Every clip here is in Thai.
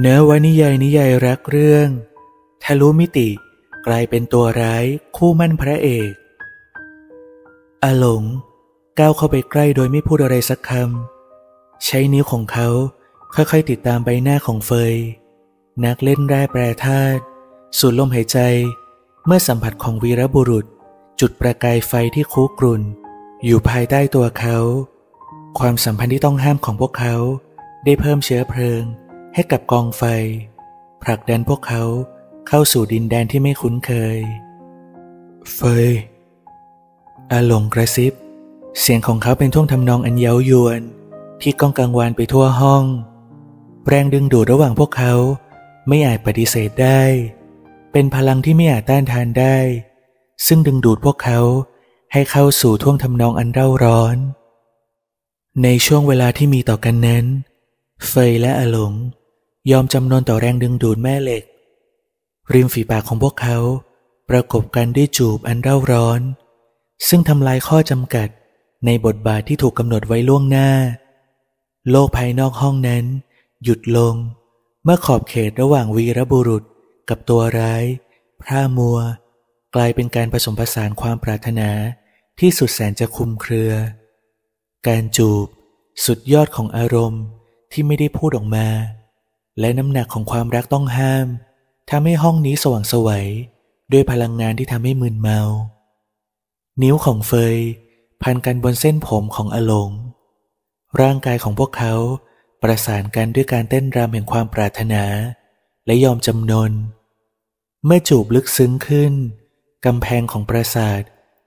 เนื้อวนิยายนิยายรักเรื่องทะลุมิติกลายเป็นตัวร้ายคู่มั่นพระเอกอาหลง ก้าวเข้าไปใกล้โดยไม่พูดอะไรสักคำ ใช้นิ้วของเขาค่อยๆติดตามใบหน้าของเฟย นักเล่นแร่แปรธาตุสูดลมหายใจ เมื่อสัมผัสของวีรบุรุษ จุดประกายไฟที่คุกรุ่น อยู่ภายใต้ตัวเขา ความสัมพันธ์ที่ต้องห้ามของพวกเขาได้เพิ่มเชื้อเพลิงให้กับกองไฟ ผลักดันพวกเขาเข้าสู่ดินแดนที่ไม่คุ้นเคย เฟยอาหลงกระซิบเสียงของเขาเป็นท่วงทำนองอันเย้ายวนที่ก้องกังวานไปทั่วห้องแรงดึงดูดระหว่างพวกเขาไม่อาจปฏิเสธได้ เป็นพลังที่ไม่อาจต้านทานได้ ซึ่งดึงดูดพวกเขาให้เข้าสู่ท่วงทำนองอันเร่าร้อน ในช่วงเวลาที่มีต่อกันนั้นเฟยและอหลงยอมจำนนต่อแรงดึงดูดแม่เหล็ก ริมฝีปากของพวกเขาประกบกันด้วยจูบอันเร่าร้อน ซึ่งทำลายข้อจำกัดในบทบาทที่ถูกกำหนดไว้ล่วงหน้า โลกภายนอกห้องนั้นหยุดลง เมื่อขอบเขตระหว่างวีรบุรุษกับตัวร้าย พร่ามัว กลายเป็นการผสมผสานความปรารถนาที่สุดแสนจะคุมเครือ การจูบสุดยอดของอารมณ์ที่ไม่ได้พูดออกมาและน้ำหนัก ของความรักต้องห้าม ทำให้ห้องนี้สว่างสวยด้วยพลังงานที่ทำให้มึนเมา นิ้วของเฟย พันกันบนเส้นผมของอลง ร่างกายของพวกเขาประสานกันด้วยการเต้นรำแห่งความปรารถนา และยอมจำนน เมื่อจูบลึกซึ้งขึ้นกำแพงของปราสาท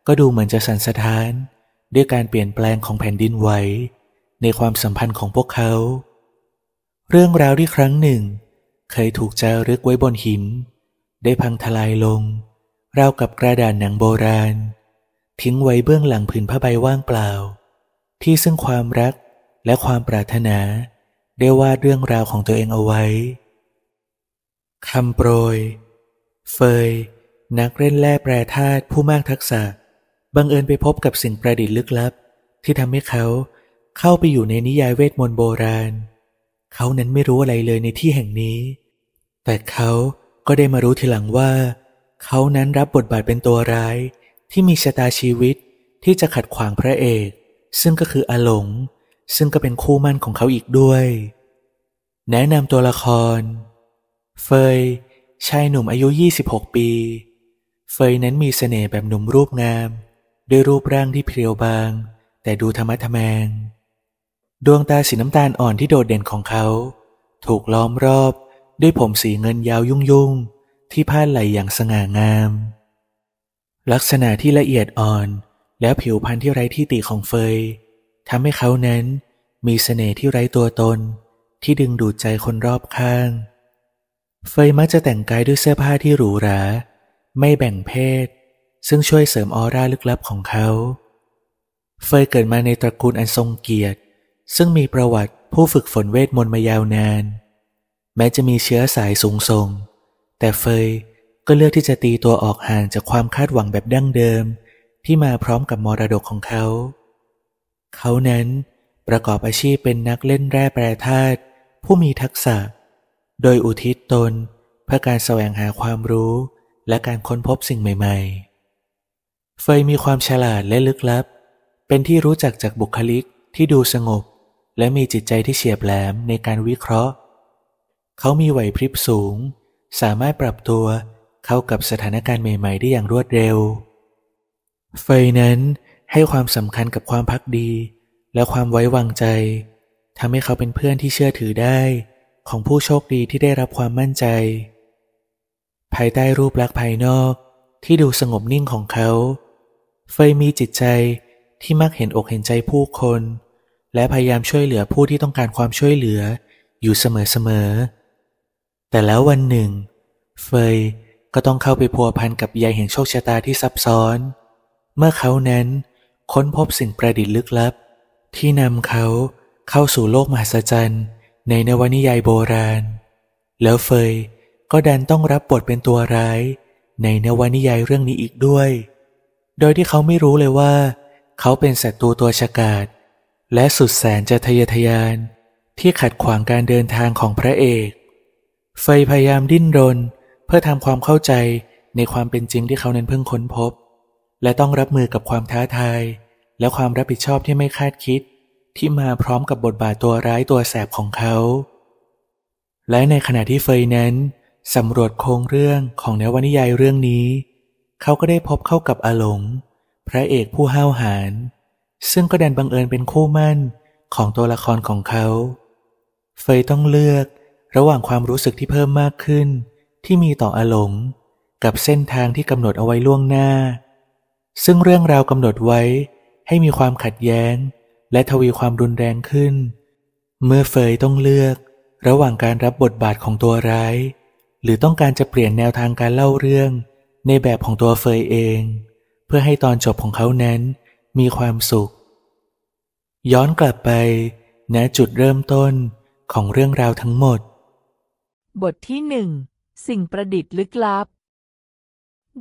ก็ดูเหมือนจะสั่นสะท้าน ด้วยการเปลี่ยนแปลงของแผ่นดินไหวในความสัมพันธ์ของพวกเขาเรื่องราวที่ครั้งหนึ่ง เคยถูกจารึกไว้บนหิน ได้พังทลายลง ราวกับกระดานหนังโบราณทิ้งไว้เบื้องหลังผืนผ้าใบว่างเปล่า ที่ซึ่งความรักและความปรารถนา ได้วาดเรื่องราวของตัวเองเอาไว้คำโปรย เฟย นักเล่นแร่แปรธาตุผู้มากทักษะ บังเอิญไปพบกับสิ่งประดิษฐ์ลึกลับที่ทำให้เขาเข้าไปอยู่ในนิยายเวทมนต์โบราณเขานั้นไม่รู้อะไรเลยในที่แห่งนี้ แต่เขาก็ได้มารู้ทีหลังว่า เขานั้นรับบทบาทเป็นตัวร้ายที่มีชะตาชีวิตที่จะขัดขวางพระเอก ซึ่งก็คืออาหลง ซึ่งก็เป็นคู่มั่นของเขาอีกด้วย แนะนำตัวละคร เฟยชายหนุ่มอายุ26 ปี เฟยนั้นมีสเสน่ห์แบบหนุ่มรูปงาม ด้วยรูปร่างที่เพรียวบาง แต่ดูธรรมะทะแมงดวงตาสีน้ำตาลอ่อนที่โดดเด่นของเขา ถูกล้อมรอบด้วยผมสีเงินยาวยุ่งยุ่งที่พาดไหลอย่างสง่างาม ลักษณะที่ละเอียดอ่อนและผิวพรรณที่ไร้ที่ติของเฟยทำให้เขานั้นมีเสน่ห์ที่ไร้ตัวตน ที่ดึงดูดใจคนรอบข้าง เฟยมักจะแต่งกายด้วยเสื้อผ้าที่หรูหรา ไม่แบ่งเพศ ซึ่งช่วยเสริมออร่าลึกลับของเขา เฟยเกิดมาในตระกูลอันทรงเกียรติซึ่งมีประวัติผู้ฝึกฝนเวทมนต์มายาวนาน แม้จะมีเชื้อสายสูงส่ง แต่เฟยก็เลือกที่จะตีตัวออกห่าง จากความคาดหวังแบบดั้งเดิมที่มาพร้อมกับมรดกของเขา เขานั้นประกอบอาชีพเป็นนักเล่นแร่แปรธาตุผู้มีทักษะ โดยอุทิศตน เพื่อการแสวงหาความรู้และการค้นพบสิ่งใหม่ๆ เฟยมีความฉลาดและลึกลับ เป็นที่รู้จักจากบุคลิกที่ดูสงบและมีจิตใจที่เฉียบแหลมในการวิเคราะห์ เขามีไหวพริบสูง สามารถปรับตัวเข้ากับสถานการณ์ใหม่ ๆได้อย่างรวดเร็ว เฟยนั้นให้ความสำคัญกับความพักดี และความไว้วางใจทำให้เขาเป็นเพื่อนที่เชื่อถือได้ของผู้โชคดีที่ได้รับความมั่นใจ ภายใต้รูปลักษณ์ภายนอกที่ดูสงบนิ่งของเขา เฟยมีจิตใจที่มักเห็นอกเห็นใจผู้คนและพยายามช่วยเหลือผู้ที่ต้องการความช่วยเหลืออยู่เสมอๆ แต่แล้ววันหนึ่ง เฟยก็ต้องเข้าไปพัวพันกับยายแห่งโชคชะตาที่ซับซ้อน เมื่อเขานั้นค้นพบสิ่งประดิษฐ์ลึกลับ ที่นำเขาเข้าสู่โลกมหัศจรรย์ในนวนิยายโบราณ แล้วเฟยก็ดันต้องรับบทเป็นตัวร้าย ในนวนิยายเรื่องนี้อีกด้วย โดยที่เขาไม่รู้เลยว่า เขาเป็นศัตรูตัวฉกาจและสุดแสนจะทะเยอทะยานที่ขัดขวางการเดินทางของพระเอก เฟยพยายามดิ้นรน เพื่อทำความเข้าใจในความเป็นจริงที่เขานั้นเพิ่งค้นพบ และต้องรับมือกับความท้าทาย และความรับผิดชอบที่ไม่คาดคิด ที่มาพร้อมกับบทบาทตัวร้ายตัวแสบของเขา และในขณะที่เฟยนั้นสำรวจโครงเรื่องของนวนิยายเรื่องนี้ เขาก็ได้พบเข้ากับอาหลงพระเอกผู้ห้าวหาญซึ่งก็ดันบังเอิญเป็นคู่มั่นของตัวละครของเขา เฟยต้องเลือกระหว่างความรู้สึกที่เพิ่มมากขึ้น ที่มีต่ออลงกับเส้นทางที่กำหนดเอาไว้ล่วงหน้า ซึ่งเรื่องราวกำหนดไว้ให้มีความขัดแย้ง และทวีความรุนแรงขึ้น เมื่อเฟยต้องเลือกระหว่างการรับบทบาทของตัวร้าย หรือต้องการจะเปลี่ยนแนวทางการเล่าเรื่องในแบบของตัวเฟยเอง เพื่อให้ตอนจบของเขานั้นมีความสุข ย้อนกลับไปณจุดเริ่มต้นของเรื่องราวทั้งหมด บทที่หนึ่ง สิ่งประดิษฐ์ลึกลับ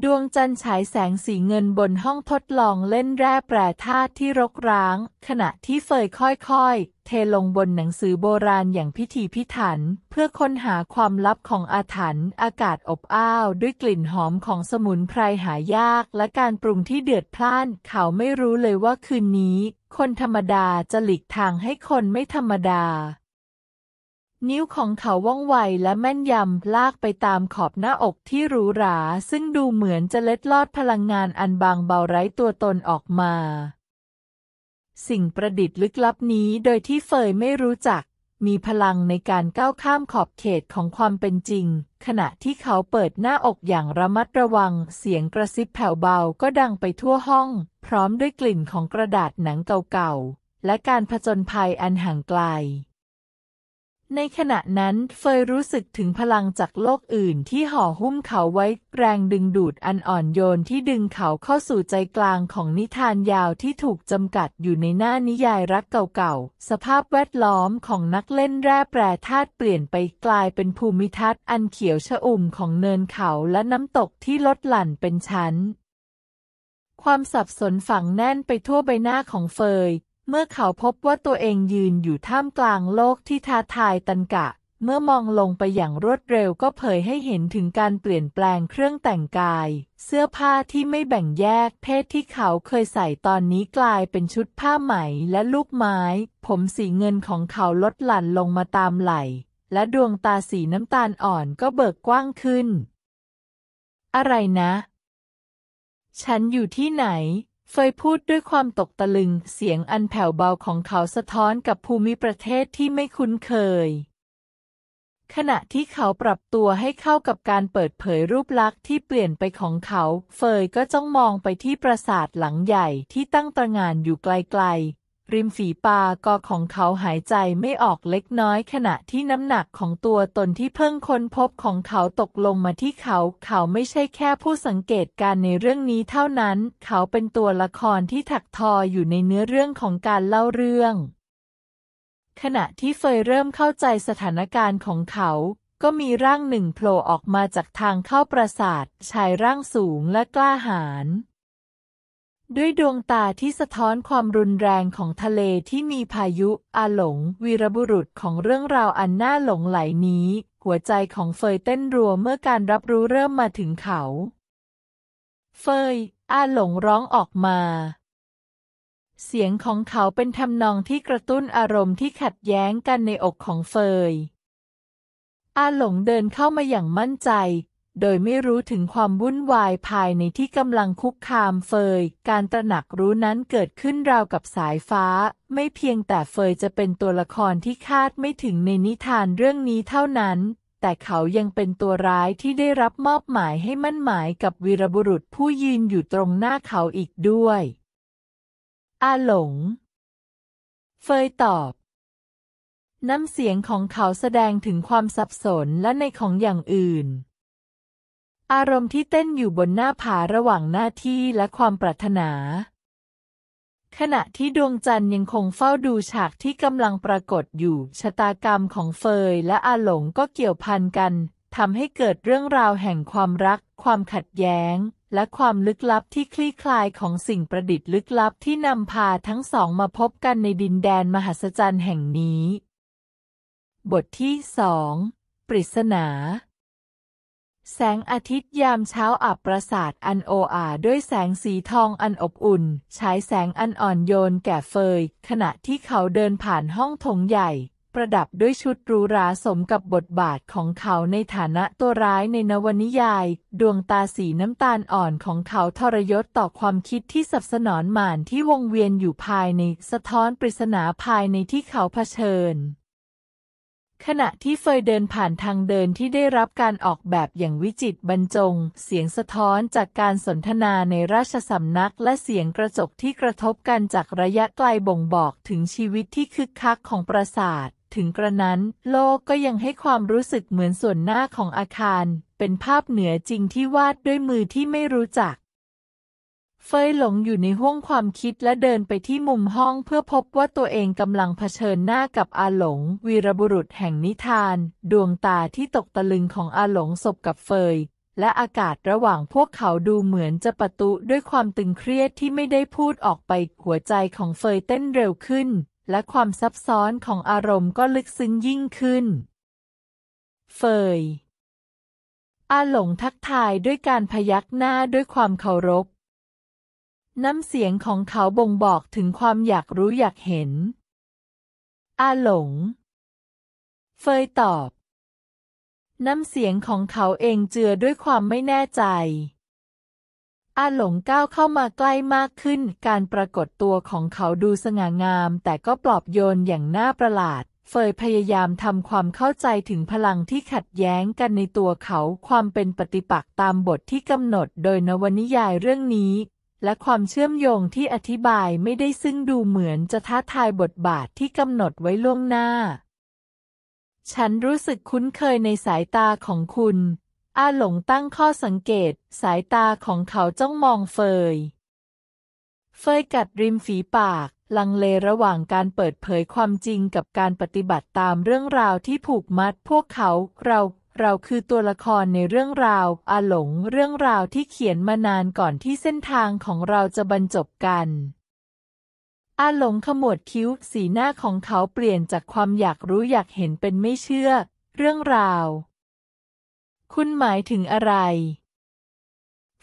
ดวงจันทร์ฉายแสงสีเงินบนห้องทดลองเล่นแร่แปรธาตุที่รกร้าง ขณะที่เฟยค่อยๆ เทลงบนหนังสือโบราณอย่างพิธีพิถัน เพื่อค้นหาความลับของอาถรรพ์อากาศอบอ้าวด้วยกลิ่นหอมของสมุนไพรหายากและการปรุงที่เดือดพล่าน เขาไม่รู้เลยว่าคืนนี้คนธรรมดาจะหลีกทางให้คนไม่ธรรมดานิ้วของเขาว่องไวและแม่นยำลากไปตามขอบหน้าอกที่หรูหราซึ่งดูเหมือนจะเล็ดลอดพลังงานอันบางเบาไร้ตัวตนออกมา สิ่งประดิษฐ์ลึกลับนี้โดยที่เฟยไม่รู้จักมีพลังในการก้าวข้ามขอบเขตของความเป็นจริงขณะที่เขาเปิดหน้าอกอย่างระมัดระวังเสียงกระซิบแผ่วเบาก็ดังไปทั่วห้องพร้อมด้วยกลิ่นของกระดาษหนังเก่าๆและการผจญภัยอันห่างไกลในขณะนั้นเฟยรู้สึกถึงพลังจากโลกอื่นที่ห่อหุ้มเขาไว้แรงดึงดูดอันอ่อนโยนที่ดึงเขาเข้าสู่ใจกลางของนิทานยาวที่ถูกจำกัดอยู่ในหน้านิยายรักเก่าๆ สภาพแวดล้อมของนักเล่นแร่แปรธาตุเปลี่ยนไปกลายเป็นภูมิทัศน์อันเขียวชอุ่มของเนินเขาและน้ำตกที่ลดหลั่นเป็นชั้น ความสับสนฝังแน่นไปทั่วใบหน้าของเฟยเมื่อเขาพบว่าตัวเองยืนอยู่ท่ามกลางโลกที่ท้าทายตันกะ เมื่อมองลงไปอย่างรวดเร็วก็เผยให้เห็นถึงการเปลี่ยนแปลงเครื่องแต่งกาย เสื้อผ้าที่ไม่แบ่งแยก เพศที่เขาเคยใส่ตอนนี้กลายเป็นชุดผ้าไหมและลูกไม้ ผมสีเงินของเขาลดหลั่นลงมาตามไหลและดวงตาสีน้ำตาลอ่อนก็เบิกกว้างขึ้น อะไรนะ ฉันอยู่ที่ไหนเฟยพูดด้วยความตกตะลึง เสียงอันแผ่วเบาของเขาสะท้อนกับภูมิประเทศที่ไม่คุ้นเคย ขณะที่เขาปรับตัวให้เข้ากับการเปิดเผยรูปลักษณ์ที่เปลี่ยนไปของเขา เฟยก็จ้องมองไปที่ปราสาทหลังใหญ่ที่ตั้งตระหง่านอยู่ไกลริมฝีปากอของเขาหายใจไม่ออกเล็กน้อยขณะที่น้ำหนักของตัวตนที่เพิ่งค้นพบของเขาตกลงมาที่เขา เขาไม่ใช่แค่ผู้สังเกตการในเรื่องนี้เท่านั้น เขาเป็นตัวละครที่ถักทออยู่ในเนื้อเรื่องของการเล่าเรื่อง ขณะที่เฟยเริ่มเข้าใจสถานการณ์ของเขา ก็มีร่างหนึ่งโผล่ออกมาจากทางเข้าปราสาทชายร่างสูงและกล้าหาญด้วยดวงตาที่สะท้อนความรุนแรงของทะเลที่มีพายุอาหลง วีรบุรุษของเรื่องราวอันน่าหลงไหลนี้ หัวใจของเฟยเต้นรัวเมื่อการรับรู้เริ่มมาถึงเขา เฟย อาหลงร้องออกมา เสียงของเขาเป็นทำนองที่กระตุ้นอารมณ์ที่ขัดแย้งกันในอกของเฟย อาหลงเดินเข้ามาอย่างมั่นใจโดยไม่รู้ถึงความวุ่นวายภายในที่กำลังคุกคามเฟย การตระหนักรู้นั้นเกิดขึ้นราวกับสายฟ้า ไม่เพียงแต่เฟยจะเป็นตัวละครที่คาดไม่ถึงในนิทานเรื่องนี้เท่านั้น แต่เขายังเป็นตัวร้ายที่ได้รับมอบหมายให้มั่นหมายกับวีรบุรุษผู้ยืนอยู่ตรงหน้าเขาอีกด้วย อาหลง เฟยตอบ น้ำเสียงของเขาแสดงถึงความสับสนและในของอย่างอื่นอารมณ์ที่เต้นอยู่บนหน้าผาระหว่างหน้าที่และความปรารถนา ขณะที่ดวงจันทร์ยังคงเฝ้าดูฉากที่กำลังปรากฏอยู่ชะตากรรมของเฟย และอาหลงก็เกี่ยวพันกันทำให้เกิดเรื่องราวแห่งความรัก ความขัดแย้ง และความลึกลับที่คลี่คลายของสิ่งประดิษฐ์ลึกลับที่นำพาทั้งสองมาพบกันในดินแดนมหัศจรรย์แห่งนี้ บทที่สองปริศนาแสงอาทิตย์ยามเช้าอับประสาทอันโออาด้วยแสงสีทองอันอบอุ่นฉายแสงอันอ่อนโยนแก่เฟย ขณะที่เขาเดินผ่านห้องถงใหญ่ ประดับด้วยชุดรูราสมกับบทบาทของเขาในฐานะตัวร้ายในนวนิยาย ดวงตาสีน้ำตาลอ่อนของเขาทรยศต่อความคิดที่สับสนอนหมานที่วงเวียนอยู่ภายใน สะท้อนปริศนาภายในที่เขาเผชิญขณะที่เฟยเดินผ่านทางเดินที่ได้รับการออกแบบอย่างวิจิตรบรรจง เสียงสะท้อนจากการสนทนาในราชสำนักและเสียงกระจกที่กระทบกันจากระยะไกลบ่งบอกถึงชีวิตที่คึกคักของปราสาท ถึงกระนั้นโลกก็ยังให้ความรู้สึกเหมือนส่วนหน้าของอาคาร เป็นภาพเหนือจริงที่วาดด้วยมือที่ไม่รู้จักเฟยหลงอยู่ในห้วงความคิดและเดินไปที่มุมห้อง เพื่อพบว่าตัวเองกำลังเผชิญหน้ากับอาหลง วีรบุรุษแห่งนิทาน ดวงตาที่ตกตะลึงของอาหลงศพกับเฟย และอากาศระหว่างพวกเขาดูเหมือนจะประตุด้วยความตึงเครียดที่ไม่ได้พูดออกไปหัวใจของเฟยเต้นเร็วขึ้น และความซับซ้อนของอารมณ์ก็ลึกซึ้งยิ่งขึ้นเฟยอาหลงทักทายด้วยการพยักหน้าด้วยความเคารพน้ำเสียงของเขาบ่งบอกถึงความอยากรู้อยากเห็น อาหลง เฟยตอบ น้ำเสียงของเขาเองเจือด้วยความไม่แน่ใจ อาหลงก้าวเข้ามาใกล้มากขึ้น การปรากฏตัวของเขาดูสง่างามแต่ก็ปลอบโยนอย่างน่าประหลาด เฟยพยายามทำความเข้าใจถึงพลังที่ขัดแย้งกันในตัวเขา ความเป็นปฏิปักษ์ตามบทที่กำหนดโดยนวนิยายเรื่องนี้และความเชื่อมโยงที่อธิบายไม่ได้ซึ่งดูเหมือนจะท้าทายบทบาทที่กำหนดไว้ล่วงหน้า ฉันรู้สึกคุ้นเคยในสายตาของคุณ อาหลงตั้งข้อสังเกตสายตาของเขาจ้องมองเฟย เฟยกัดริมฝีปากลังเลระหว่างการเปิดเผยความจริงกับการปฏิบัติตามเรื่องราวที่ผูกมัดพวกเขาเราเราคือตัวละครในเรื่องราว อาหลงเรื่องราวที่เขียนมานานก่อนที่เส้นทางของเราจะบรรจบกัน อาหลงขมวดคิ้วสีหน้าของเขาเปลี่ยนจากความอยากรู้อยากเห็นเป็นไม่เชื่อ เรื่องราว คุณหมายถึงอะไร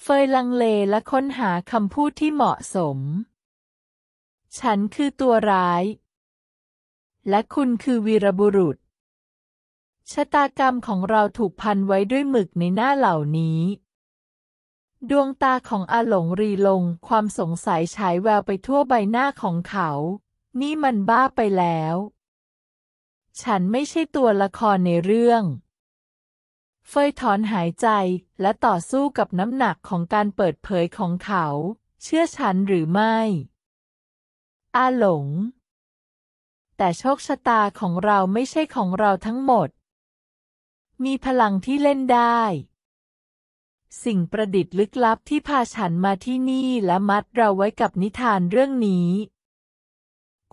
เฟยลังเลและค้นหาคำพูดที่เหมาะสม ฉันคือตัวร้าย และคุณคือวีรบุรุษชะตากรรมของเราถูกพันไว้ด้วยหมึกในหน้าเหล่านี้ ดวงตาของอาหลงรีลงความสงสัยฉายแววไปทั่วใบหน้าของเขา นี่มันบ้าไปแล้ว ฉันไม่ใช่ตัวละครในเรื่อง เฟยถอนหายใจและต่อสู้กับน้ำหนักของการเปิดเผยของเขา เชื่อฉันหรือไม่ อาหลงแต่โชคชะตาของเราไม่ใช่ของเราทั้งหมดมีพลังที่เล่นได้ สิ่งประดิษฐ์ลึกลับที่พาฉันมาที่นี่และมัดเราไว้กับนิทานเรื่องนี้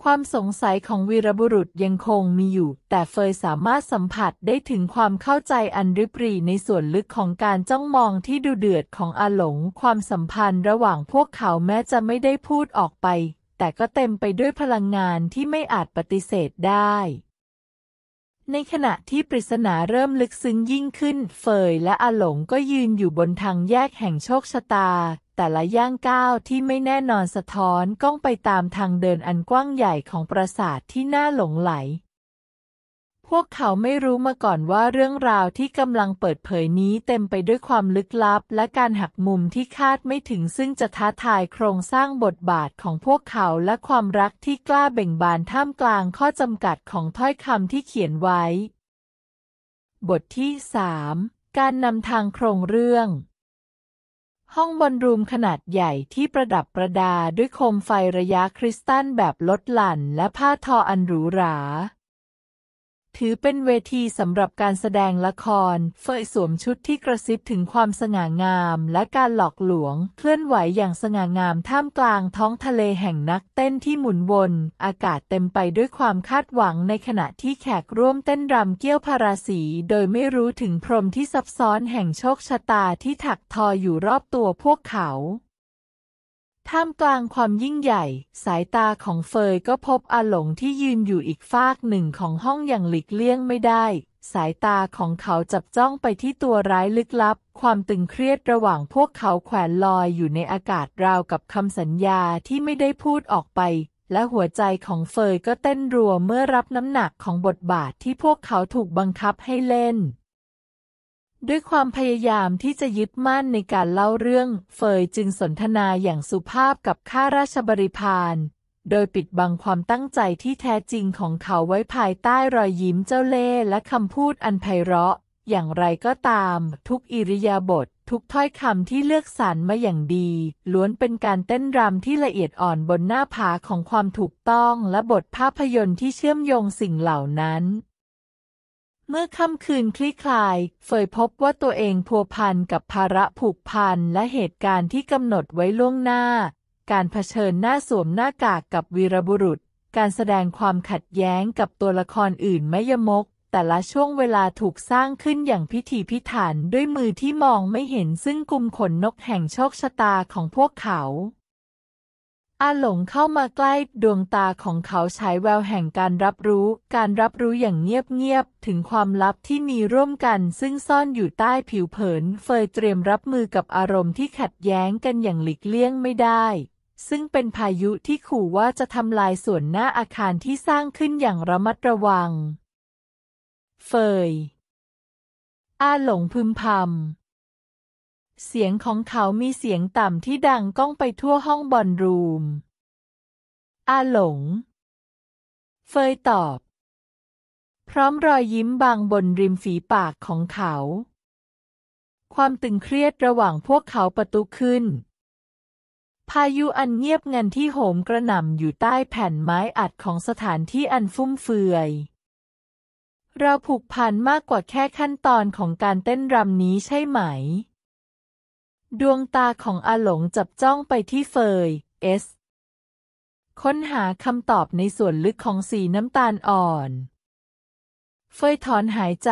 ความสงสัยของวีรบุรุษยังคงมีอยู่ แต่เฟยสามารถสัมผัสได้ถึงความเข้าใจอันรึบรีในส่วนลึกของการจ้องมองที่ดูเดือดของอาหลง ความสัมพันธ์ระหว่างพวกเขาแม้จะไม่ได้พูดออกไป แต่ก็เต็มไปด้วยพลังงานที่ไม่อาจปฏิเสธได้ในขณะที่ปริศนาเริ่มลึกซึ้งยิ่งขึ้น เฟยและอาหลงก็ยืนอยู่บนทางแยกแห่งโชคชะตา แต่ละย่างก้าวที่ไม่แน่นอนสะท้อนก้องไปตามทางเดินอันกว้างใหญ่ของปราสาทที่น่าหลงไหลพวกเขาไม่รู้มาก่อนว่าเรื่องราวที่กำลังเปิดเผยนี้เต็มไปด้วยความลึกลับ และการหักมุมที่คาดไม่ถึงซึ่งจะท้าทายโครงสร้างบทบาทของพวกเขาและความรักที่กล้าเบ่งบานท่ามกลางข้อจำกัดของถ้อยคำที่เขียนไว้ บทที่3การนำทางโครงเรื่อง ห้องบอลรูมขนาดใหญ่ที่ประดับประดาด้วยโคมไฟระยะคริสตัลแบบลดหลั่นและผ้าทออันหรูหราถือเป็นเวทีสำหรับการแสดงละครเฟยสวมชุดที่กระซิบถึงความสง่างามและการหลอกหลวง เคลื่อนไหวอย่างสง่างามท่ามกลางท้องทะเลแห่งนักเต้นที่หมุนวน อากาศเต็มไปด้วยความคาดหวังในขณะที่แขกร่วมเต้นรำเกี้ยวพาราสีโดยไม่รู้ถึงพรมที่ซับซ้อนแห่งโชคชะตาที่ถักทออยู่รอบตัวพวกเขาท่ามกลางความยิ่งใหญ่ สายตาของเฟยก็พบอาหลงที่ยืนอยู่อีกฟากหนึ่งของห้องอย่างหลีกเลี่ยงไม่ได้ สายตาของเขาจับจ้องไปที่ตัวร้ายลึกลับ ความตึงเครียดระหว่างพวกเขาแขวนลอยอยู่ในอากาศราวกับคำสัญญาที่ไม่ได้พูดออกไป และหัวใจของเฟยก็เต้นรัวเมื่อรับน้ำหนักของบทบาทที่พวกเขาถูกบังคับให้เล่นด้วยความพยายามที่จะยึดมั่นในการเล่าเรื่องเฟยจึงสนทนาอย่างสุภาพกับข้าราชบริพารโดยปิดบังความตั้งใจที่แท้จริงของเขาไว้ภายใต้รอยยิ้มเจ้าเล่และคำพูดอันไพเราะ อย่างไรก็ตาม ทุกอิริยาบถทุกถ้อยคำที่เลือกสรรมาอย่างดีล้วนเป็นการเต้นรำที่ละเอียดอ่อนบนหน้าผาของความถูกต้องและบทภาพยนตร์ที่เชื่อมโยงสิ่งเหล่านั้นเมื่อค่ำคืนคลี่คลายเฟยพบว่าตัวเองพัวพันกับภาระผูกพันและเหตุการณ์ที่กำหนดไว้ล่วงหน้า การเผชิญหน้าสวมหน้ากากกับวีรบุรุษ การแสดงความขัดแย้งกับตัวละครอื่นไม่ยมก แต่ละช่วงเวลาถูกสร้างขึ้นอย่างพิถีพิถันด้วยมือที่มองไม่เห็นซึ่งกลุ่มขนนกแห่งโชคชะตาของพวกเขาอาหลงเข้ามาใกล้ดวงตาของเขาฉายแววแห่งการรับรู้ การรับรู้อย่างเงียบๆถึงความลับที่มีร่วมกันซึ่งซ่อนอยู่ใต้ผิวเผินเฟยเตรียมรับมือกับอารมณ์ที่ขัดแย้งกันอย่างหลีกเลี่ยงไม่ได้ ซึ่งเป็นพายุที่ขู่ว่าจะทำลายส่วนหน้าอาคารที่สร้างขึ้นอย่างระมัดระวัง เฟยอาหลงพึมพำเสียงของเขามีเสียงต่ำที่ดังก้องไปทั่วห้องบอลรูม อาหลง เฟยตอบ พร้อมรอยยิ้มบางบนริมฝีปากของเขา ความตึงเครียดระหว่างพวกเขาประตูขึ้น พายุอันเงียบงันที่โหมกระหน่ำอยู่ใต้แผ่นไม้อัดของสถานที่อันฟุ่มเฟือย เราผูกพันมากกว่าแค่ขั้นตอนของการเต้นรำนี้ใช่ไหมดวงตาของอาหลงจับจ้องไปที่เฟย เอส ค้นหาคำตอบในส่วนลึกของสีน้ำตาลอ่อน เฟยถอนหายใจ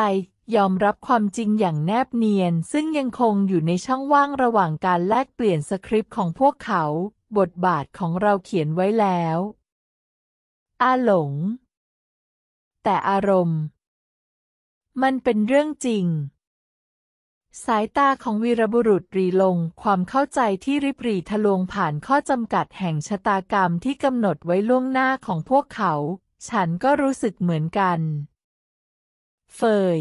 ยอมรับความจริงอย่างแนบเนียน ซึ่งยังคงอยู่ในช่องว่างระหว่างการแลกเปลี่ยนสคริปต์ของพวกเขา บทบาทของเราเขียนไว้แล้ว อาหลง แต่อารมณ์ มันเป็นเรื่องจริงสายตาของวีรบุรุษรีลง ความเข้าใจที่ริบรีทะลวงผ่านข้อจำกัดแห่งชะตากรรมที่กำหนดไว้ล่วงหน้าของพวกเขา ฉันก็รู้สึกเหมือนกัน เฟย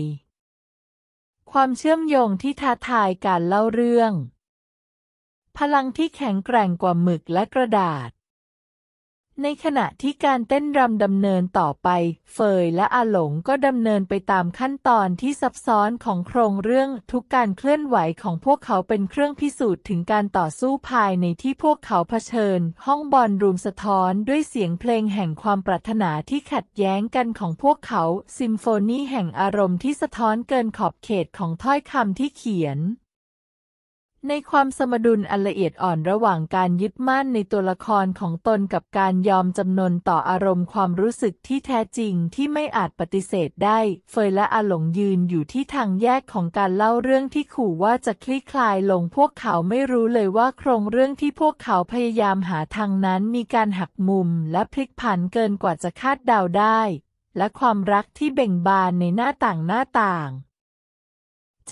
ความเชื่อมโยงที่ท้าทายการเล่าเรื่อง พลังที่แข็งแกร่งกว่าหมึกและกระดาษในขณะที่การเต้นรำดำเนินต่อไป เฟยและอาหลงก็ดำเนินไปตามขั้นตอนที่ซับซ้อนของโครงเรื่อง ทุกการเคลื่อนไหวของพวกเขาเป็นเครื่องพิสูจน์ถึงการต่อสู้ภายในที่พวกเขาเผชิญ ห้องบอลรูมสะท้อนด้วยเสียงเพลงแห่งความปรารถนาที่ขัดแย้งกันของพวกเขา ซิมโฟนีแห่งอารมณ์ที่สะท้อนเกินขอบเขตของถ้อยคำที่เขียนในความสมดุลอันละเอียดอ่อนระหว่างการยึดมั่นในตัวละครของตนกับการยอมจำนนต่ออารมณ์ความรู้สึกที่แท้จริงที่ไม่อาจปฏิเสธได้ เฟยและอาหลงยืนอยู่ที่ทางแยกของการเล่าเรื่องที่ขู่ว่าจะคลี่คลายลงพวกเขาไม่รู้เลยว่าโครงเรื่องที่พวกเขาพยายามหาทางนั้นมีการหักมุมและพลิกผันเกินกว่าจะคาดเดาได้ และความรักที่เบ่งบานในหน้าต่างหน้าต่าง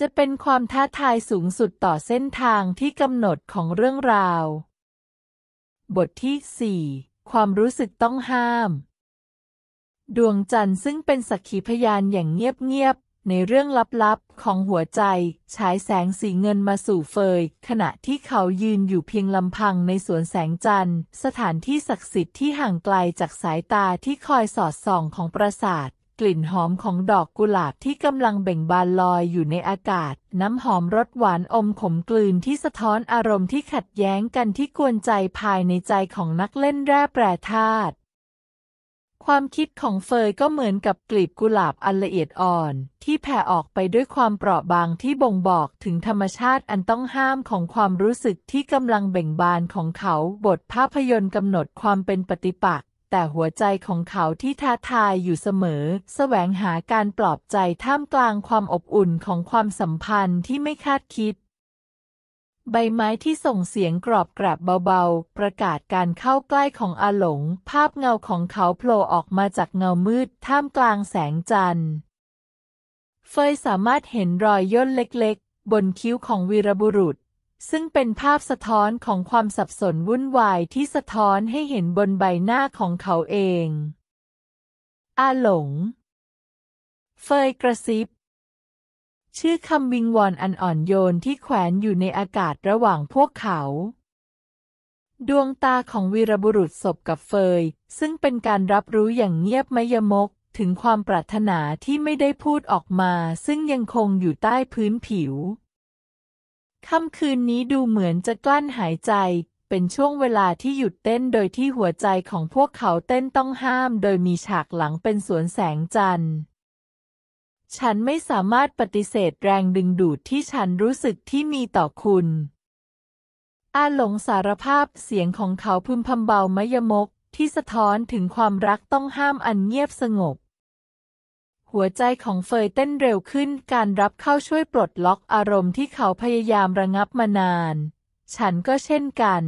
จะเป็นความท้าทายสูงสุดต่อเส้นทางที่กำหนดของเรื่องราว บทที่ 4 ความรู้สึกต้องห้าม ดวงจันทร์ซึ่งเป็นสักขีพยานอย่างเงียบ ๆ ในเรื่องลับ ๆ ของหัวใจฉายแสงสีเงินมาสู่เฟย ขณะที่เขายืนอยู่เพียงลำพังในสวนแสงจันทร์ สถานที่ศักดิ์สิทธิ์ที่ห่างไกลจากสายตาที่คอยสอดส่องของปราสาทลิ่นหอมของดอกกุหลาบที่กำลังเบ่งบานลอยอยู่ในอากาศ น้ำหอมรสหวานอมขมกลืนที่สะท้อนอารมณ์ที่ขัดแย้งกันที่กวนใจภายในใจของนักเล่นแร่แปรธาตุ ความคิดของเฟยก็เหมือนกับกลีบกุหลาบอันละเอียดอ่อนที่แผ่ออกไปด้วยความเปราะบางที่บ่งบอกถึงธรรมชาติอันต้องห้ามของความรู้สึกที่กำลังเบ่งบานของเขาบทภาพยนตร์กำหนดความเป็นปฏิปักษ์แต่หัวใจของเขาที่ท้าทายอยู่เสมอ แสวงหาการปลอบใจท่ามกลางความอบอุ่นของความสัมพันธ์ที่ไม่คาดคิด ใบไม้ที่ส่งเสียงกรอบกราบเบาๆ ประกาศการเข้าใกล้ของอาหลงภาพเงาของเขาโผล่ออกมาจากเงามืดท่ามกลางแสงจันทร์ เฟยสามารถเห็นรอยย่นเล็กๆ บนคิ้วของวีรบุรุษซึ่งเป็นภาพสะท้อนของความสับสนวุ่นวายที่สะท้อนให้เห็นบนใบหน้าของเขาเอง อาหลง เฟยกระซิบ ชื่อคำวิงวอนอันอ่อนโยนที่แขวนอยู่ในอากาศระหว่างพวกเขา ดวงตาของวีรบุรุษศพกับเฟย ซึ่งเป็นการรับรู้อย่างเงียบไมยมกถึงความปรารถนาที่ไม่ได้พูดออกมาซึ่งยังคงอยู่ใต้พื้นผิวค่ำคืนนี้ดูเหมือนจะกลั้นหายใจ เป็นช่วงเวลาที่หยุดเต้นโดยที่หัวใจของพวกเขาเต้นต้องห้ามโดยมีฉากหลังเป็นสวนแสงจันทร์ ฉันไม่สามารถปฏิเสธแรงดึงดูดที่ฉันรู้สึกที่มีต่อคุณ อาหลงสารภาพเสียงของเขาพึมพำเบามยมกที่สะท้อนถึงความรักต้องห้ามอันเงียบสงบหัวใจของเฟยเต้นเร็วขึ้นการรับเข้าช่วยปลดล็อกอารมณ์ที่เขาพยายามระงับมานาน ฉันก็เช่นกัน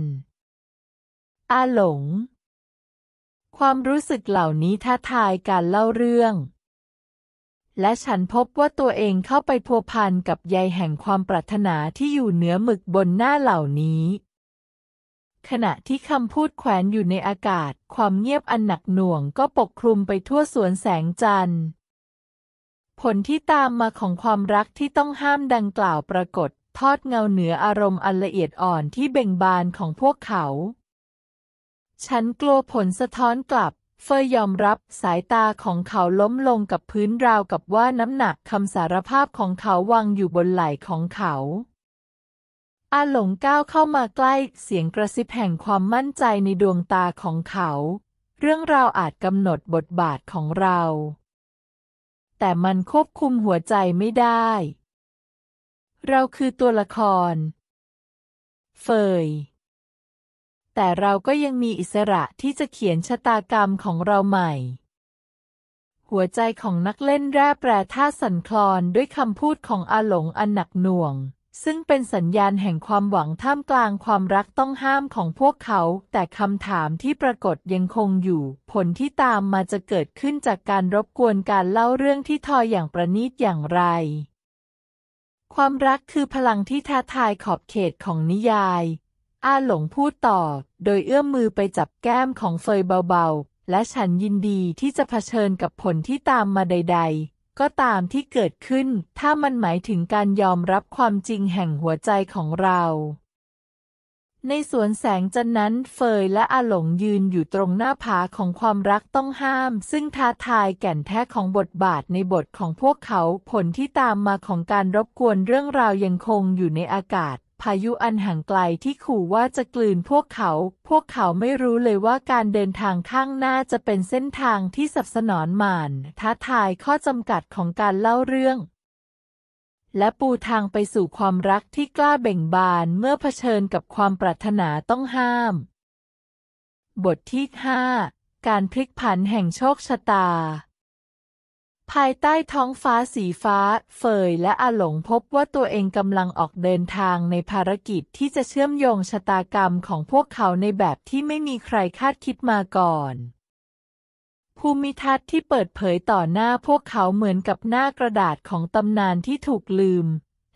อาหลง ความรู้สึกเหล่านี้ท้าทายการเล่าเรื่อง และฉันพบว่าตัวเองเข้าไปพัวพันกับใยแห่งความปรารถนาที่อยู่เหนือหมึกบนหน้าเหล่านี้ ขณะที่คำพูดแขวนอยู่ในอากาศ ความเงียบอันหนักหน่วงก็ปกคลุมไปทั่วสวนแสงจันทร์ผลที่ตามมาของความรักที่ต้องห้ามดังกล่าวปรากฏ ทอดเงาเหนืออารมณ์อันละเอียดอ่อนที่เบ่งบานของพวกเขา ฉันกลัวผลสะท้อนกลับ เฟยยอมรับสายตาของเขาล้มลงกับพื้นราวกับว่าน้ำหนักคำสารภาพของเขาวางอยู่บนไหล่ของเขา อาหลงก้าวเข้ามาใกล้เสียงกระซิบแห่งความมั่นใจในดวงตาของเขา เรื่องราวอาจกำหนดบทบาทของเราแต่มันควบคุมหัวใจไม่ได้ เราคือตัวละครเฟยแต่เราก็ยังมีอิสระที่จะเขียนชะตากรรมของเราใหม่ หัวใจของนักเล่นแร่แปรท่าสั่นคลอน ด้วยคำพูดของอาหลงอันหนักหน่วงซึ่งเป็นสัญญาณแห่งความหวังท่ามกลางความรักต้องห้ามของพวกเขา แต่คำถามที่ปรากฏยังคงอยู่ ผลที่ตามมาจะเกิดขึ้นจากการรบกวนการเล่าเรื่องที่ทออย่างประณีตอย่างไร ความรักคือพลังที่ท้าทายขอบเขตของนิยาย อาหลงพูดต่อ โดยเอื้อมมือไปจับแก้มของเฟยเบาๆ และฉันยินดีที่จะเผชิญกับผลที่ตามมาใด ๆก็ตามที่เกิดขึ้น ถ้ามันหมายถึงการยอมรับความจริงแห่งหัวใจของเรา ในสวนแสงจันนั้นเฟยและอาหลงยืนอยู่ตรงหน้าผาของความรักต้องห้าม ซึ่งท้าทายแก่นแท้ของบทบาทในบทของพวกเขาผลที่ตามมาของการรบกวนเรื่องราวยังคงอยู่ในอากาศพายุอันห่างไกลที่ขู่ว่าจะกลืนพวกเขา พวกเขาไม่รู้เลยว่าการเดินทางข้างหน้าจะเป็นเส้นทางที่สับสนอนหมานท้าทายข้อจำกัดของการเล่าเรื่อง และปูทางไปสู่ความรักที่กล้าเบ่งบานเมื่อเผชิญกับความปรารถนาต้องห้าม บทที่ 5 การพลิกผันแห่งโชคชะตาภายใต้ท้องฟ้าสีฟ้าเฟยและอาหลงพบว่าตัวเองกำลังออกเดินทางในภารกิจที่จะเชื่อมโยงชะตากรรมของพวกเขาในแบบที่ไม่มีใครคาดคิดมาก่อน ภูมิทัศน์ที่เปิดเผยต่อหน้าพวกเขาเหมือนกับหน้ากระดาษของตำนานที่ถูกลืม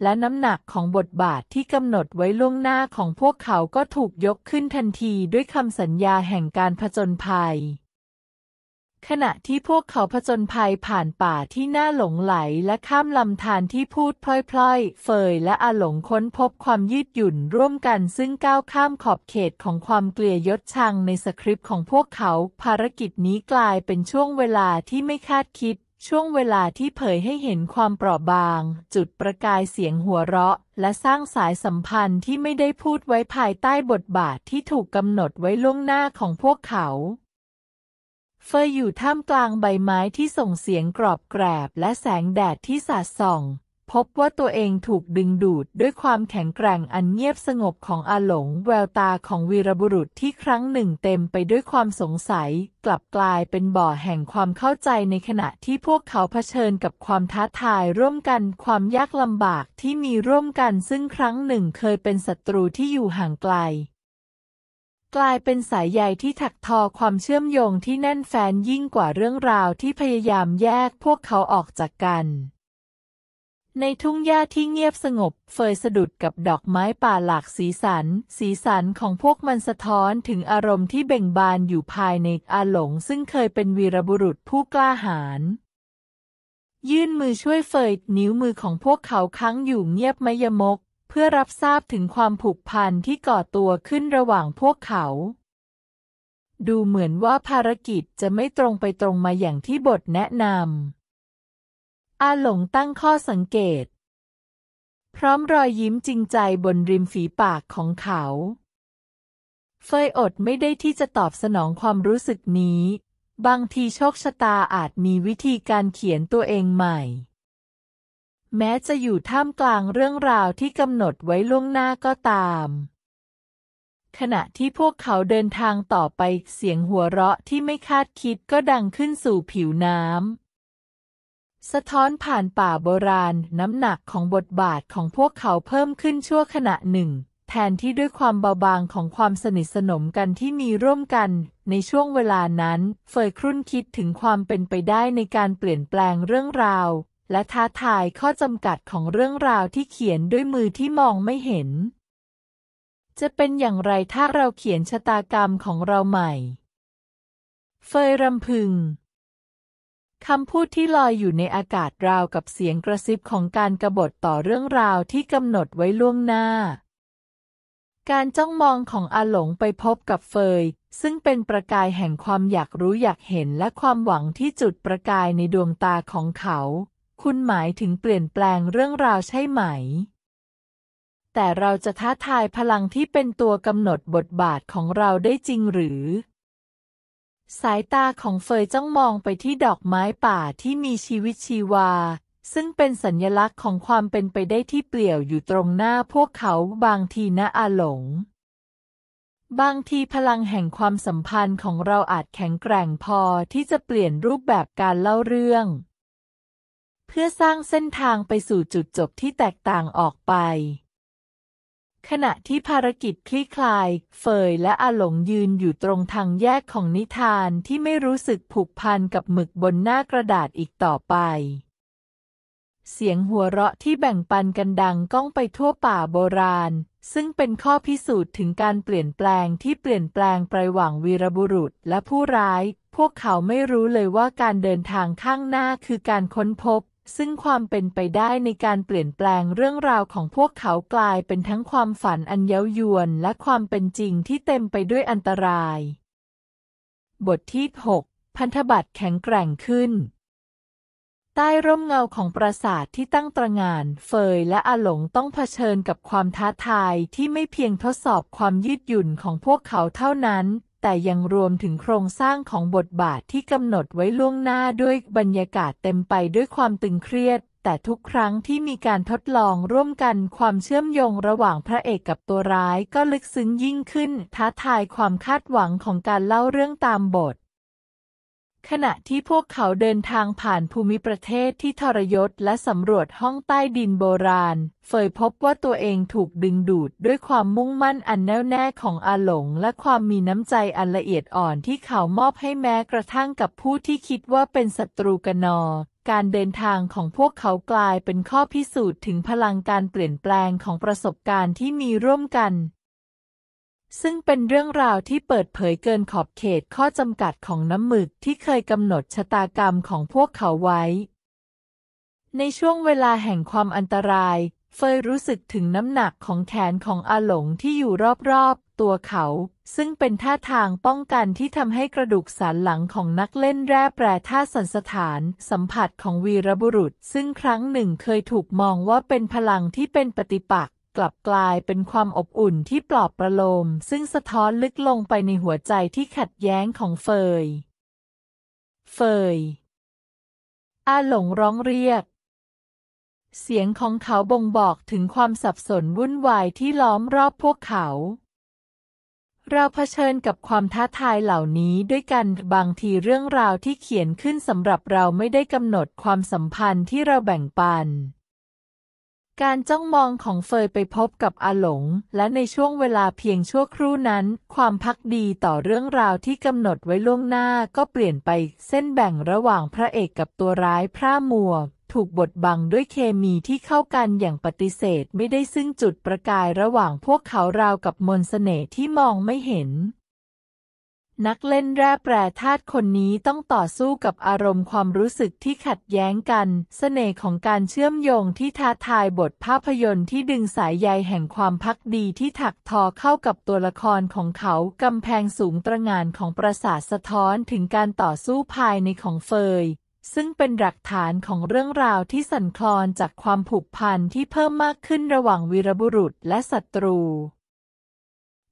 และน้ำหนักของบทบาทที่กำหนดไว้ล่วงหน้าของพวกเขาก็ถูกยกขึ้นทันทีด้วยคำสัญญาแห่งการผจญภัยขณะที่พวกเขาผจญภัยผ่านป่าที่น่าหลงไหลและข้ามลำธารที่พูดพล่อยๆเฟยและอาหลงค้นพบความยืดหยุ่นร่วมกันซึ่งก้าวข้ามขอบเขตของความเกลียยศชังในสคริปต์ของพวกเขา ภารกิจนี้กลายเป็นช่วงเวลาที่ไม่คาดคิด ช่วงเวลาที่เผยให้เห็นความเปราะบาง จุดประกายเสียงหัวเราะ และสร้างสายสัมพันธ์ที่ไม่ได้พูดไว้ภายใต้บทบาทที่ถูกกำหนดไว้ล่วงหน้าของพวกเขาเฟยอยู่ท่ามกลางใบไม้ที่ส่งเสียงกรอบแกรบและแสงแดดที่สาดส่อง พบว่าตัวเองถูกดึงดูดด้วยความแข็งแกร่งอันเงียบสงบของอาหลงแววตาของวีรบุรุษที่ครั้งหนึ่งเต็มไปด้วยความสงสัย กลับกลายเป็นบ่อแห่งความเข้าใจในขณะที่พวกเขาเผชิญกับความท้าทายร่วมกันความยากลำบากที่มีร่วมกันซึ่งครั้งหนึ่งเคยเป็นศัตรูที่อยู่ห่างไกลกลายเป็นสายใยที่ถักทอความเชื่อมโยงที่แน่นแฟนยิ่งกว่าเรื่องราวที่พยายามแยกพวกเขาออกจากกัน ในทุ่งหญ้าที่เงียบสงบเฟยสะดุดกับดอกไม้ป่าหลากสีสัน สีสันของพวกมันสะท้อนถึงอารมณ์ที่เบ่งบานอยู่ภายในอาหลง ซึ่งเคยเป็นวีรบุรุษผู้กล้าหาญยื่นมือช่วยเฟยนิ้วมือของพวกเขาค้างอยู่เงียบไมยมกเพื่อรับทราบถึงความผูกพันที่ก่อตัวขึ้นระหว่างพวกเขา ดูเหมือนว่าภารกิจจะไม่ตรงไปตรงมาอย่างที่บทแนะนำอาหลงตั้งข้อสังเกต พร้อมรอยยิ้มจริงใจบนริมฝีปากของเขา เฟยอดไม่ได้ที่จะตอบสนองความรู้สึกนี้ บางทีโชคชะตาอาจมีวิธีการเขียนตัวเองใหม่แม้จะอยู่ท่ามกลางเรื่องราวที่กำหนดไว้ล่วงหน้าก็ตาม ขณะที่พวกเขาเดินทางต่อไปเสียงหัวเราะที่ไม่คาดคิดก็ดังขึ้นสู่ผิวน้ำสะท้อนผ่านป่าโบราณน้ำหนักของบทบาทของพวกเขาเพิ่มขึ้นชั่วขณะหนึ่ง แทนที่ด้วยความเบาบางของความสนิทสนมกันที่มีร่วมกัน ในช่วงเวลานั้นเฟยครุ่นคิดถึงความเป็นไปได้ในการเปลี่ยนแปลงเรื่องราวและท้าทายข้อจำกัดของเรื่องราวที่เขียนด้วยมือที่มองไม่เห็น จะเป็นอย่างไรถ้าเราเขียนชะตากรรมของเราใหม่ เฟยรำพึงคำพูดที่ลอยอยู่ในอากาศราวกับเสียงกระซิบของการกรบฏต่อเรื่องราวที่กำหนดไว้ล่วงหน้า การจ้องมองของอาหลงไปพบกับเฟย ซึ่งเป็นประกายแห่งความอยากรู้อยากเห็นและความหวังที่จุดประกายในดวงตาของเขาคุณหมายถึงเปลี่ยนแปลงเรื่องราวใช่ไหม แต่เราจะท้าทายพลังที่เป็นตัวกำหนดบทบาทของเราได้จริงหรือ สายตาของเฟยจ้องมองไปที่ดอกไม้ป่าที่มีชีวิตชีวา ซึ่งเป็นสัญลักษณ์ของความเป็นไปได้ที่เปลี่ยวอยู่ตรงหน้าพวกเขาบางทีนะอาหลง บางทีพลังแห่งความสัมพันธ์ของเราอาจแข็งแกร่งพอที่จะเปลี่ยนรูปแบบการเล่าเรื่องเพื่อสร้างเส้นทางไปสู่จุดจบที่แตกต่างออกไป ขณะที่ภารกิจคลี่คลายเฟยและอาหลงยืนอยู่ตรงทางแยกของนิทานที่ไม่รู้สึกผูกพันกับหมึกบนหน้ากระดาษอีกต่อไป เสียงหัวเราะที่แบ่งปันกันดังก้องไปทั่วป่าโบราณ ซึ่งเป็นข้อพิสูจน์ถึงการเปลี่ยนแปลงที่เปลี่ยนแปลงไประหว่างวีรบุรุษและผู้ร้าย พวกเขาไม่รู้เลยว่าการเดินทางข้างหน้าคือการค้นพบซึ่งความเป็นไปได้ในการเปลี่ยนแปลงเรื่องราวของพวกเขากลายเป็นทั้งความฝันอันเย้ายวนและความเป็นจริงที่เต็มไปด้วยอันตราย บทที่6พันธบัตรแข็งแกร่งขึ้น ใต้ร่มเงาของปราสาทที่ตั้งตระงาน เฟยและอาหลงต้องเผชิญกับความท้าทายที่ไม่เพียงทดสอบความยืดหยุ่นของพวกเขาเท่านั้นแต่ยังรวมถึงโครงสร้างของบทบาทที่กำหนดไว้ล่วงหน้าด้วยบรรยากาศเต็มไปด้วยความตึงเครียด แต่ทุกครั้งที่มีการทดลองร่วมกันความเชื่อมโยงระหว่างพระเอกกับตัวร้าย ก็ลึกซึ้งยิ่งขึ้นท้าทายความคาดหวังของการเล่าเรื่องตามบทขณะที่พวกเขาเดินทางผ่านภูมิประเทศที่ทรยศและสำรวจห้องใต้ดินโบราณเฟยพบว่าตัวเองถูกดึงดูดด้วยความมุ่งมั่นอันแน่วแน่ของอาหลงและความมีน้ำใจอันละเอียดอ่อนที่เขามอบให้แม้กระทั่งกับผู้ที่คิดว่าเป็นศัตรูกันนอการเดินทางของพวกเขากลายเป็นข้อพิสูจน์ถึงพลังการเปลี่ยนแปลงของประสบการณ์ที่มีร่วมกันซึ่งเป็นเรื่องราวที่เปิดเผยเกินขอบเขตข้อจำกัดของน้ำหมึกที่เคยกำหนดชะตากรรมของพวกเขาไว้ ในช่วงเวลาแห่งความอันตราย เฟยรู้สึกถึงน้ำหนักของแขนของอาหลงที่อยู่รอบๆตัวเขา ซึ่งเป็นท่าทางป้องกันที่ทำให้กระดูกสันหลังของนักเล่นแร่แปรท่าสันสถาน สัมผัสของวีรบุรุษ ซึ่งครั้งหนึ่งเคยถูกมองว่าเป็นพลังที่เป็นปฏิปักษกลับกลายเป็นความอบอุ่นที่ปลอบประโลมซึ่งสะท้อนลึกลงไปในหัวใจที่ขัดแย้งของเฟย เฟย อาหลงร้องเรียก เสียงของเขาบ่งบอกถึงความสับสนวุ่นวายที่ล้อมรอบพวกเขา เราเผชิญกับความท้าทายเหล่านี้ด้วยกันบางทีเรื่องราวที่เขียนขึ้นสำหรับเราไม่ได้กำหนดความสัมพันธ์ที่เราแบ่งปันการจ้องมองของเฟยไปพบกับอาหลง และในช่วงเวลาเพียงชั่วครู่นั้น ความพักดีต่อเรื่องราวที่กำหนดไว้ล่วงหน้าก็เปลี่ยนไปเส้นแบ่งระหว่างพระเอกกับตัวร้ายพระมัว ถูกบดบังด้วยเคมีที่เข้ากันอย่างปฏิเสธไม่ได้ซึ่งจุดประกายระหว่างพวกเขาราวกับมน์เสน่ห์ที่มองไม่เห็นนักเล่นแร่แปรธาตุคนนี้ต้องต่อสู้กับอารมณ์ความรู้สึกที่ขัดแย้งกันสเสน่ห์ของการเชื่อมโยงที่ท้าทายบทภาพยนตร์ที่ดึงสายใยแห่งความพักดีที่ถักทอเข้ากับตัวละครของเขากำแพงสูงตระงานของประสาทสะท้อนถึงการต่อสู้ภายในของเฟย ซึ่งเป็นหลักฐานของเรื่องราวที่สั่นคลอนจากความผูกพันที่เพิ่มมากขึ้นระหว่างวีรบุรุษและศัตรู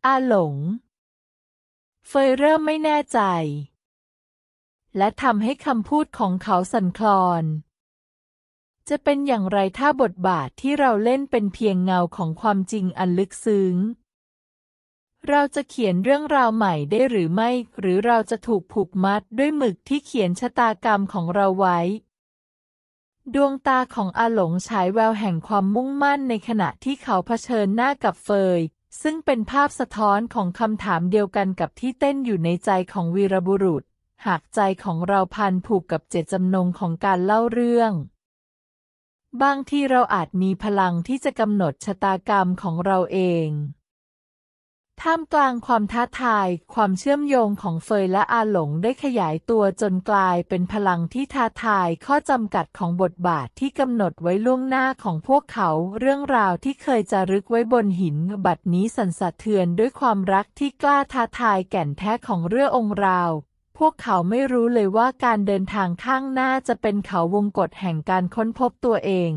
อาหลงเฟยเริ่มไม่แน่ใจ และทำให้คำพูดของเขาสั่นคลอน จะเป็นอย่างไรถ้าบทบาทที่เราเล่นเป็นเพียงเงาของความจริงอันลึกซึ้ง เราจะเขียนเรื่องราวใหม่ได้หรือไม่ หรือเราจะถูกผูกมัดด้วยหมึกที่เขียนชะตากรรมของเราไว้ ดวงตาของอาหลงฉายแววแห่งความมุ่งมั่นในขณะที่เขาเผชิญหน้ากับเฟย์ซึ่งเป็นภาพสะท้อนของคำถามเดียวกันกับที่เต้นอยู่ในใจของวีรบุรุษ หากใจของเราพันผูกกับเจตจำนงของการเล่าเรื่อง บางที่เราอาจมีพลังที่จะกำหนดชะตากรรมของเราเองท่ามกลางความท้าทาย ความเชื่อมโยงของเฟยและอาหลงได้ขยายตัวจนกลายเป็นพลังที่ท้าทายข้อจำกัดของบทบาทที่กำหนดไว้ล่วงหน้าของพวกเขาเรื่องราวที่เคยจะรึกไว้บนหินบัดนี้สั่นสะเทือนด้วยความรักที่กล้าท้าทายแก่นแท้ของเรื่ององราว พวกเขาไม่รู้เลยว่าการเดินทางข้างหน้าจะเป็นเขาวงกฏแห่งการค้นพบตัวเอง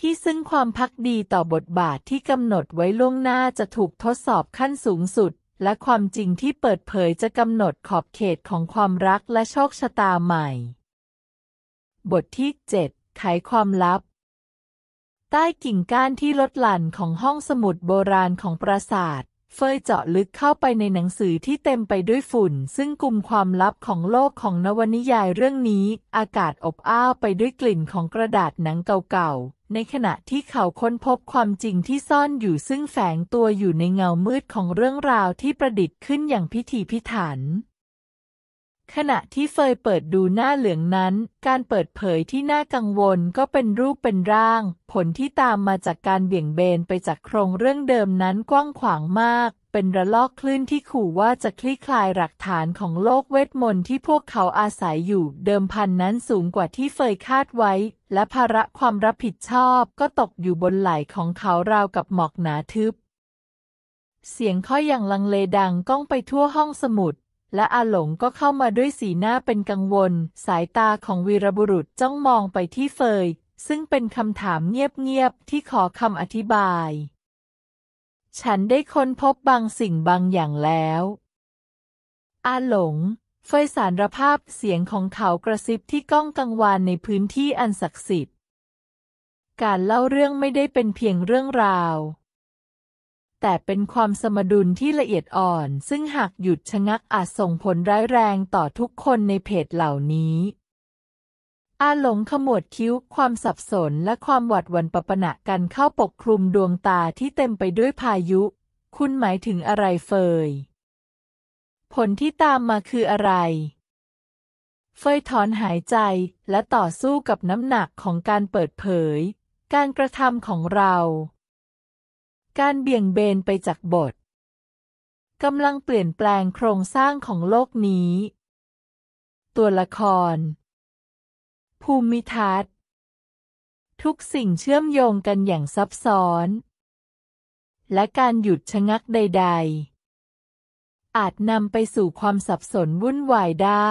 ที่ซึ่งความพักดีต่อบทบาทที่กำหนดไว้ล่วงหน้าจะถูกทดสอบขั้นสูงสุด และความจริงที่เปิดเผยจะกำหนดขอบเขตของความรักและโชคชะตาใหม่ บทที่ 7 ไขความลับ ใต้กิ่งก้านที่ลดหลั่นของห้องสมุดโบราณของปราสาทเฟยเจาะลึกเข้าไปในหนังสือที่เต็มไปด้วยฝุ่น ซึ่งกลุ่มความลับของโลกของนวนิยายเรื่องนี้ อากาศอบอ้าวไปด้วยกลิ่นของกระดาษหนังเก่าๆ ในขณะที่เขาค้นพบความจริงที่ซ่อนอยู่ซึ่งแฝงตัวอยู่ในเงามืดของเรื่องราวที่ประดิษฐ์ขึ้นอย่างพิถีพิถันขณะที่เฟยเปิดดูหน้าเหลืองนั้น การเปิดเผยที่น่ากังวลก็เป็นรูปเป็นร่าง ผลที่ตามมาจากการเบี่ยงเบนไปจากโครงเรื่องเดิมนั้นกว้างขวางมาก เป็นระลอกคลื่นที่ขู่ว่าจะคลี่คลายหลักฐานของโลกเวทมนต์ที่พวกเขาอาศัยอยู่เดิมพันนั้นสูงกว่าที่เฟยคาดไว้ และภาระความรับผิดชอบก็ตกอยู่บนไหล่ของเขาราวกับหมอกหนาทึบ เสียงข้อยอย่างลังเลดังก้องไปทั่วห้องสมุดและอาหลง ก็เข้ามาด้วยสีหน้าเป็นกังวล สายตาของวีรบุรุษจ้องมองไปที่เฟย ซึ่งเป็นคำถามเงียบ ๆ ที่ขอคำอธิบาย ฉันได้ค้นพบบางสิ่งบางอย่างแล้ว อาหลงเฟยสารภาพเสียงของเขากระซิบที่ก้องกังวานในพื้นที่อันศักดิ์สิทธิ์การเล่าเรื่องไม่ได้เป็นเพียงเรื่องราวแต่เป็นความสมดุลที่ละเอียดอ่อน ซึ่งหากหยุดชะงักอาจส่งผลร้ายแรงต่อทุกคนในเพจเหล่านี้ อาหลงขมวดคิ้วความสับสนและความหวัดหวันปะปนะกันเข้าปกคลุมดวงตาที่เต็มไปด้วยพายุ คุณหมายถึงอะไรเฟย ผลที่ตามมาคืออะไร เฟยถอนหายใจและต่อสู้กับน้ำหนักของการเปิดเผย การกระทำของเราการเบี่ยงเบนไปจากบท กำลังเปลี่ยนแปลงโครงสร้างของโลกนี้ ตัวละคร ภูมิทัศน์ทุกสิ่งเชื่อมโยงกันอย่างซับซ้อน และการหยุดชะงักใดๆ อาจนำไปสู่ความสับสนวุ่นวายได้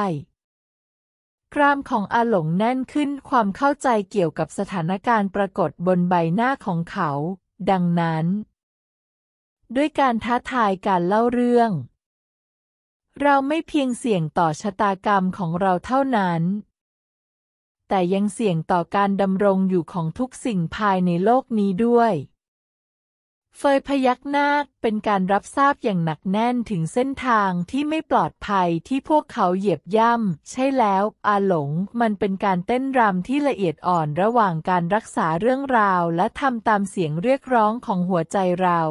กรามของอาหลงแน่นขึ้นความเข้าใจเกี่ยวกับสถานการณ์ปรากฏบนใบหน้าของเขา ดังนั้นด้วยการท้าทายการเล่าเรื่อง เราไม่เพียงเสี่ยงต่อชะตากรรมของเราเท่านั้น แต่ยังเสี่ยงต่อการดำรงอยู่ของทุกสิ่งภายในโลกนี้ด้วย เฟยพยักหน้าเป็นการรับทราบอย่างหนักแน่นถึงเส้นทางที่ไม่ปลอดภัยที่พวกเขาเหยียบย่ำ ใช่แล้ว อาหลงมันเป็นการเต้นรำที่ละเอียดอ่อนระหว่างการรักษาเรื่องราวและทำตามเสียงเรียกร้องของหัวใจเรา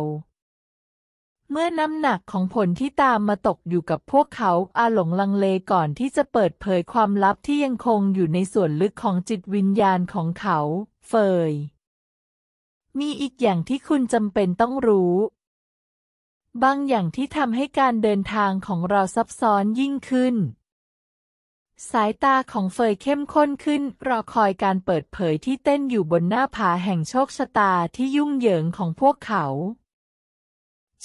เมื่อน้ำหนักของผลที่ตามมาตกอยู่กับพวกเขาอาหลงลังเลก่อนที่จะเปิดเผยความลับที่ยังคงอยู่ในส่วนลึกของจิตวิญญาณของเขาเฟย มีอีกอย่างที่คุณจำเป็นต้องรู้ บางอย่างที่ทำให้การเดินทางของเราซับซ้อนยิ่งขึ้น สายตาของเฟยเข้มข้นขึ้นรอคอยการเปิดเผยที่เต้นอยู่บนหน้าผาแห่งโชคชะตาที่ยุ่งเหยิงของพวกเขา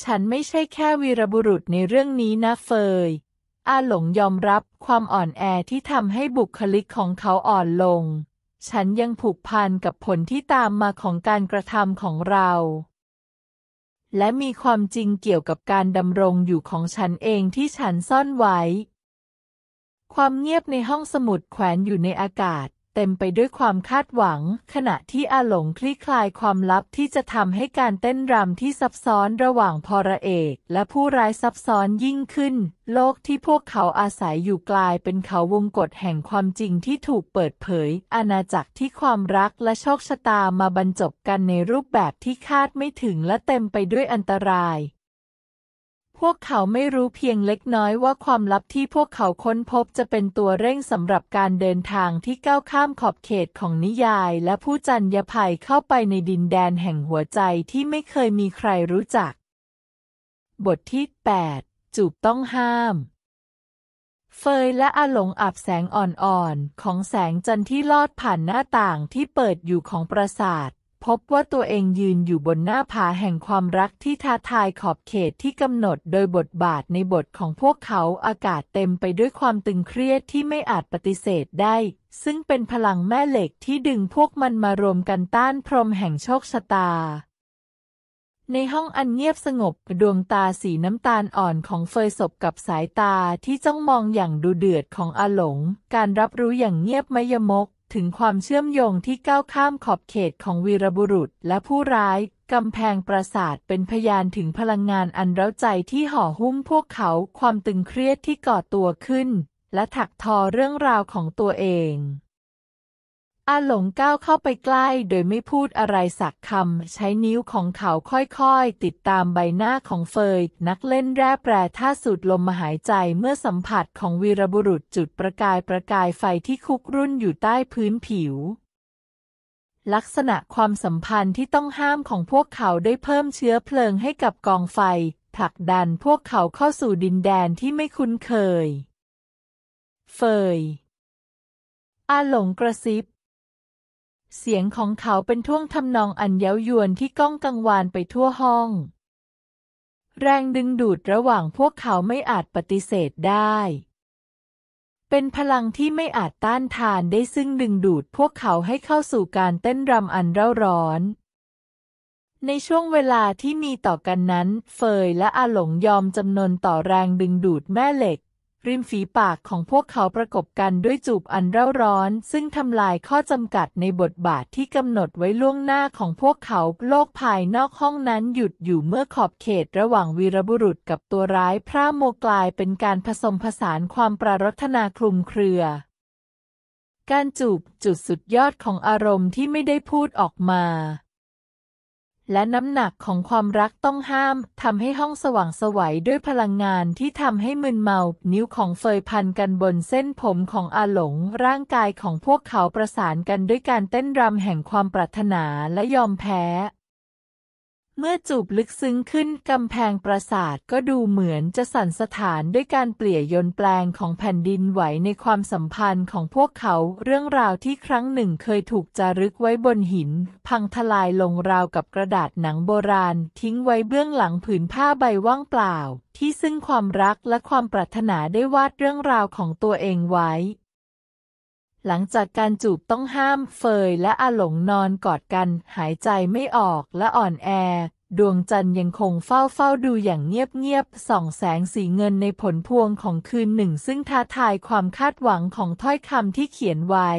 ฉันไม่ใช่แค่วีรบุรุษในเรื่องนี้นะเฟย อาหลงยอมรับความอ่อนแอที่ทำให้บุคลิกของเขาอ่อนลง ฉันยังผูกพันกับผลที่ตามมาของการกระทำของเรา และมีความจริงเกี่ยวกับการดำรงอยู่ของฉันเองที่ฉันซ่อนไว้ ความเงียบในห้องสมุดแขวนอยู่ในอากาศเต็มไปด้วยความคาดหวังขณะที่อาหลงคลี่คลายความลับที่จะทำให้การเต้นรำที่ซับซ้อนระหว่างพระเอกและผู้ร้ายซับซ้อนยิ่งขึ้น โลกที่พวกเขาอาศัยอยู่กลายเป็นเขาวงกฏแห่งความจริงที่ถูกเปิดเผย อาณาจักรที่ความรักและโชคชะตามาบรรจบกันในรูปแบบที่คาดไม่ถึงและเต็มไปด้วยอันตรายพวกเขาไม่รู้เพียงเล็กน้อยว่าความลับที่พวกเขาค้นพบจะเป็นตัวเร่งสำหรับการเดินทางที่ก้าวข้ามขอบเขตของนิยายและผู้จัญญภัยเข้าไปในดินแดนแห่งหัวใจที่ไม่เคยมีใครรู้จัก บทที่8จูบต้องห้าม เฟยและอาหลงอับแสงอ่อนๆของแสงจันทร์ที่ลอดผ่านหน้าต่างที่เปิดอยู่ของปราสาทพบว่าตัวเองยืนอยู่บนหน้าผาแห่งความรักที่ท้าทายขอบเขตที่กำหนดโดยบทบาทในบทของพวกเขาอากาศเต็มไปด้วยความตึงเครียดที่ไม่อาจปฏิเสธได้ ซึ่งเป็นพลังแม่เหล็กที่ดึงพวกมันมารวมกันต้านพรมแห่งโชคชะตา ในห้องอันเงียบสงบดวงตาสีน้ำตาลอ่อนของเฟยศพกับสายตาที่จ้องมองอย่างดูเดือดของอาหลง การรับรู้อย่างเงียบมยมกถึงความเชื่อมโยงที่ก้าวข้ามขอบเขตของวีรบุรุษและผู้ร้ายกำแพงปราสาทเป็นพยานถึงพลังงานอันเร้าใจที่ห่อหุ้มพวกเขาความตึงเครียดที่ก่อตัวขึ้นและถักทอเรื่องราวของตัวเองอาหลงก้าวเข้าไปใกล้ โดยไม่พูดอะไรสักคำ ใช้นิ้วของเขาค่อยๆ ติดตามใบหน้าของเฟย นักเล่นแร่แปรท่าสูดลมหายใจเมื่อสัมผัสของวีรบุรุษจุดประกายประกายไฟที่คุกรุ่นอยู่ใต้พื้นผิว ลักษณะความสัมพันธ์ที่ต้องห้ามของพวกเขาได้เพิ่มเชื้อเพลิงให้กับกองไฟผลักดันพวกเขาเข้าสู่ดินแดนที่ไม่คุ้นเคยเฟยอาหลงกระซิบเสียงของเขาเป็นท่วงทำนองอันเย้ายวนที่ก้องกังวานไปทั่วห้อง แรงดึงดูดระหว่างพวกเขาไม่อาจปฏิเสธได้ เป็นพลังที่ไม่อาจต้านทานได้ซึ่งดึงดูดพวกเขาให้เข้าสู่การเต้นรำอันเร่าร้อน ในช่วงเวลาที่มีต่อกันนั้นเฟยและอาหลงยอมจำนนต่อแรงดึงดูดแม่เหล็กริมฝีปากของพวกเขาประกบกันด้วยจูบอันเร่าร้อน ซึ่งทำลายข้อจำกัดในบทบาทที่กำหนดไว้ล่วงหน้าของพวกเขาโลกภายนอกห้องนั้นหยุดอยู่เมื่อขอบเขตระหว่างวีรบุรุษกับตัวร้ายพระโมกลายเป็นการผสมผสานความปรารถนาคลุมเครือ การจูบจุดสุดยอดของอารมณ์ที่ไม่ได้พูดออกมาและน้ำหนักของความรักต้องห้ามทำให้ห้องสว่างสวัยด้วยพลังงานที่ทำให้มึนเมา นิ้วของเฟยพันกันบนเส้นผมของอาหลง ร่างกายของพวกเขาประสานกันด้วยการเต้นรำแห่งความปรารถนาและยอมแพ้เมื่อจูบลึกซึ้งขึ้นกำแพงปราสาทก็ดูเหมือนจะสั่นสถานด้วยการเปลี่ยยนแปลงของแผ่นดินไหวในความสัมพันธ์ของพวกเขาเรื่องราวที่ครั้งหนึ่งเคยถูกจารึกไว้บนหิน พังทลายลงราวกับกระดาษหนังโบราณ ทิ้งไว้เบื้องหลังผืนผ้าใบว่างเปล่า ที่ซึ่งความรักและความปรารถนาได้วาดเรื่องราวของตัวเองไว้หลังจากการจูบต้องห้าม เฟยและอาหลงนอนกอดกัน หายใจไม่ออกและอ่อนแอ ดวงจันทร์ยังคงเฝ้าเฝ้าดูอย่างเงียบ ๆส่องแสงสีเงินในผลพวงของคืนหนึ่ง ซึ่งท้าทายความคาดหวังของถ้อยคำที่เขียนไว้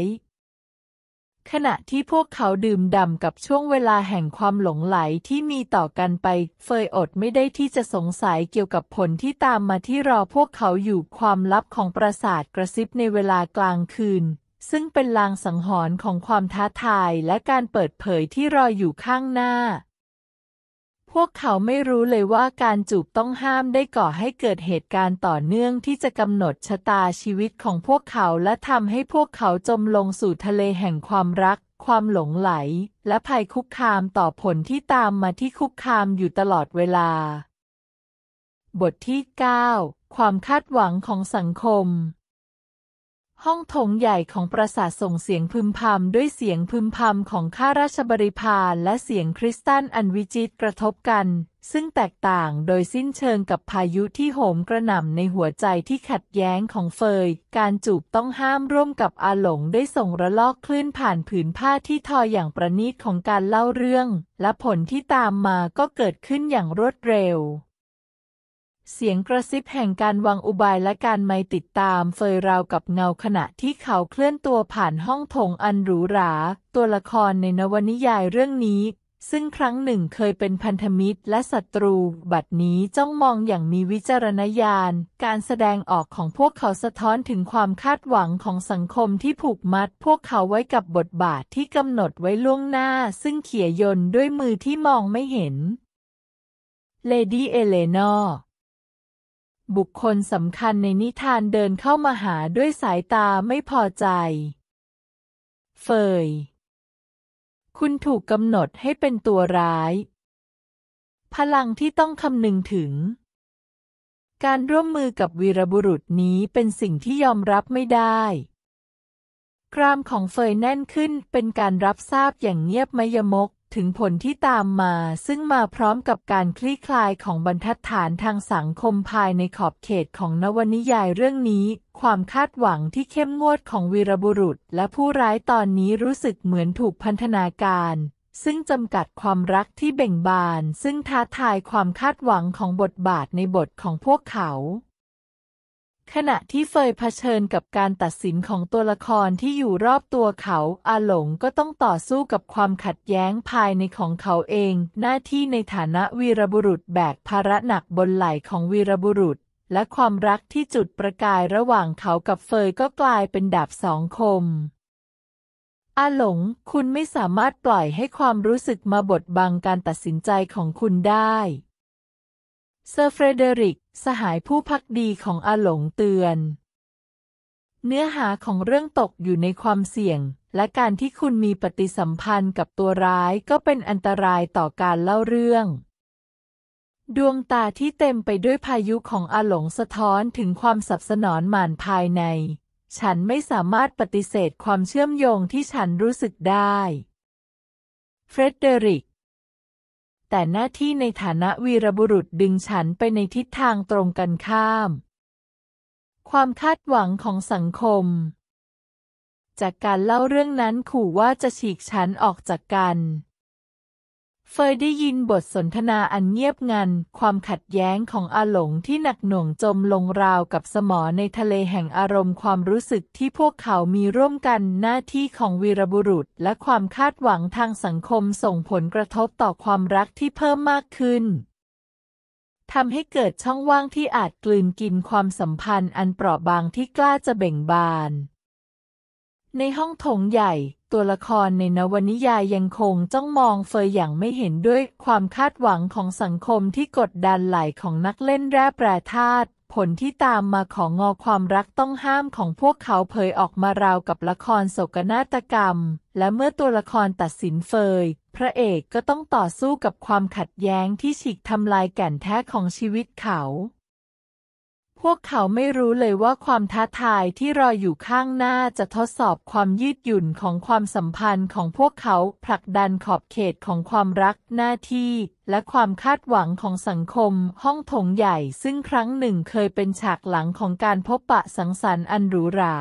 ขณะที่พวกเขาดื่มด่ำกับช่วงเวลาแห่งความหลงไหลที่มีต่อกันไป เฟยอดไม่ได้ที่จะสงสัยเกี่ยวกับผลที่ตามมาที่รอพวกเขาอยู่ความลับของปราสาทกระซิบในเวลากลางคืนซึ่งเป็นลางสังหรณ์ของความท้าทายและการเปิดเผยที่รออยู่ข้างหน้า พวกเขาไม่รู้เลยว่าการจูบต้องห้ามได้ก่อให้เกิดเหตุการณ์ต่อเนื่องที่จะกำหนดชะตาชีวิตของพวกเขาและทำให้พวกเขาจมลงสู่ทะเลแห่งความรัก ความหลงไหล และภัยคุกคามต่อผลที่ตามมาที่คุกคามอยู่ตลอดเวลา บทที่ 9 ความคาดหวังของสังคมห้องโถงใหญ่ของปราสาทส่งเสียงพึมพำด้วยเสียงพึมพำของข้าราชบริพารและเสียงคริสตันอันวิจิตกระทบกัน ซึ่งแตกต่างโดยสิ้นเชิงกับพายุที่โหมกระหน่ำในหัวใจที่ขัดแย้งของเฟย การจูบต้องห้ามร่วมกับอาหลงได้ส่งระลอกคลื่นผ่านผืนผ้าที่ทออย่างประณีตของการเล่าเรื่อง และผลที่ตามมาก็เกิดขึ้นอย่างรวดเร็วเสียงกระซิบแห่งการวางอุบายและการไม่ติดตามเฟยราวกับเงาขณะที่เขาเคลื่อนตัวผ่านห้องโถงอันหรูหราตัวละครในนวนิยายเรื่องนี้ซึ่งครั้งหนึ่งเคยเป็นพันธมิตรและศัตรูบัดนี้จ้องมองอย่างมีวิจารณญาณ การแสดงออกของพวกเขาสะท้อนถึงความคาดหวังของสังคมที่ผูกมัดพวกเขาไว้กับบทบาทที่กำหนดไว้ล่วงหน้าซึ่งเขียยนด้วยมือที่มองไม่เห็น เลดี้เอเลนอร์บุคคลสำคัญในนิทานเดินเข้ามาหาด้วยสายตาไม่พอใจ เฟย คุณถูกกำหนดให้เป็นตัวร้าย พลังที่ต้องคำนึงถึง การร่วมมือกับวีรบุรุษนี้เป็นสิ่งที่ยอมรับไม่ได้กรามของเฟยแน่นขึ้นเป็นการรับทราบอย่างเงียบมยมกถึงผลที่ตามมา ซึ่งมาพร้อมกับการคลี่คลายของบรรทัดฐานทางสังคมภายในขอบเขตของนวนิยายเรื่องนี้ ความคาดหวังที่เข้มงวดของวีรบุรุษ และผู้ร้ายตอนนี้รู้สึกเหมือนถูกพันธนาการ ซึ่งจำกัดความรักที่เบ่งบานซึ่งท้าทายความคาดหวังของบทบาทในบทของพวกเขาขณะที่เฟยเผชิญกับการตัดสินของตัวละครที่อยู่รอบตัวเขา อาหลงก็ต้องต่อสู้กับความขัดแย้งภายในของเขาเอง หน้าที่ในฐานะวีรบุรุษแบกภาระหนักบนไหล่ของวีรบุรุษ และความรักที่จุดประกายระหว่างเขากับเฟยก็กลายเป็นดาบสองคม อาหลงคุณไม่สามารถปล่อยให้ความรู้สึกมาบดบังการตัดสินใจของคุณได้เซอร์เฟรเดริก สหายผู้พักดีของอาหลงเตือน เนื้อหาของเรื่องตกอยู่ในความเสี่ยง และการที่คุณมีปฏิสัมพันธ์กับตัวร้ายก็เป็นอันตรายต่อการเล่าเรื่อง ดวงตาที่เต็มไปด้วยพายุของอาหลงสะท้อนถึงความสับสนอนหมานภายใน ฉันไม่สามารถปฏิเสธความเชื่อมโยงที่ฉันรู้สึกได้ เฟรเดริกแต่หน้าที่ในฐานะวีรบุรุษดึงฉันไปในทิศทางตรงกันข้าม ความคาดหวังของสังคม จากการเล่าเรื่องนั้นขู่ว่าจะฉีกฉันออกจากกันเฟยได้ยินบทสนทนาอันเงียบงันความขัดแย้งของอาหลงที่หนักหน่วงจมลงราวกับสมอในทะเลแห่งอารมณ์ความรู้สึกที่พวกเขามีร่วมกันหน้าที่ของวีรบุรุษและความคาดหวังทางสังคมส่งผลกระทบต่อความรักที่เพิ่มมากขึ้นทำให้เกิดช่องว่างที่อาจกลืนกินความสัมพันธ์ อันเปราะบางที่กล้าจะเบ่งบานในห้องโถงใหญ่ตัวละครในนวนิยายยังคงจ้องมองเฟยอย่างไม่เห็นด้วยความคาดหวังของสังคมที่กดดันไหลของนักเล่นแร่แปรธาตุผลที่ตามมาของงอความรักต้องห้ามของพวกเขาเผยออกมาราวกับละครโศกนาฏกรรม และเมื่อตัวละครตัดสินเฟย พระเอกก็ต้องต่อสู้กับความขัดแย้งที่ฉีกทำลายแก่นแท้ของชีวิตเขาพวกเขาไม่รู้เลยว่าความท้าทายที่รออยู่ข้างหน้าจะทดสอบความยืดหยุ่นของความสัมพันธ์ของพวกเขาผลักดันขอบเขตของความรักหน้าที่และความคาดหวังของสังคมห้องถงใหญ่ซึ่งครั้งหนึ่งเคยเป็นฉากหลังของการพบปะสังสรรค์อันหรูหรา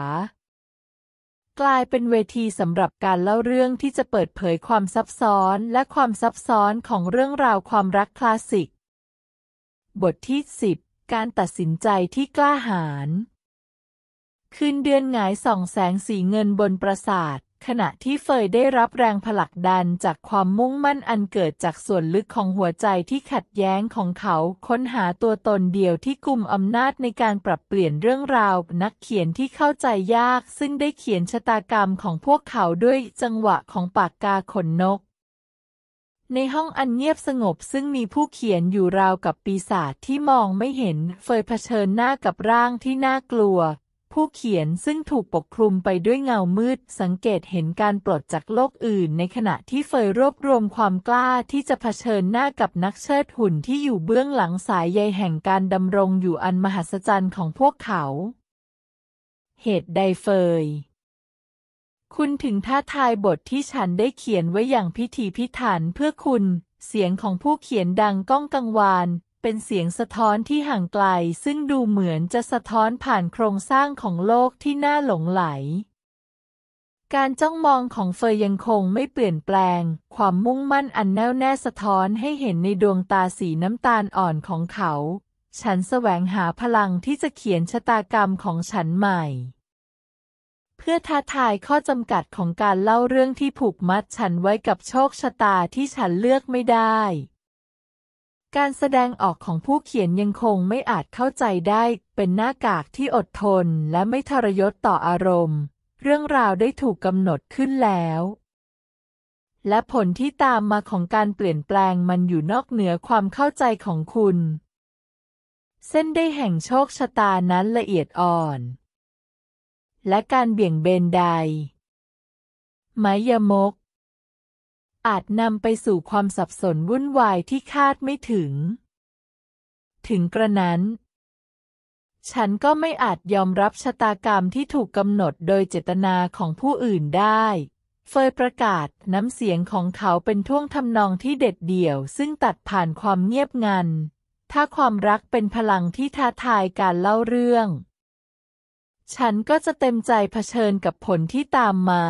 กลายเป็นเวทีสำหรับการเล่าเรื่องที่จะเปิดเผยความซับซ้อนและความซับซ้อนของเรื่องราวความรักคลาสสิกบทที่10การตัดสินใจที่กล้าหาญ คืนเดือนหงายส่องแสงสีเงินบนปราสาทขณะที่เฟยได้รับแรงผลักดันจากความมุ่งมั่นอันเกิดจากส่วนลึกของหัวใจที่ขัดแย้งของเขาค้นหาตัวตนเดียวที่กลุ่มอำนาจในการปรับเปลี่ยนเรื่องราวนักเขียนที่เข้าใจยากซึ่งได้เขียนชะตากรรมของพวกเขาด้วยจังหวะของปากกาขนนกในห้องอันเงียบสงบซึ่งมีผู้เขียนอยู่ราวกับปีศาจที่มองไม่เห็นเฟยเผชิญหน้ากับร่างที่น่ากลัว ผู้เขียนซึ่งถูกปกคลุมไปด้วยเงามืด สังเกตเห็นการปลดจากโลกอื่นในขณะที่เฟยรวบรวมความกล้าที่จะเผชิญหน้ากับนักเชิดหุ่นที่อยู่เบื้องหลังสายใยแห่งการดำรงอยู่อันมหัศจรรย์ของพวกเขา เหตุใดเฟยคุณถึงท้าทายบทที่ฉันได้เขียนไว้อย่างพิถีพิถันเพื่อคุณ เสียงของผู้เขียนดังก้องกังวาน เป็นเสียงสะท้อนที่ห่างไกล ซึ่งดูเหมือนจะสะท้อนผ่านโครงสร้างของโลกที่น่าหลงไหล การจ้องมองของเฟยยังคงไม่เปลี่ยนแปลง ความมุ่งมั่นอันแน่วแน่สะท้อนให้เห็นในดวงตาสีน้ำตาลอ่อนของเขา ฉันแสวงหาพลังที่จะเขียนชะตากรรมของฉันใหม่เพื่อท้าทายข้อจำกัดของการเล่าเรื่องที่ผูกมัดฉันไว้กับโชคชะตาที่ฉันเลือกไม่ได้ การแสดงออกของผู้เขียนยังคงไม่อาจเข้าใจได้ เป็นหน้ากากที่อดทน และไม่ทรยศต่ออารมณ์ เรื่องราวได้ถูกกำหนดขึ้นแล้ว และผลที่ตามมาของการเปลี่ยนแปลงมันอยู่นอกเหนือความเข้าใจของคุณ เส้นได้แห่งโชคชะตานั้นละเอียดอ่อนและการเบี่ยงเบนใดไมยมก อาจนำไปสู่ความสับสนวุ่นวายที่คาดไม่ถึง ถึงกระนั้น ฉันก็ไม่อาจยอมรับชะตากรรมที่ถูกกำหนดโดยเจตนาของผู้อื่นได้ เฟยประกาศน้ำเสียงของเขาเป็นท่วงทำนองที่เด็ดเดี่ยว ซึ่งตัดผ่านความเงียบงัน ถ้าความรักเป็นพลังที่ท้าทายการเล่าเรื่องฉันก็จะเต็มใจเผชิญกับผลที่ตามมา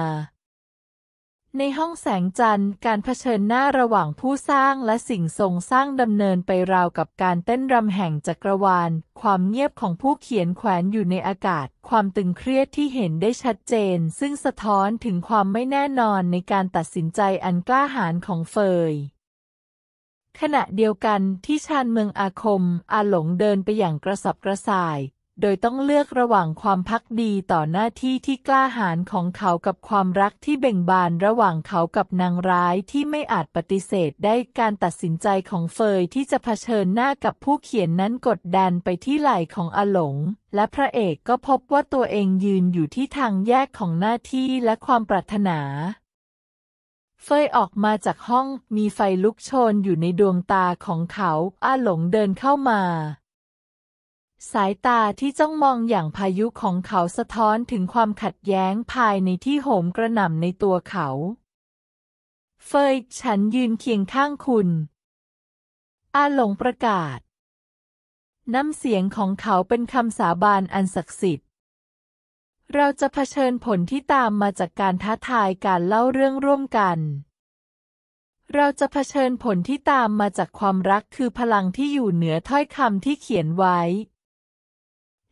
ในห้องแสงจันทร์ การเผชิญหน้าระหว่างผู้สร้างและสิ่งทรงสร้างดำเนินไปราวกับการเต้นรำแห่งจักรวาล ความเงียบของผู้เขียนแขวนอยู่ในอากาศ ความตึงเครียดที่เห็นได้ชัดเจน ซึ่งสะท้อนถึงความไม่แน่นอนในการตัดสินใจอันกล้าหาญของเฟย ขณะเดียวกันที่ชานเมืองอาคม อาหลงเดินไปอย่างกระสับกระส่ายโดยต้องเลือกระหว่างความพักดีต่อหน้าที่ที่กล้าหาญของเขากับความรักที่เบ่งบาน ระหว่างเขากับนางร้ายที่ไม่อาจปฏิเสธได้การตัดสินใจของเฟยที่จะเผชิญหน้ากับผู้เขียนนั้นกดดันไปที่ไหล่ของอาหลง และพระเอกก็พบว่าตัวเองยืนอยู่ที่ทางแยกของหน้าที่และความปรารถนา เฟยออกมาจากห้องมีไฟลุกโชนอยู่ในดวงตาของเขาอาหลงเดินเข้ามาสายตาที่จ้องมองอย่างพายุของเขาสะท้อนถึงความขัดแย้งภายในที่โหมกระหน่ำในตัวเขา เฟยฉันยืนเคียงข้างคุณ อาหลงประกาศ น้ำเสียงของเขาเป็นคำสาบานอันศักดิ์สิทธิ์ เราจะะเผชิญผลที่ตามมาจากการท้าทายการเล่าเรื่องร่วมกัน เราจะะเผชิญผลที่ตามมาจากความรักคือพลังที่อยู่เหนือถ้อยคำที่เขียนไว้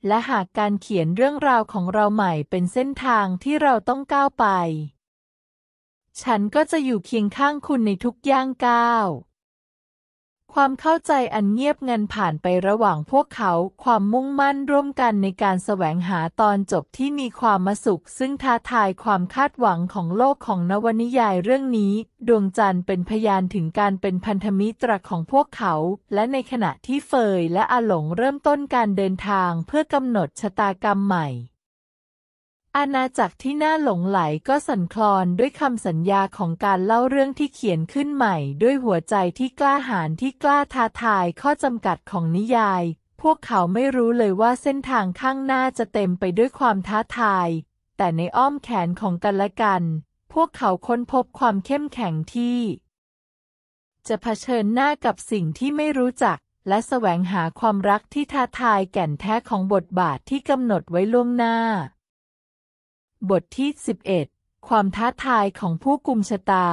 และหากการเขียนเรื่องราวของเราใหม่เป็นเส้นทางที่เราต้องก้าวไป ฉันก็จะอยู่เคียงข้างคุณในทุกย่างก้าวความเข้าใจอันเงียบงันผ่านไประหว่างพวกเขา ความมุ่งมั่นร่วมกันในการแสวงหาตอนจบที่มีความมาสุขซึ่งท้าทายความคาดหวังของโลกของนวนิยายเรื่องนี้ ดวงจันทร์เป็นพยานถึงการเป็นพันธมิตรของพวกเขา และในขณะที่เฟยและอาหลงเริ่มต้นการเดินทางเพื่อกำหนดชะตากรรมใหม่อาณาจักรที่น่าหลงไหลก็สั่นคลอนด้วยคำสัญญาของการเล่าเรื่องที่เขียนขึ้นใหม่ด้วยหัวใจที่กล้าหาญที่กล้าท้าทายข้อจำกัดของนิยาย พวกเขาไม่รู้เลยว่าเส้นทางข้างหน้าจะเต็มไปด้วยความท้าทาย แต่ในอ้อมแขนของกันและกัน พวกเขาค้นพบความเข้มแข็งที่ จะะเผชิญหน้ากับสิ่งที่ไม่รู้จักและแสวงหาความรักที่ท้าทายแก่นแท้ของบทบาทที่กำหนดไว้ล่วงหน้าบทที่ 11 ความท้าทายของผู้กุมชะตา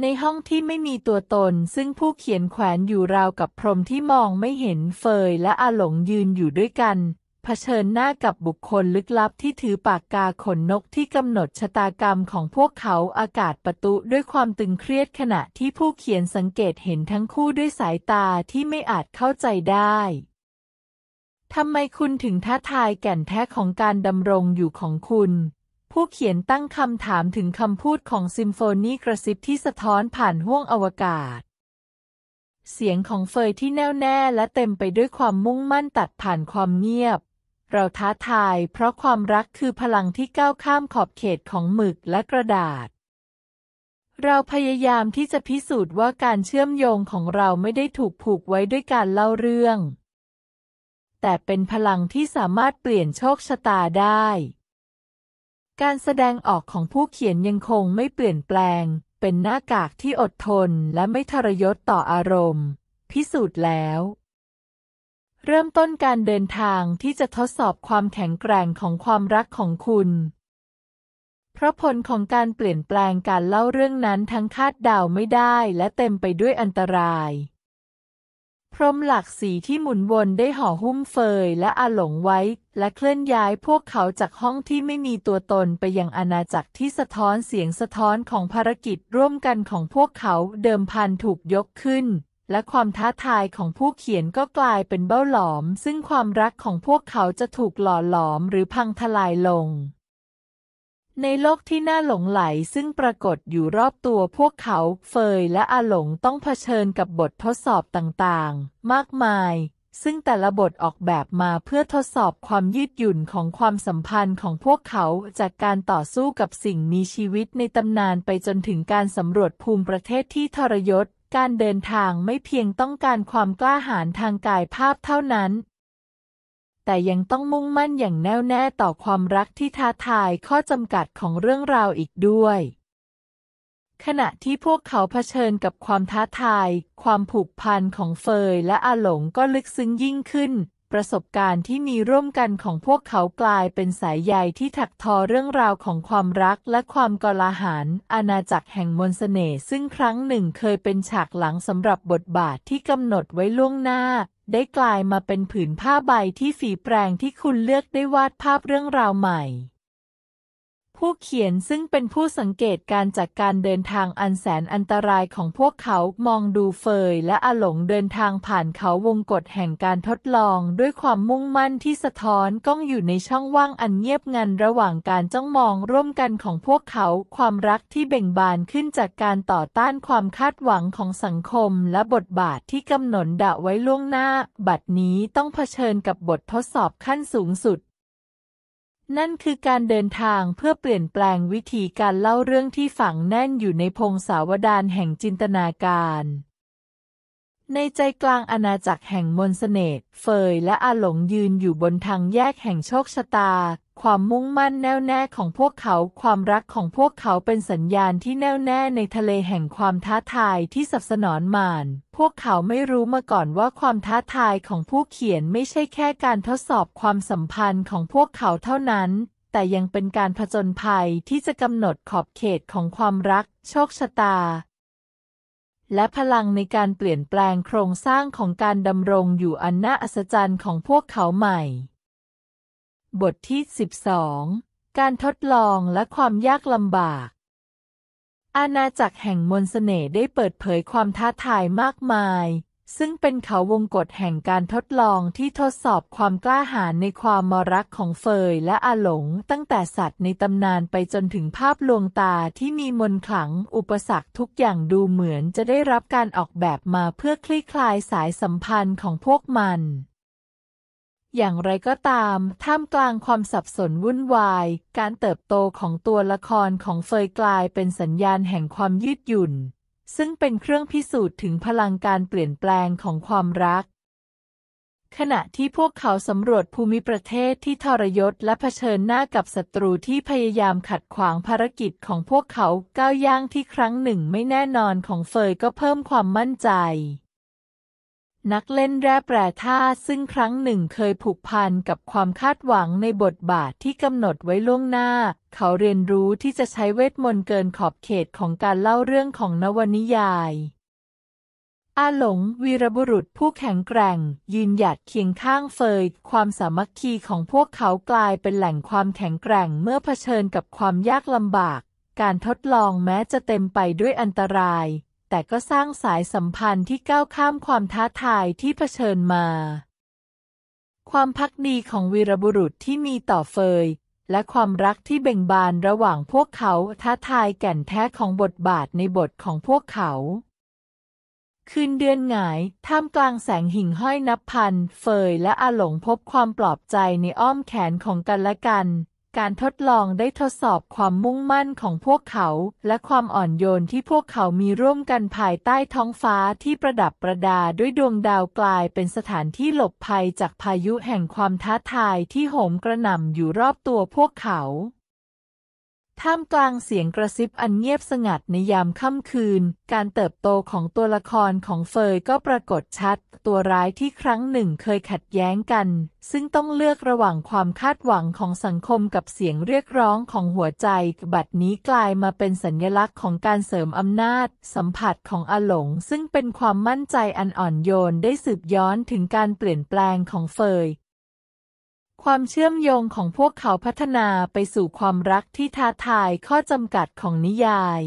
ในห้องที่ไม่มีตัวตน ซึ่งผู้เขียนแขวนอยู่ราวกับพรมที่มองไม่เห็นเฟยและอาหลงยืนอยู่ด้วยกัน เผชิญหน้ากับบุคคลลึกลับที่ถือปากกาขนนกที่กำหนดชะตากรรมของพวกเขาอากาศประตูด้วยความตึงเครียดขณะที่ผู้เขียนสังเกตเห็นทั้งคู่ด้วยสายตาที่ไม่อาจเข้าใจได้ทำไมคุณถึงท้าทายแก่นแท้ของการดำรงอยู่ของคุณ ผู้เขียนตั้งคำถามถึงคำพูดของซิมโฟนีกระซิบที่สะท้อนผ่านห้วงอวกาศ เสียงของเฟยที่แน่วแน่และเต็มไปด้วยความมุ่งมั่นตัดผ่านความเงียบ เราท้าทายเพราะความรักคือพลังที่ก้าวข้ามขอบเขตของหมึกและกระดาษ เราพยายามที่จะพิสูจน์ว่าการเชื่อมโยงของเราไม่ได้ถูกผูกไว้ด้วยการเล่าเรื่องแต่เป็นพลังที่สามารถเปลี่ยนโชคชะตาได้ การแสดงออกของผู้เขียนยังคงไม่เปลี่ยนแปลง เป็นหน้ากากที่อดทนและไม่ทรยศต่ออารมณ์ พิสูจน์แล้ว เริ่มต้นการเดินทางที่จะทดสอบความแข็งแกร่งของความรักของคุณ เพราะผลของการเปลี่ยนแปลงการเล่าเรื่องนั้นทั้งคาดเดาไม่ได้และเต็มไปด้วยอันตรายพรมหลักสีที่หมุนวนได้ห่อหุ้มเฟยและอาหลงไว้ และเคลื่อนย้ายพวกเขาจากห้องที่ไม่มีตัวตนไปยังอาณาจักรที่สะท้อนเสียงสะท้อนของภารกิจร่วมกันของพวกเขาเดิมพันถูกยกขึ้น และความท้าทายของผู้เขียนก็กลายเป็นเบ้าหลอม ซึ่งความรักของพวกเขาจะถูกหล่อหลอมหรือพังทลายลงในโลกที่น่าหลงไหลซึ่งปรากฏอยู่รอบตัวพวกเขาเฟยและอาหลงต้องเผชิญกับบททดสอบต่างๆ มากมาย ซึ่งแต่ละบทออกแบบมาเพื่อทดสอบความยืดหยุ่นของความสัมพันธ์ของพวกเขาจากการต่อสู้กับสิ่งมีชีวิตในตำนานไปจนถึงการสำรวจภูมิประเทศที่ทรยศ การเดินทางไม่เพียงต้องการความกล้าหาญทางกายภาพเท่านั้นแต่ยังต้องมุ่งมั่นอย่างแน่วแน่ต่อความรักที่ท้าทายข้อจำกัดของเรื่องราวอีกด้วย ขณะที่พวกเขาเผชิญกับความท้าทาย ความผูกพันของเฟยและอาหลงก็ลึกซึ้งยิ่งขึ้นประสบการณ์ที่มีร่วมกันของพวกเขากลายเป็นสายใยที่ถักทอเรื่องราวของความรักและความกลาหาญอาณาจักรแห่งมนสเสน่ห์ซึ่งครั้งหนึ่งเคยเป็นฉากหลังสำหรับบทบาทที่กำหนดไว้ล่วงหน้า ได้กลายมาเป็นผืนผ้าใบที่ฝีแปรงที่คุณเลือกได้วาดภาพเรื่องราวใหม่ผู้เขียนซึ่งเป็นผู้สังเกตการจากการเดินทางอันแสนอันตรายของพวกเขา มองดูเฟยและอาหลงเดินทางผ่านเขาวงกฏแห่งการทดลองด้วยความมุ่งมั่นที่สะท้อนก้องอยู่ในช่องว่างอันเงียบงันระหว่างการจ้องมองร่วมกันของพวกเขาความรักที่เบ่งบานขึ้นจากการต่อต้านความคาดหวังของสังคมและบทบาทที่กำหนดดะไว้ล่วงหน้า บัดนี้ต้องเผชิญกับบททดสอบขั้นสูงสุดนั่นคือการเดินทางเพื่อเปลี่ยนแปลงวิธีการเล่าเรื่องที่ฝังแน่นอยู่ในพงศาวดารแห่งจินตนาการในใจกลางอาณาจักรแห่งมนสเสน่ห์ เฟยและอาหลงยืนอยู่บนทางแยกแห่งโชคชะตา ความมุ่งมั่นแน่วแน่ของพวกเขา ความรักของพวกเขาเป็นสัญญาณที่แน่วแน่ในทะเลแห่งความท้าทายที่สับสนอนมาน พวกเขาไม่รู้มาก่อนว่าความท้าทายของผู้เขียนไม่ใช่แค่การทดสอบความสัมพันธ์ของพวกเขาเท่านั้น แต่ยังเป็นการผจญภัยที่จะกำหนดขอบเขตของความรัก โชคชะตาและพลังในการเปลี่ยนแปลงโครงสร้างของการดำรงอยู่อันน่าอัศจรรย์ของพวกเขาใหม่ บทที่ 12 การทดลองและความยากลำบาก อาณาจักรแห่งมนสเสน่ห์ได้เปิดเผยความท้าทายมากมายซึ่งเป็นเขาวงกฏแห่งการทดลองที่ทดสอบความกล้าหาญในความมรักของเฟยและอาหลง ตั้งแต่สัตว์ในตำนานไปจนถึงภาพลวงตาที่มีมนขลังอุปสรรคทุกอย่างดูเหมือนจะได้รับการออกแบบมาเพื่อคลี่คลายสายสัมพันธ์ของพวกมัน อย่างไรก็ตาม ท่ามกลางความสับสนวุ่นวาย การเติบโตของตัวละครของเฟยกลาย เป็นสัญญาณแห่งความยืดหยุ่นซึ่งเป็นเครื่องพิสูจน์ถึงพลังการเปลี่ยนแปลงของความรัก ขณะที่พวกเขาสำรวจภูมิประเทศที่ทรยศและะเผชิญหน้ากับศัตรูที่พยายามขัดขวางภารกิจของพวกเขาก้าวย่างที่ครั้งหนึ่งไม่แน่นอนของเฟยก็เพิ่มความมั่นใจนักเล่นแร่แปรธาตุซึ่งครั้งหนึ่งเคยผูกพันกับความคาดหวังในบทบาทที่กำหนดไว้ล่วงหน้า เขาเรียนรู้ที่จะใช้เวทมนต์เกินขอบเขตของการเล่าเรื่องของนวนิยาย อาหลงวีรบุรุษผู้แข็งแกร่งยืนหยัดเคียงข้างเฟยความสามัคคีของพวกเขากลายเป็นแหล่งความแข็งแกร่งเมื่อเผชิญกับความยากลำบาก การทดลองแม้จะเต็มไปด้วยอันตรายแต่ก็สร้างสายสัมพันธ์ที่ก้าวข้ามความท้าทายที่เผชิญมา ความพักดีของวีรบุรุษที่มีต่อเฟย และความรักที่เบ่งบานระหว่างพวกเขาท้าทายแก่นแท้ของบทบาทในบทของพวกเขา คืนเดือนหงาย ท่ามกลางแสงหิ่งห้อยนับพัน เฟยและอาหลงพบความปลอบใจในอ้อมแขนของกันและกันการทดลองได้ทดสอบความมุ่งมั่นของพวกเขาและความอ่อนโยนที่พวกเขามีร่วมกันภายใต้ท้องฟ้าที่ประดับประดาด้วยดวงดาวกลายเป็นสถานที่หลบภัยจากพายุแห่งความท้าทายที่โหมกระหน่ำอยู่รอบตัวพวกเขาท่ามกลางเสียงกระซิบอันเงียบสงัดในยามค่ำคืน การเติบโตของตัวละครของเฟยก็ปรากฏชัด ตัวร้ายที่ครั้งหนึ่งเคยขัดแย้งกัน ซึ่งต้องเลือกระหว่างความคาดหวังของสังคมกับเสียงเรียกร้องของหัวใจ บัดนี้กลายมาเป็นสัญลักษณ์ของการเสริมอำนาจ สัมผัสของอาหลงซึ่งเป็นความมั่นใจอันอ่อนโยนได้สืบย้อนถึงการเปลี่ยนแปลงของเฟยความเชื่อมโยงของพวกเขาพัฒนาไปสู่ความรักที่ท้าทายข้อจำกัดของนิยาย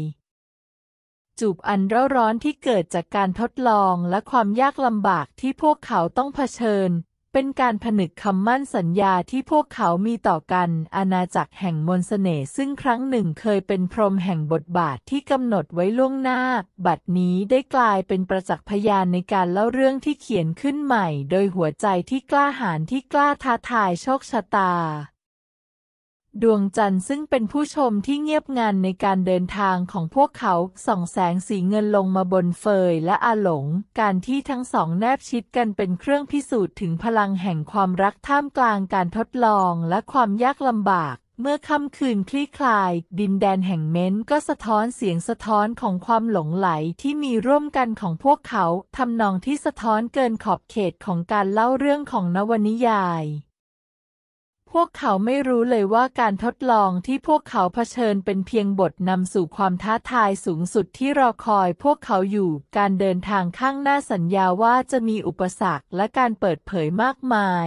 จูบอันร้อนที่เกิดจากการทดลองและความยากลำบากที่พวกเขาต้องเผชิญเป็นการผนึกคำมั่นสัญญาที่พวกเขามีต่อกัน อาณาจักรแห่งมนสเสน่ห์ซึ่งครั้งหนึ่งเคยเป็นพรมแห่งบทบาทที่กำหนดไว้ล่วงหน้า บัดนี้ได้กลายเป็นประจักษ์พยานในการเล่าเรื่องที่เขียนขึ้นใหม่โดยหัวใจที่กล้าหาญที่กล้าท้าทายโชคชะตาดวงจันทร์ซึ่งเป็นผู้ชมที่เงียบงันในการเดินทางของพวกเขาส่องแสงสีเงินลงมาบนเฟยและอาหลง การที่ทั้งสองแนบชิดกันเป็นเครื่องพิสูจน์ถึงพลังแห่งความรักท่ามกลางการทดลองและความยากลำบาก เมื่อค่ำคืนคลี่คลาย ดินแดนแห่งเม้นก็สะท้อนเสียงสะท้อนของความหลงไหลที่มีร่วมกันของพวกเขาทำนองที่สะท้อนเกินขอบเขตของการเล่าเรื่องของนวนิยายพวกเขาไม่รู้เลยว่าการทดลองที่พวกเขาเผชิญเป็นเพียงบทนำสู่ความท้าทายสูงสุดที่รอคอยพวกเขาอยู่การเดินทางข้างหน้าสัญญาว่าจะมีอุปสรรคและการเปิดเผยมากมาย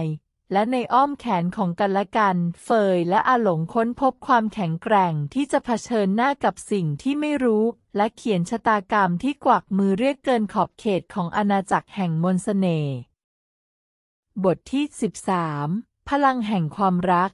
และในอ้อมแขนของกันและกันเฟยและอาหลงค้นพบความแข็งแกร่งที่จะเผชิญหน้ากับสิ่งที่ไม่รู้และเขียนชะตากรรมที่กวักมือเรียกเกินขอบเขตของอาณาจักรแห่งมนสเสน่ห์บทที่ 13พลังแห่งความรัก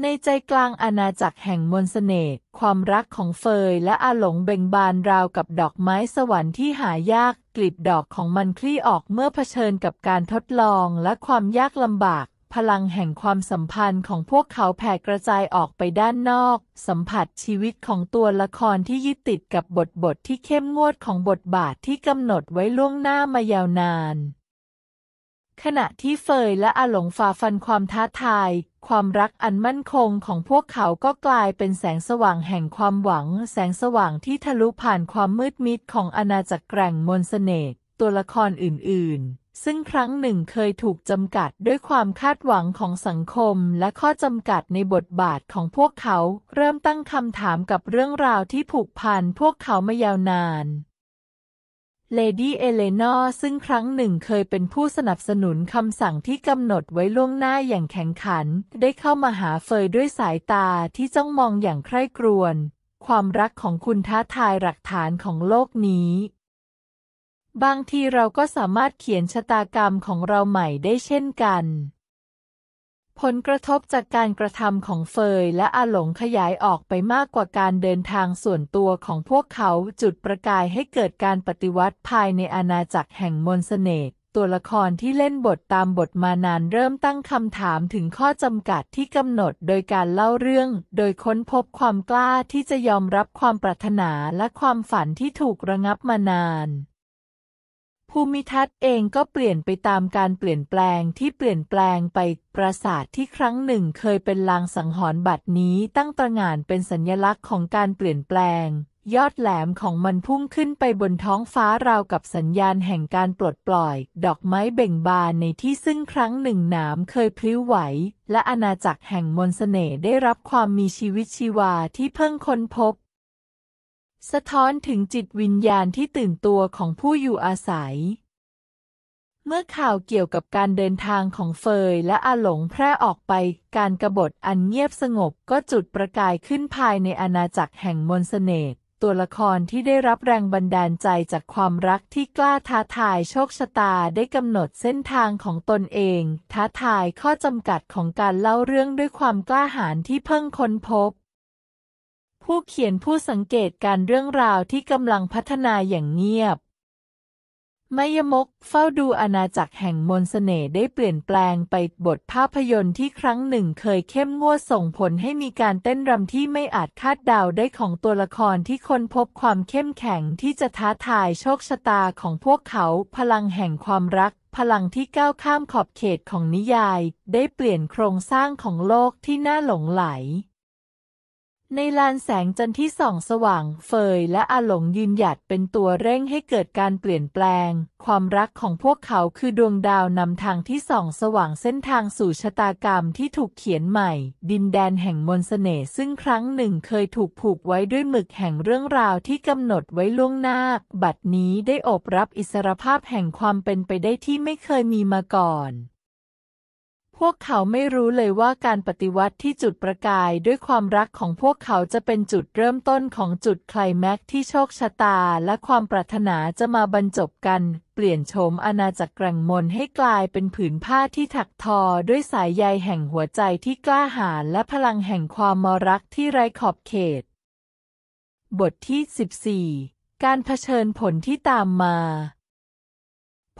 ในใจกลางอาณาจักรแห่งมนสเสน่ห์ความรักของเฟย และอาหลงเบ่งบานราวกับดอกไม้สวรรค์ที่หายาก กลีบดอกของมันคลี่ออกเมื่อเผชิญกับการทดลองและความยากลำบาก พลังแห่งความสัมพันธ์ของพวกเขาแผ่กระจายออกไปด้านนอก สัมผัสชีวิตของตัวละครที่ยึดติดกับบทบทที่เข้มงวด ของบทบาทที่กำหนดไว้ล่วงหน้ามายาวนานขณะที่เฟยและอาหลงฝ่าฟันความท้าทาย ความรักอันมั่นคงของพวกเขาก็กลายเป็นแสงสว่างแห่งความหวัง แสงสว่างที่ทะลุผ่านความมืดมิดของอาณาจักรแกร่งมนสเสน่ห์ตัวละครอื่น ๆ ซึ่งครั้งหนึ่งเคยถูกจำกัดด้วยความคาดหวังของสังคมและข้อจำกัดในบทบาทของพวกเขา เริ่มตั้งคำถามกับเรื่องราวที่ผูกพันพวกเขามายาวนานเลดี้เอเลนอซึ่งครั้งหนึ่งเคยเป็นผู้สนับสนุนคำสั่งที่กำหนดไว้ล่วงหน้าอย่างแข็งขัน ได้เข้ามาหาเฟยด้วยสายตาที่จ้องมองอย่างใคร่ครวญความรักของคุณท้าทายหลักฐานของโลกนี้ บางทีเราก็สามารถเขียนชะตากรรมของเราใหม่ได้เช่นกันผลกระทบจากการกระทำของเฟยและอาหลงขยายออกไปมากกว่าการเดินทางส่วนตัวของพวกเขาจุดประกายให้เกิดการปฏิวัติภายในอาณาจักรแห่งมนสเสน่ห์ตัวละครที่เล่นบทตามบทมานานเริ่มตั้งคำถามถึงข้อจำกัดที่กำหนดโดยการเล่าเรื่อง โดยค้นพบความกล้าที่จะยอมรับความปรารถนาและความฝันที่ถูกระงับมานานภูมิทัศน์เองก็เปลี่ยนไปตามการเปลี่ยนแปลงที่เปลี่ยนแปลงไปปราสาทที่ครั้งหนึ่งเคยเป็นลางสังหรณ์บัดนี้ตั้งตระหง่านเป็นสัญลักษณ์ของการเปลี่ยนแปลง ยอดแหลมของมันพุ่งขึ้นไปบนท้องฟ้าราวกับสัญญาณแห่งการปลดปล่อย ดอกไม้เบ่งบานในที่ซึ่งครั้งหนึ่งหนามเคยพลิ้วไหว และอาณาจักรแห่งมนสเสน่ห์ได้รับความมีชีวิตชีวาที่เพิ่งค้นพบสะท้อนถึงจิตวิญญาณที่ตื่นตัวของผู้อยู่อาศัย เมื่อข่าวเกี่ยวกับการเดินทางของเฟยและอาหลงแพร่ออกไป การกรบฏอันเงียบสงบก็จุดประกายขึ้นภายในอาณาจักรแห่งมนสเสน่ห์ ตัวละครที่ได้รับแรงบันดาลใจจากความรักที่กล้าท้าทายโชคชะตาได้กำหนดเส้นทางของตนเอง ท้าทายข้อจำกัดของการเล่าเรื่องด้วยความกล้าหาญที่เพิ่งค้นพบผู้เขียนผู้สังเกตการเรื่องราวที่กำลังพัฒนาอย่างเงียบ มยมกเฝ้าดูอาณาจักรแห่งมนสเสน่ห์ได้เปลี่ยนแปลงไปบทภาพยนตร์ที่ครั้งหนึ่งเคยเข้มงวดส่งผลให้มีการเต้นรำที่ไม่อาจคาดเดาได้ของตัวละครที่ค้นพบความเข้มแข็งที่จะท้าทายโชคชะตาของพวกเขา พลังแห่งความรัก พลังที่ก้าวข้ามขอบเขตของนิยาย ได้เปลี่ยนโครงสร้างของโลกที่น่าหลงไหลในลานแสงจันทร์ที่ส่องสว่างเฟยและอาหลงยืนหยัดเป็นตัวเร่งให้เกิดการเปลี่ยนแปลง ความรักของพวกเขาคือดวงดาวนำทางที่ส่องสว่างเส้นทางสู่ชะตากรรมที่ถูกเขียนใหม่ ดินแดนแห่งมนสเสน่ห์ซึ่งครั้งหนึ่งเคยถูกผูกไว้ด้วยหมึกแห่งเรื่องราวที่กำหนดไว้ล่วงหน้า บัดนี้ได้อบรับอิสรภาพแห่งความเป็นไปได้ที่ไม่เคยมีมาก่อนพวกเขาไม่รู้เลยว่าการปฏิวัติที่จุดประกายด้วยความรักของพวกเขาจะเป็นจุดเริ่มต้นของจุดไคลแม็กที่โชคชะตาและความปรารถนาจะมาบรรจบกัน เปลี่ยนโฉมอาณาจักรแกร่งมนให้กลายเป็นผืนผ้าที่ถักทอด้วยสายใยแห่งหัวใจที่กล้าหาญและพลังแห่งความมรักที่ไร้ขอบเขต บทที่ 14 การเผชิญผลที่ตามมา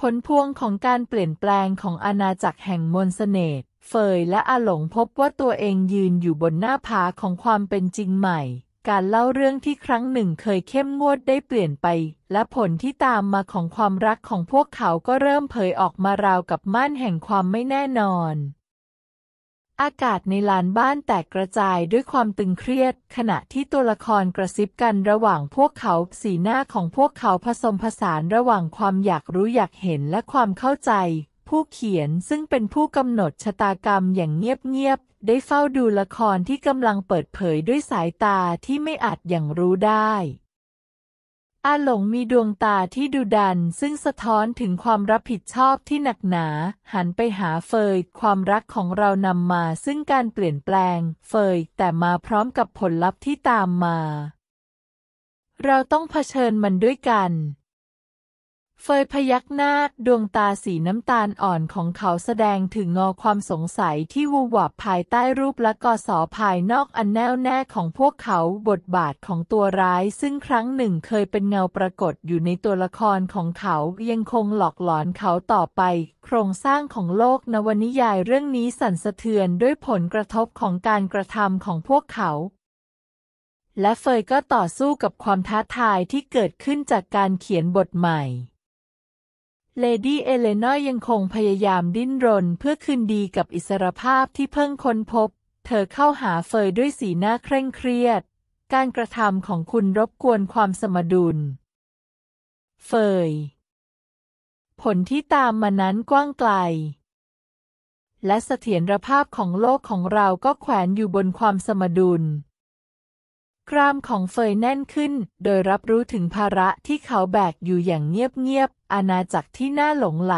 ผลพวงของการเปลี่ยนแปลงของอาณาจักรแห่งมนสเสน่ห์เฟยและอาหลงพบว่าตัวเองยืนอยู่บนหน้าผาของความเป็นจริงใหม่ การเล่าเรื่องที่ครั้งหนึ่งเคยเข้มงวดได้เปลี่ยนไป และผลที่ตามมาของความรักของพวกเขาก็เริ่มเผยออกมาราวกับม่านแห่งความไม่แน่นอนอากาศในลานบ้านแตกกระจายด้วยความตึงเครียด ขณะที่ตัวละครกระซิบกันระหว่างพวกเขา สีหน้าของพวกเขาผสมผสานระหว่างความอยากรู้อยากเห็นและความเข้าใจ ผู้เขียนซึ่งเป็นผู้กำหนดชะตากรรมอย่างเงียบๆ ได้เฝ้าดูละครที่กำลังเปิดเผยด้วยสายตาที่ไม่อาจอย่างรู้ได้อาหลงมีดวงตาที่ดุดันซึ่งสะท้อนถึงความรับผิดชอบที่หนักหนา หันไปหาเฟย ความรักของเรานำมาซึ่งการเปลี่ยนแปลงเฟยแต่มาพร้อมกับผลลัพธ์ที่ตามมา เราต้องเผชิญมันด้วยกันเฟยพยักหน้าดวงตาสีน้ำตาลอ่อนของเขาแสดงถึงงอความสงสัยที่วูบวับ ภายใต้รูปและกอสอภายนอกอันแน่วแน่ของพวกเขาบทบาทของตัวร้าย ซึ่งครั้งหนึ่งเคยเป็นเงาปรากฏอยู่ในตัวละครของเขา ยังคงหลอกหลอนเขาต่อไป โครงสร้างของโลกนวนิยายเรื่องนี้สั่นสะเทือนด้วยผลกระทบของการกระทำของพวกเขา และเฟยก็ต่อสู้กับความท้าทายที่เกิดขึ้นจากการเขียนบทใหม่เลดี้เอเลนอยยังคงพยายามดิ้นรนเพื่อคืนดีกับอิสรภาพที่เพิ่งค้นพบ เธอเข้าหาเฟยด้วยสีหน้าเคร่งเครียด การกระทำของคุณรบกวนความสมดุล เฟยผลที่ตามมานั้นกว้างไกล และเสถียรภาพของโลกของเราก็แขวนอยู่บนความสมดุลกรามของเฟยแน่นขึ้น โดยรับรู้ถึงภาระที่เขาแบกอยู่อย่างเงียบๆ อาณาจักรที่น่าหลงไหล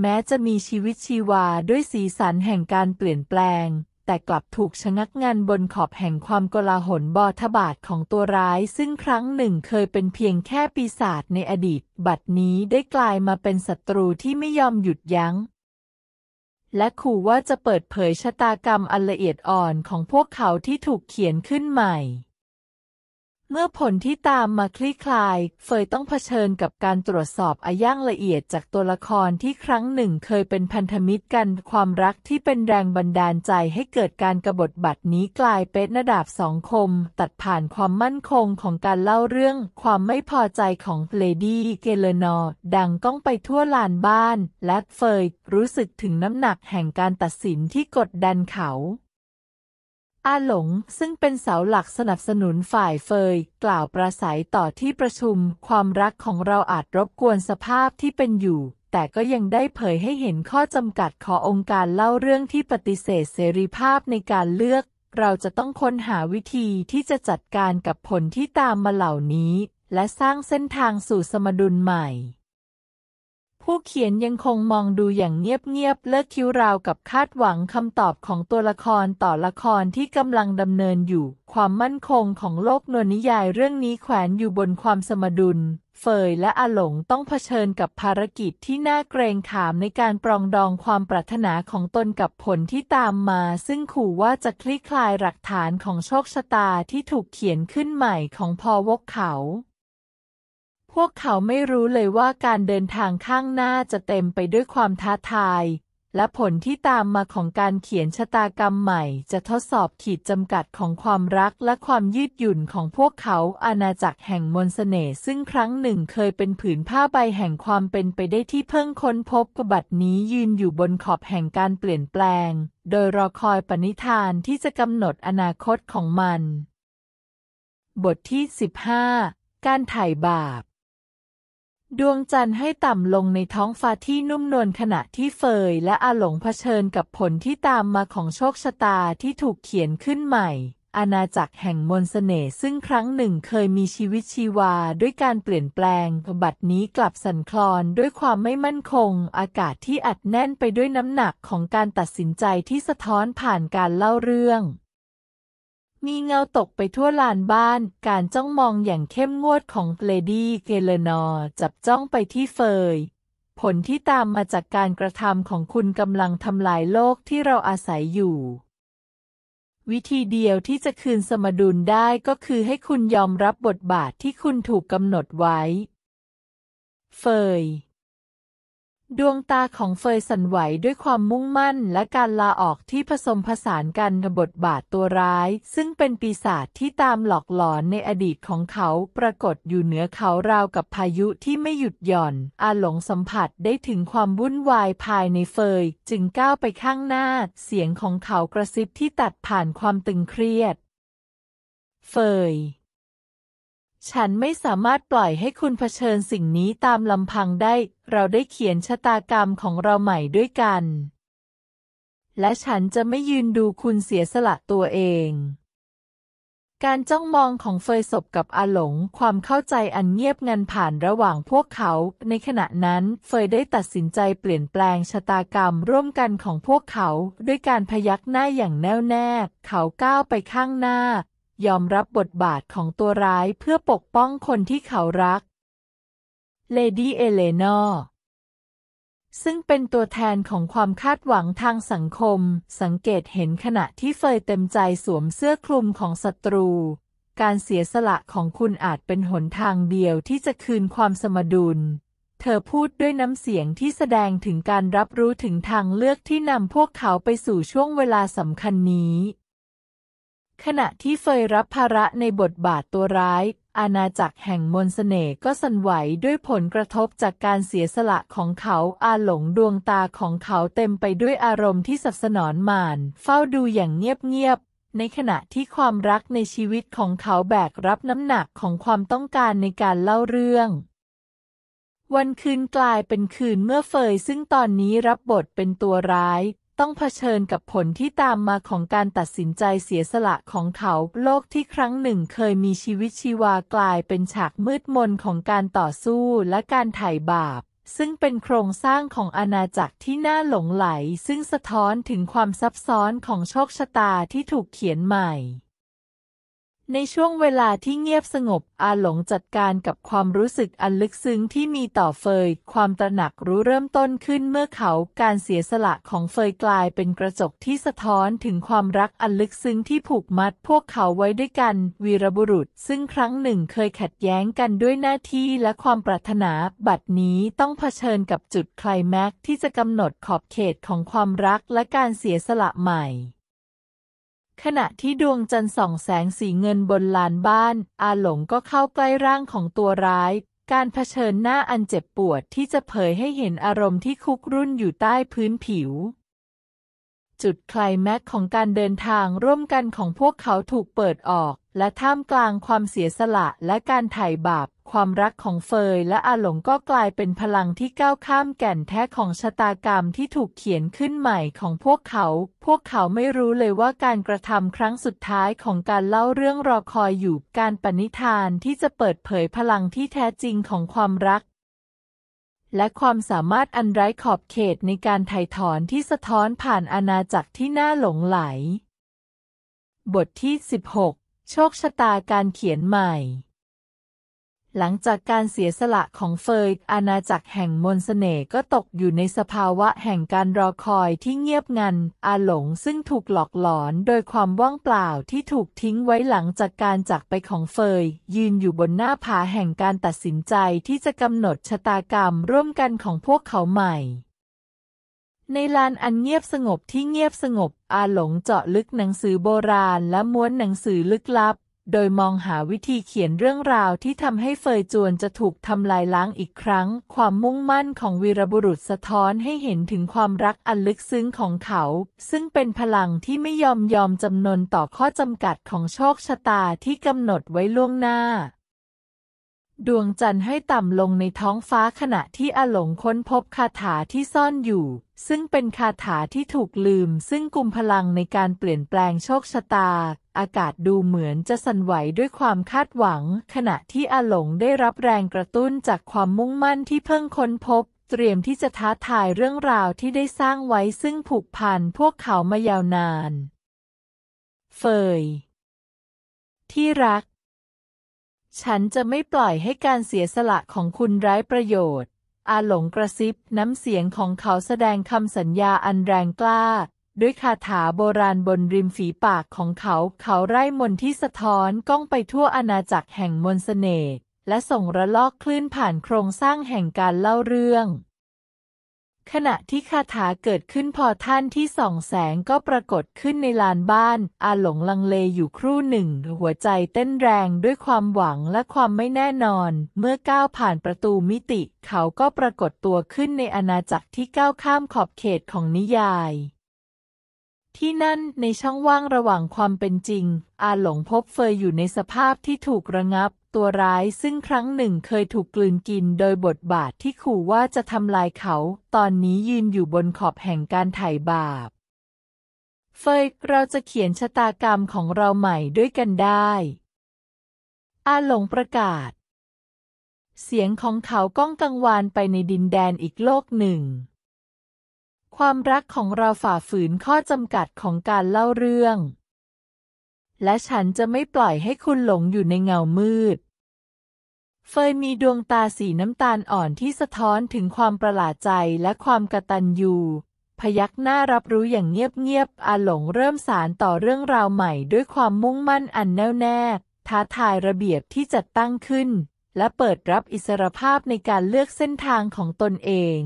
แม้จะมีชีวิตชีวาด้วยสีสันแห่งการเปลี่ยนแปลง แต่กลับถูกชะงักงานบนขอบแห่งความกลาหลบอทบาทของตัวร้าย ซึ่งครั้งหนึ่งเคยเป็นเพียงแค่ปีศาจในอดีต บัดนี้ได้กลายมาเป็นศัตรูที่ไม่ยอมหยุดยัง้ง และขู่ว่าจะเปิดเผยชะตากรรมอันละเอียดอ่อนของพวกเขาที่ถูกเขียนขึ้นใหม่เมื่อผลที่ตามมาคลี่คลาย เฟยต้องเผชิญกับการตรวจสอบอาย่างละเอียดจากตัวละครที่ครั้งหนึ่งเคยเป็นพันธมิตรกัน ความรักที่เป็นแรงบันดาลใจให้เกิดการกรบฏบัตรนี้กลายเป็นระดับสองคม ตัดผ่านความมั่นคงของการเล่าเรื่อง ความไม่พอใจของเลดี้เกเลนอร์ดังก้องไปทั่วลานบ้าน และเฟยรู้สึกถึงน้ำหนักแห่งการตัดสินที่กดดันเขาอาหลงซึ่งเป็นเสาหลักสนับสนุนฝ่ายเฟย กล่าวประสัยต่อที่ประชุม ความรักของเราอาจรบกวนสภาพที่เป็นอยู่ แต่ก็ยังได้เผยให้เห็นข้อจำกัดขอองค์การเล่าเรื่องที่ปฏิเสธเสรีภาพในการเลือก เราจะต้องค้นหาวิธีที่จะจัดการกับผลที่ตามมาเหล่านี้ และสร้างเส้นทางสู่สมดุลใหม่ผู้เขียนยังคงมองดูอย่างเงียบๆ เลิกคิ้วราวกับคาดหวังคำตอบของตัวละครต่อละครที่กำลังดำเนินอยู่ ความมั่นคงของโลกนวนิยายเรื่องนี้แขวนอยู่บนความสมดุล เฟยและอาหลงต้องเผชิญกับภารกิจที่น่าเกรงขามในการปรองดองความปรารถนาของตนกับผลที่ตามมา ซึ่งขู่ว่าจะคลี่คลายหลักฐานของโชคชะตาที่ถูกเขียนขึ้นใหม่ของพอวกเขาพวกเขาไม่รู้เลยว่าการเดินทางข้างหน้าจะเต็มไปด้วยความท้าทาย และผลที่ตามมาของการเขียนชะตากรรมใหม่ จะทดสอบขีดจำกัดของความรักและความยืดหยุ่นของพวกเขาอาณาจักรแห่งมนสเสน่ห์ซึ่งครั้งหนึ่งเคยเป็นผืนผ้าใบแห่งความเป็นไปได้ที่เพิ่งค้นพบกบัดนี้ยืนอยู่บนขอบแห่งการเปลี่ยนแปลง โดยรอคอยปณิธานที่จะกำหนดอนาคตของมัน บทที่ 15 การไถ่บาปดวงจันทร์ให้ต่ำลงในท้องฟ้าที่นุ่มนวลขณะที่เฟยและอาหลงเผชิญกับผลที่ตามมาของโชคชะตาที่ถูกเขียนขึ้นใหม่อาณาจักรแห่งมนสเสน่ห์ซึ่งครั้งหนึ่งเคยมีชีวิตชีวาด้วยการเปลี่ยนแปลงบัดนี้กลับสั่นคลอนด้วยความไม่มั่นคงอากาศที่อัดแน่นไปด้วยน้ำหนักของการตัดสินใจที่สะท้อนผ่านการเล่าเรื่องมีเงาตกไปทั่วลานบ้านการจ้องมองอย่างเข้มงวดของเลดี้ เกเลนอร์จับจ้องไปที่เฟย ผลที่ตามมาจากการกระทำของคุณกำลังทำลายโลกที่เราอาศัยอยู่ วิธีเดียวที่จะคืนสมดุลได้ก็คือให้คุณยอมรับบทบาทที่คุณถูกกำหนดไว้ เฟยดวงตาของเฟยสั่นไหวด้วยความมุ่งมั่นและการลาออกที่ผสมผสานกันบบทบาทตัวร้ายซึ่งเป็นปีศาจที่ตามหลอกหลอนในอดีตของเขาปรากฏอยู่เหนือเขาราวกับพายุที่ไม่หยุดหย่อนอาหลงสัมผัสได้ถึงความวุ่นวายภายในเฟยจึงก้าวไปข้างหน้าเสียงของเขากระซิบที่ตัดผ่านความตึงเครียดเฟยฉันไม่สามารถปล่อยให้คุณเผชิญสิ่งนี้ตามลำพังได้เราได้เขียนชะตากรรมของเราใหม่ด้วยกัน และฉันจะไม่ยืนดูคุณเสียสละตัวเอง การจ้องมองของเฟยศพกับอาหลง ความเข้าใจอันเงียบงันผ่านระหว่างพวกเขา ในขณะนั้น เฟยได้ตัดสินใจเปลี่ยนแปลงชะตากรรมร่วมกันของพวกเขาด้วยการพยักหน้าอย่างแน่วแน่ เขาก้าวไปข้างหน้า ยอมรับบทบาทของตัวร้ายเพื่อปกป้องคนที่เขารักเลดี้เอเลนอร์ซึ่งเป็นตัวแทนของความคาดหวังทางสังคม สังเกตเห็นขณะที่เฟยเต็มใจสวมเสื้อคลุมของศัตรู การเสียสละของคุณอาจเป็นหนทางเดียวที่จะคืนความสมดุล เธอพูดด้วยน้ำเสียงที่แสดงถึงการรับรู้ถึงทางเลือกที่นำพวกเขาไปสู่ช่วงเวลาสำคัญนี้ ขณะที่เฟยรับภาระในบทบาทตัวร้ายอาณาจักรแห่งมนสเสน่ห์ก็สั่นไหวด้วยผลกระทบจากการเสียสละของเขา อาหลงดวงตาของเขาเต็มไปด้วยอารมณ์ที่สับสนอนมาน เฝ้าดูอย่างเงียบๆ ในขณะที่ความรักในชีวิตของเขาแบกรับน้ำหนักของความต้องการในการเล่าเรื่อง วันคืนกลายเป็นคืนเมื่อเฟยซึ่งตอนนี้รับบทเป็นตัวร้ายต้องเผชิญกับผลที่ตามมาของการตัดสินใจเสียสละของเขาโลกที่ครั้งหนึ่งเคยมีชีวิตชีวากลายเป็นฉากมืดมนของการต่อสู้และการไถ่บาป ซึ่งเป็นโครงสร้างของอาณาจักรที่น่าหลงไหล ซึ่งสะท้อนถึงความซับซ้อนของโชคชะตาที่ถูกเขียนใหม่ในช่วงเวลาที่เงียบสงบอาหลงจัดการกับความรู้สึกอันลึกซึ้งที่มีต่อเฟย ความตระหนักรู้เริ่มต้นขึ้นเมื่อเขาการเสียสละของเฟยกลายเป็นกระจกที่สะท้อนถึงความรักอันลึกซึ้งที่ผูกมัดพวกเขาไว้ด้วยกัน วีรบุรุษซึ่งครั้งหนึ่งเคยขัดแย้งกันด้วยหน้าที่และความปรารถนา บัดนี้ต้องเผชิญกับจุดคลแม็กที่จะกำหนดขอบเขตของความรักและการเสียสละใหม่ขณะที่ดวงจันทร์ส่องแสงสีเงินบนลานบ้าน อาหลงก็เข้าใกล้ร่างของตัวร้าย การเผชิญหน้าอันเจ็บปวดที่จะเผยให้เห็นอารมณ์ที่คุกรุ่นอยู่ใต้พื้นผิวจุดคลแม็กของการเดินทางร่วมกันของพวกเขาถูกเปิดออก และท่ามกลางความเสียสละและการไถ่บาปความรักของเฟยและอาหลงก็กลายเป็นพลังที่ก้าวข้ามแก่นแท้ของชะตากรรมที่ถูกเขียนขึ้นใหม่ของพวกเขา พวกเขาไม่รู้เลยว่าการกระทำครั้งสุดท้ายของการเล่าเรื่องรอคอยอยู่การปณิธานที่จะเปิดเผยพลังที่แท้จริงของความรักและความสามารถอันไร้ขอบเขตในการไถ่ถอนที่สะท้อนผ่านอาณาจักรที่น่าหลงไหล บทที่ 16 โชคชะตาการเขียนใหม่หลังจากการเสียสละของเฟย อาณาจักรแห่งมนสเสน่ก็ตกอยู่ในสภาวะแห่งการรอคอยที่เงียบงัน อาหลงซึ่งถูกหลอกหลอนโดยความว่างเปล่าที่ถูกทิ้งไว้หลังจากการจากไปของเฟยยืนอยู่บนหน้าผาแห่งการตัดสินใจที่จะกำหนดชะตากรรมร่วมกันของพวกเขาใหม่ ในลานอันเงียบสงบที่เงียบสงบ อาหลงเจาะลึกหนังสือโบราณและม้วนหนังสือลึกลับโดยมองหาวิธีเขียนเรื่องราวที่ทำให้เฟยจวนจะถูกทำลายล้างอีกครั้ง ความมุ่งมั่นของวีรบุรุษสะท้อนให้เห็นถึงความรักอันลึกซึ้งของเขา ซึ่งเป็นพลังที่ไม่ยอมยอมจำนนต่อข้อจำกัดของโชคชะตาที่กำหนดไว้ล่วงหน้าดวงจันทร์ให้ต่ำลงในท้องฟ้าขณะที่อหลงค้นพบคาถาที่ซ่อนอยู่ซึ่งเป็นคาถาที่ถูกลืมซึ่งกุมพลังในการเปลี่ยนแปลงโชคชะตาอากาศดูเหมือนจะสั่นไหวด้วยความคาดหวังขณะที่อหลงได้รับแรงกระตุ้นจากความมุ่งมั่นที่เพิ่งค้นพบเตรียมที่จะท้าทายเรื่องราวที่ได้สร้างไว้ซึ่งผูกพันพวกเขามายาวนาน เฟยที่รักฉันจะไม่ปล่อยให้การเสียสละของคุณไร้ประโยชน์ อาหลงกระซิบน้ำเสียงของเขาแสดงคำสัญญาอันแรงกล้า ด้วยคาถาโบราณบนริมฝีปากของเขา เขาไร้มนที่สะท้อนก้องไปทั่วอาณาจักรแห่งมนสเสน่ห์และส่งระลอกคลื่นผ่านโครงสร้างแห่งการเล่าเรื่องขณะที่คาถาเกิดขึ้นพอท่านที่ส่องแสงก็ปรากฏขึ้นในลานบ้านอาหลงลังเลอยู่ครู่หนึ่ง หัวใจเต้นแรงด้วยความหวังและความไม่แน่นอนเมื่อก้าวผ่านประตูมิติ เขาก็ปรากฏตัวขึ้นในอาณาจักรที่ก้าวข้ามขอบเขตของนิยาย ที่นั่นในช่องว่างระหว่างความเป็นจริง อาหลงพบเฟยอยู่ในสภาพที่ถูกระงับตัวร้ายซึ่งครั้งหนึ่งเคยถูกกลืนกินโดยบทบาทที่ขู่ว่าจะทำลายเขาตอนนี้ยืนอยู่บนขอบแห่งการไถ่บาปเฟยเราจะเขียนชะตากรรมของเราใหม่ด้วยกันได้ อาหลงประกาศ เสียงของเขาก้องกังวานไปในดินแดนอีกโลกหนึ่ง ความรักของเราฝ่าฝืนข้อจำกัดของการเล่าเรื่องและฉันจะไม่ปล่อยให้คุณหลงอยู่ในเงามืด เฟยมีดวงตาสีน้ำตาลอ่อนที่สะท้อนถึงความประหลาดใจและความกระตันยูพยักหน้ารับรู้อย่างเงียบ ๆ อาหลงเริ่มสารต่อเรื่องราวใหม่ ด้วยความมุ่งมั่นอันแน่วแน่ ท้าทายระเบียบที่จัดตั้งขึ้น และเปิดรับอิสรภาพในการเลือกเส้นทางของตนเอง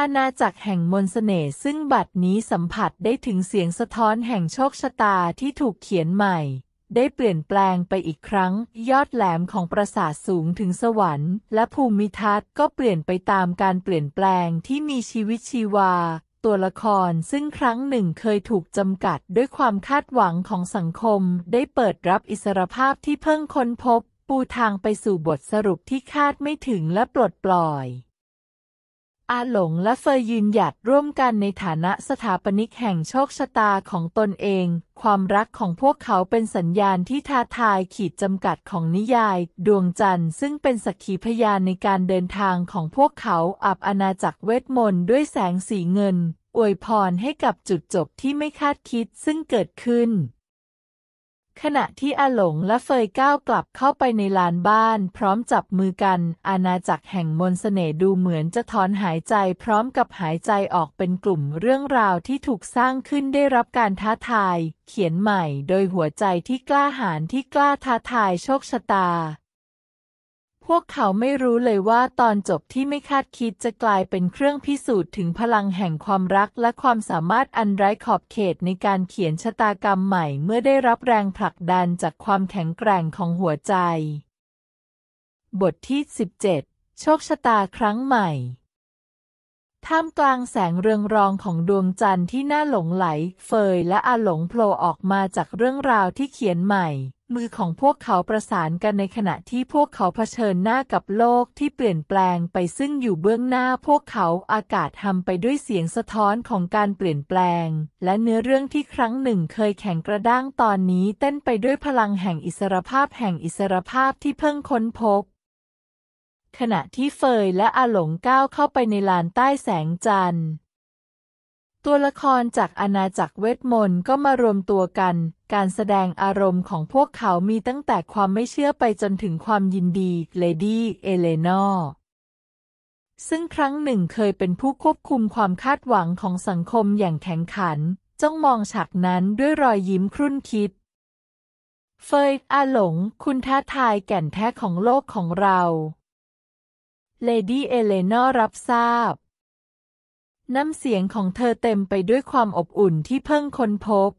อาณาจักรแห่งมนสเสน่ห์ซึ่งบัดนี้สัมผัสได้ถึงเสียงสะท้อนแห่งโชคชะตาที่ถูกเขียนใหม่ ได้เปลี่ยนแปลงไปอีกครั้งยอดแหลมของปราสาทสูงถึงสวรรค์และภูมิทัศน์ก็เปลี่ยนไปตามการเปลี่ยนแปลงที่มีชีวิตชีวาตัวละครซึ่งครั้งหนึ่งเคยถูกจำกัดด้วยความคาดหวังของสังคมได้เปิดรับอิสรภาพที่เพิ่งค้นพบปูทางไปสู่บทสรุปที่คาดไม่ถึงและปลดปล่อยอาหลงและเฟยยืนหยัดร่วมกันในฐานะสถาปนิกแห่งโชคชะตาของตนเอง ความรักของพวกเขาเป็นสัญญาณที่ท้าทายขีดจำกัดของนิยายดวงจันทร์ซึ่งเป็นสักขีพยานในการเดินทางของพวกเขาอับอาณาจักรเวทมนต์ด้วยแสงสีเงินอวยพรให้กับจุดจบที่ไม่คาดคิดซึ่งเกิดขึ้นขณะที่อาหลงและเฟยก้าวกลับเข้าไปในลานบ้านพร้อมจับมือกันอาณาจักรแห่งมนสเสน่ห์ดูเหมือนจะถอนหายใจพร้อมกับหายใจออกเป็นกลุ่มเรื่องราวที่ถูกสร้างขึ้นได้รับการท้าทายเขียนใหม่โดยหัวใจที่กล้าหาญที่กล้าท้าทายโชคชะตาพวกเขาไม่รู้เลยว่าตอนจบที่ไม่คาดคิดจะกลายเป็นเครื่องพิสูจน์ถึงพลังแห่งความรักและความสามารถอันไร้ขอบเขตในการเขียนชะตากรรมใหม่ เมื่อได้รับแรงผลักดันจากความแข็งแกร่งของหัวใจ บทที่ 17 โชคชะตาครั้งใหม่ ท่ามกลางแสงเรืองรองของดวงจันทร์ที่น่าหลงไหล เฟย และอาหลงโผล่ออกมาจากเรื่องราวที่เขียนใหม่มือของพวกเขาประสานกันในขณะที่พวกเขาเผชิญหน้ากับโลกที่เปลี่ยนแปลงไปซึ่งอยู่เบื้องหน้าพวกเขาอากาศทำไปด้วยเสียงสะท้อนของการเปลี่ยนแปลงและเนื้อเรื่องที่ครั้งหนึ่งเคยแข็งกระด้างตอนนี้เต้นไปด้วยพลังแห่งอิสรภาพแห่งอิสรภาพที่เพิ่งค้นพบ ขณะที่เฟยและอาหลงก้าวเข้าไปในลานใต้แสงจันทร์ตัวละครจากอาณาจักรเวทมนต์ก็มารวมตัวกัน การแสดงอารมณ์ของพวกเขามีตั้งแต่ความไม่เชื่อไปจนถึงความยินดี เลดี้เอเลนอร์ซึ่งครั้งหนึ่งเคยเป็นผู้ควบคุมความคาดหวังของสังคมอย่างแข็งขัน จ้องมองฉากนั้นด้วยรอยยิ้มครุ่นคิด เฟยอาหลงคุณท้าทายแก่นแท้ของโลกของเรา เลดี้เอเลนอร์รับทราบน้ำเสียงของเธอเต็มไปด้วยความอบอุ่นที่เพิ่งค้นพบ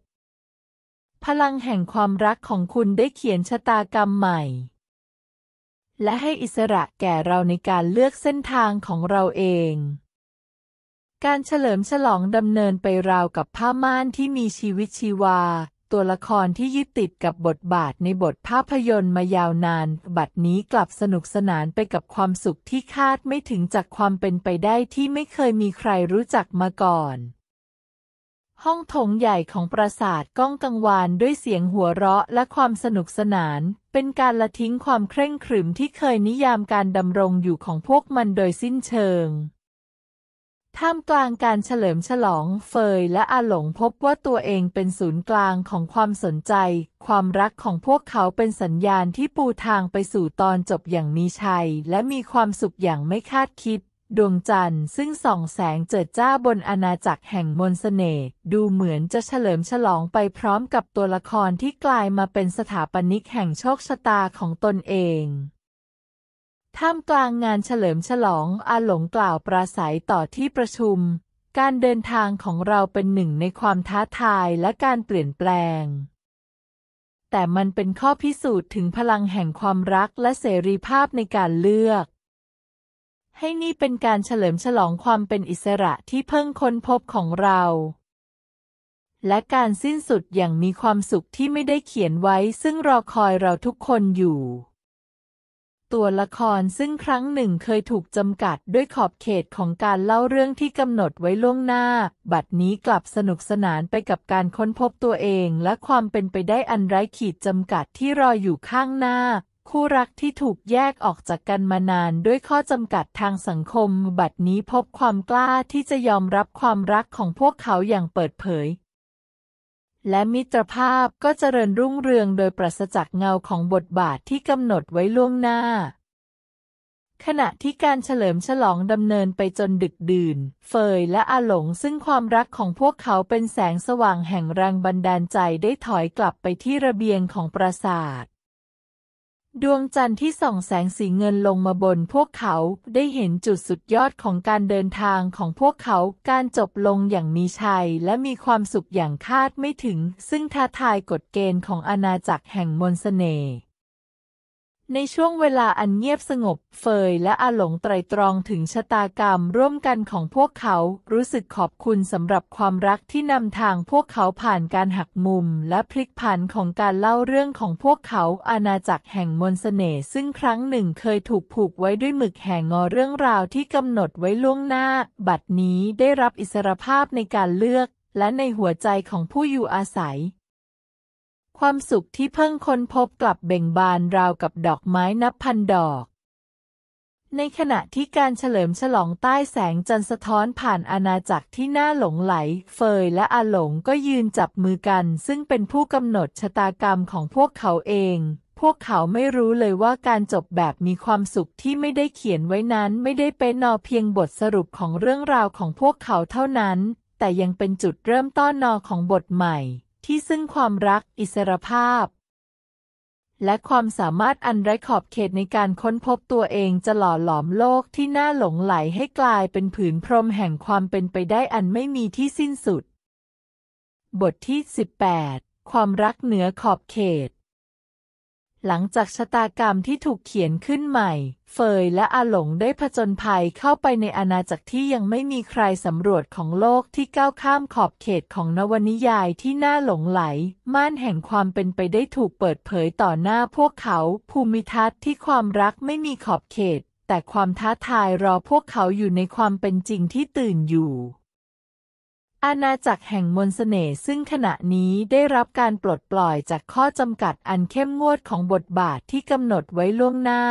พลังแห่งความรักของคุณได้เขียนชะตากรรมใหม่ และให้อิสระแก่เราในการเลือกเส้นทางของเราเอง การเฉลิมฉลองดำเนินไปราวกับผ้าม่านที่มีชีวิตชีวาตัวละครที่ยึดติดกับบทบาทในบทภาพยนตร์มายาวนาน บัดนี้กลับสนุกสนานไปกับความสุขที่คาดไม่ถึงจากความเป็นไปได้ที่ไม่เคยมีใครรู้จักมาก่อน ห้องโถงใหญ่ของปราสาทก้องกังวานด้วยเสียงหัวเราะและความสนุกสนาน เป็นการละทิ้งความเคร่งขรึมที่เคยนิยามการดำรงอยู่ของพวกมันโดยสิ้นเชิงท่ามกลางการเฉลิมฉลอง เฟยและอาหลงพบว่าตัวเองเป็นศูนย์กลางของความสนใจ ความรักของพวกเขาเป็นสัญญาณที่ปูทางไปสู่ตอนจบอย่างมีชัยและมีความสุขอย่างไม่คาดคิด ดวงจันทร์ซึ่งส่องแสงเจิดจ้าบนอาณาจักรแห่งมนสเสน่ห์ดูเหมือนจะเฉลิมฉลองไปพร้อมกับตัวละครที่กลายมาเป็นสถาปนิกแห่งโชคชะตาของตนเองท่ามกลางงานเฉลิมฉลอง อาหลงกล่าวปราศัยต่อที่ประชุม การเดินทางของเราเป็นหนึ่งในความท้าทายและการเปลี่ยนแปลง แต่มันเป็นข้อพิสูจน์ถึงพลังแห่งความรักและเสรีภาพในการเลือก ให้นี่เป็นการเฉลิมฉลองความเป็นอิสระที่เพิ่งค้นพบของเรา และการสิ้นสุดอย่างมีความสุขที่ไม่ได้เขียนไว้ซึ่งรอคอยเราทุกคนอยู่ตัวละครซึ่งครั้งหนึ่งเคยถูกจำกัดด้วยขอบเขตของการเล่าเรื่องที่กำหนดไว้ล่วงหน้า บัดนี้กลับสนุกสนานไปกับการค้นพบตัวเองและความเป็นไปได้อันไร้ขีดจำกัดที่รออยู่ข้างหน้า คู่รักที่ถูกแยกออกจากกันมานานด้วยข้อจำกัดทางสังคมบัดนี้พบความกล้าที่จะยอมรับความรักของพวกเขาอย่างเปิดเผยและมิตรภาพก็เจริญรุ่งเรืองโดยปราศจากเงาของบทบาทที่กำหนดไว้ล่วงหน้า ขณะที่การเฉลิมฉลองดำเนินไปจนดึกดื่นเฟยและอาหลงซึ่งความรักของพวกเขาเป็นแสงสว่างแห่งแรงบันดาลใจได้ถอยกลับไปที่ระเบียงของปราสาทดวงจันทร์ที่ส่องแสงสีเงินลงมาบนพวกเขา ได้เห็นจุดสุดยอดของการเดินทางของพวกเขาการจบลงอย่างมีชัยและมีความสุขอย่างคาดไม่ถึง ซึ่งท้าทายกฎเกณฑ์ของอาณาจักรแห่งมนสเสน่ห์ในช่วงเวลาอันเงียบสงบ เฟยและอาหลงไตรตรองถึงชะตากรรม ร่วมกันของพวกเขารู้สึกขอบคุณสำหรับความรักที่นำทางพวกเขาผ่านการหักมุม และพลิกผันของการเล่าเรื่องของพวกเขาอาณาจักรแห่งมนสเสน่ห์ซึ่งครั้งหนึ่งเคยถูกผูกไว้ด้วยหมึกแห่งงอเรื่องราวที่กำหนดไว้ล่วงหน้า บัดนี้ได้รับอิสรภาพในการเลือก และในหัวใจของผู้อยู่อาศัยความสุขที่เพิ่งค้นพบกลับเบ่งบานราวกับดอกไม้นับพันดอก ในขณะที่การเฉลิมฉลองใต้แสงจันทร์สะท้อนผ่านอาณาจักรที่น่าหลงไหล เฟยและอาหลงก็ยืนจับมือกัน ซึ่งเป็นผู้กำหนดชะตากรรมของพวกเขาเอง พวกเขาไม่รู้เลยว่าการจบแบบมีความสุขที่ไม่ได้เขียนไว้นั้นไม่ได้เป็นนอเพียงบทสรุปของเรื่องราวของพวกเขาเท่านั้น แต่ยังเป็นจุดเริ่มต้นนอของบทใหม่ที่ซึ่งความรักอิสรภาพ และความสามารถอันไร้ขอบเขตในการค้นพบตัวเองจะหล่อหลอมโลกที่น่าหลงไหลให้กลายเป็นผืนพรมแห่งความเป็นไปได้อันไม่มีที่สิ้นสุด บทที่ 18 ความรักเหนือขอบเขตหลังจากชะตากรรมที่ถูกเขียนขึ้นใหม่ เฟยและอาหลงได้ผจญภัยเข้าไปในอาณาจักรที่ยังไม่มีใครสำรวจของโลกที่ก้าวข้ามขอบเขตของนวนิยายที่น่าหลงไหล ม่านแห่งความเป็นไปได้ถูกเปิดเผยต่อหน้าพวกเขา ภูมิทัศน์ที่ความรักไม่มีขอบเขต แต่ความท้าทายรอพวกเขาอยู่ในความเป็นจริงที่ตื่นอยู่อาณาจักรแห่งมนสเสน่ห์ซึ่งขณะนี้ได้รับการปลดปล่อยจากข้อจำกัดอันเข้มงวดของบทบาทที่กำหนดไว้ล่วงหน้า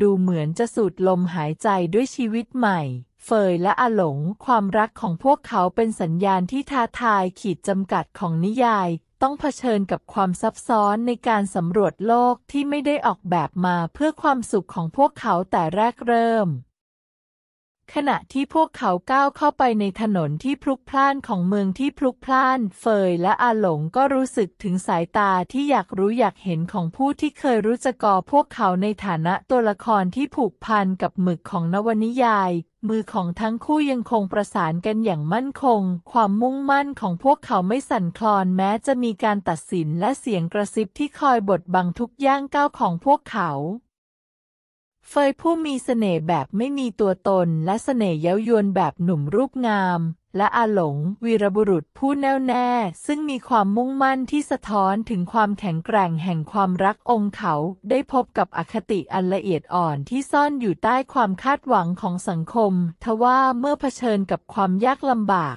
ดูเหมือนจะสูดลมหายใจด้วยชีวิตใหม่ เฟยและอาหลงความรักของพวกเขาเป็นสัญญาณที่ท้าทายขีดจำกัดของนิยาย ต้องเผชิญกับความซับซ้อนในการสำรวจโลกที่ไม่ได้ออกแบบมาเพื่อความสุขของพวกเขาแต่แรกเริ่มขณะที่พวกเขาก้าวเข้าไปในถนนที่พลุกพล่านของเมืองที่พลุกพล่าน เฟยและอาหลงก็รู้สึกถึงสายตาที่อยากรู้อยากเห็นของผู้ที่เคยรู้จักกอพวกเขาในฐานะตัวละครที่ผูกพันกับหมึกของนวนิยาย มือของทั้งคู่ยังคงประสานกันอย่างมั่นคง ความมุ่งมั่นของพวกเขาไม่สั่นคลอนแม้จะมีการตัดสินและเสียงกระซิบที่คอยบดบังทุกย่างก้าวของพวกเขาเฟยผู้มีเสน่ห์แบบไม่มีตัวตนและเสน่ห์เย้ายวนแบบหนุ่มรูปงามและอาหลงวีรบุรุษผู้แน่วแน่ซึ่งมีความมุ่งมั่นที่สะท้อนถึงความแข็งแกร่งแห่งความรักองค์เขาได้พบกับอคติอันละเอียดอ่อนที่ซ่อนอยู่ใต้ความคาดหวังของสังคมทว่าเมื่อเผชิญกับความยากลำบาก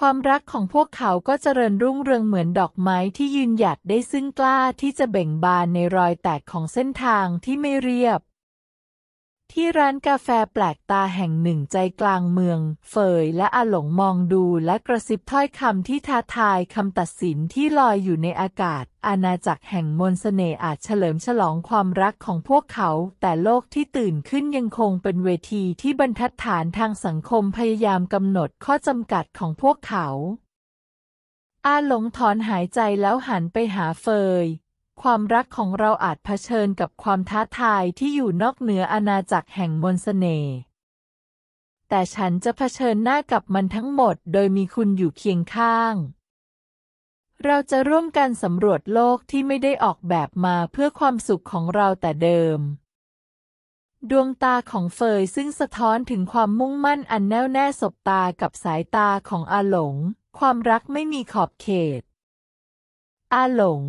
ความรักของพวกเขาก็เจริญรุ่งเรืองเหมือนดอกไม้ที่ยืนหยัดได้ซึ่งกล้าที่จะเบ่งบานในรอยแตกของเส้นทางที่ไม่เรียบที่ร้านกาแฟแปลกตาแห่งหนึ่งใจกลางเมือง เฟยและอาหลงมองดูและกระซิบถ้อยคำที่ท้าทายคำตัดสินที่ลอยอยู่ในอากาศ อาณาจักรแห่งมนสเสน่ห์อาจเฉลิมฉลองความรักของพวกเขา แต่โลกที่ตื่นขึ้นยังคงเป็นเวทีที่บรรทัดฐานทางสังคมพยายามกำหนดข้อจำกัดของพวกเขา อาหลงถอนหายใจแล้วหันไปหาเฟยความรักของเราอาจเผชิญกับความท้าทายที่อยู่นอกเหนืออาณาจักรแห่งมนสเสน่ห์ แต่ฉันจะเผชิญหน้ากับมันทั้งหมดโดยมีคุณอยู่เคียงข้าง เราจะร่วมกันสำรวจโลกที่ไม่ได้ออกแบบมาเพื่อความสุขของเราแต่เดิม ดวงตาของเฟยซึ่งสะท้อนถึงความมุ่งมั่นอันแน่วแน่ สบตากับสายตาของอาหลง ความรักไม่มีขอบเขต อาหลง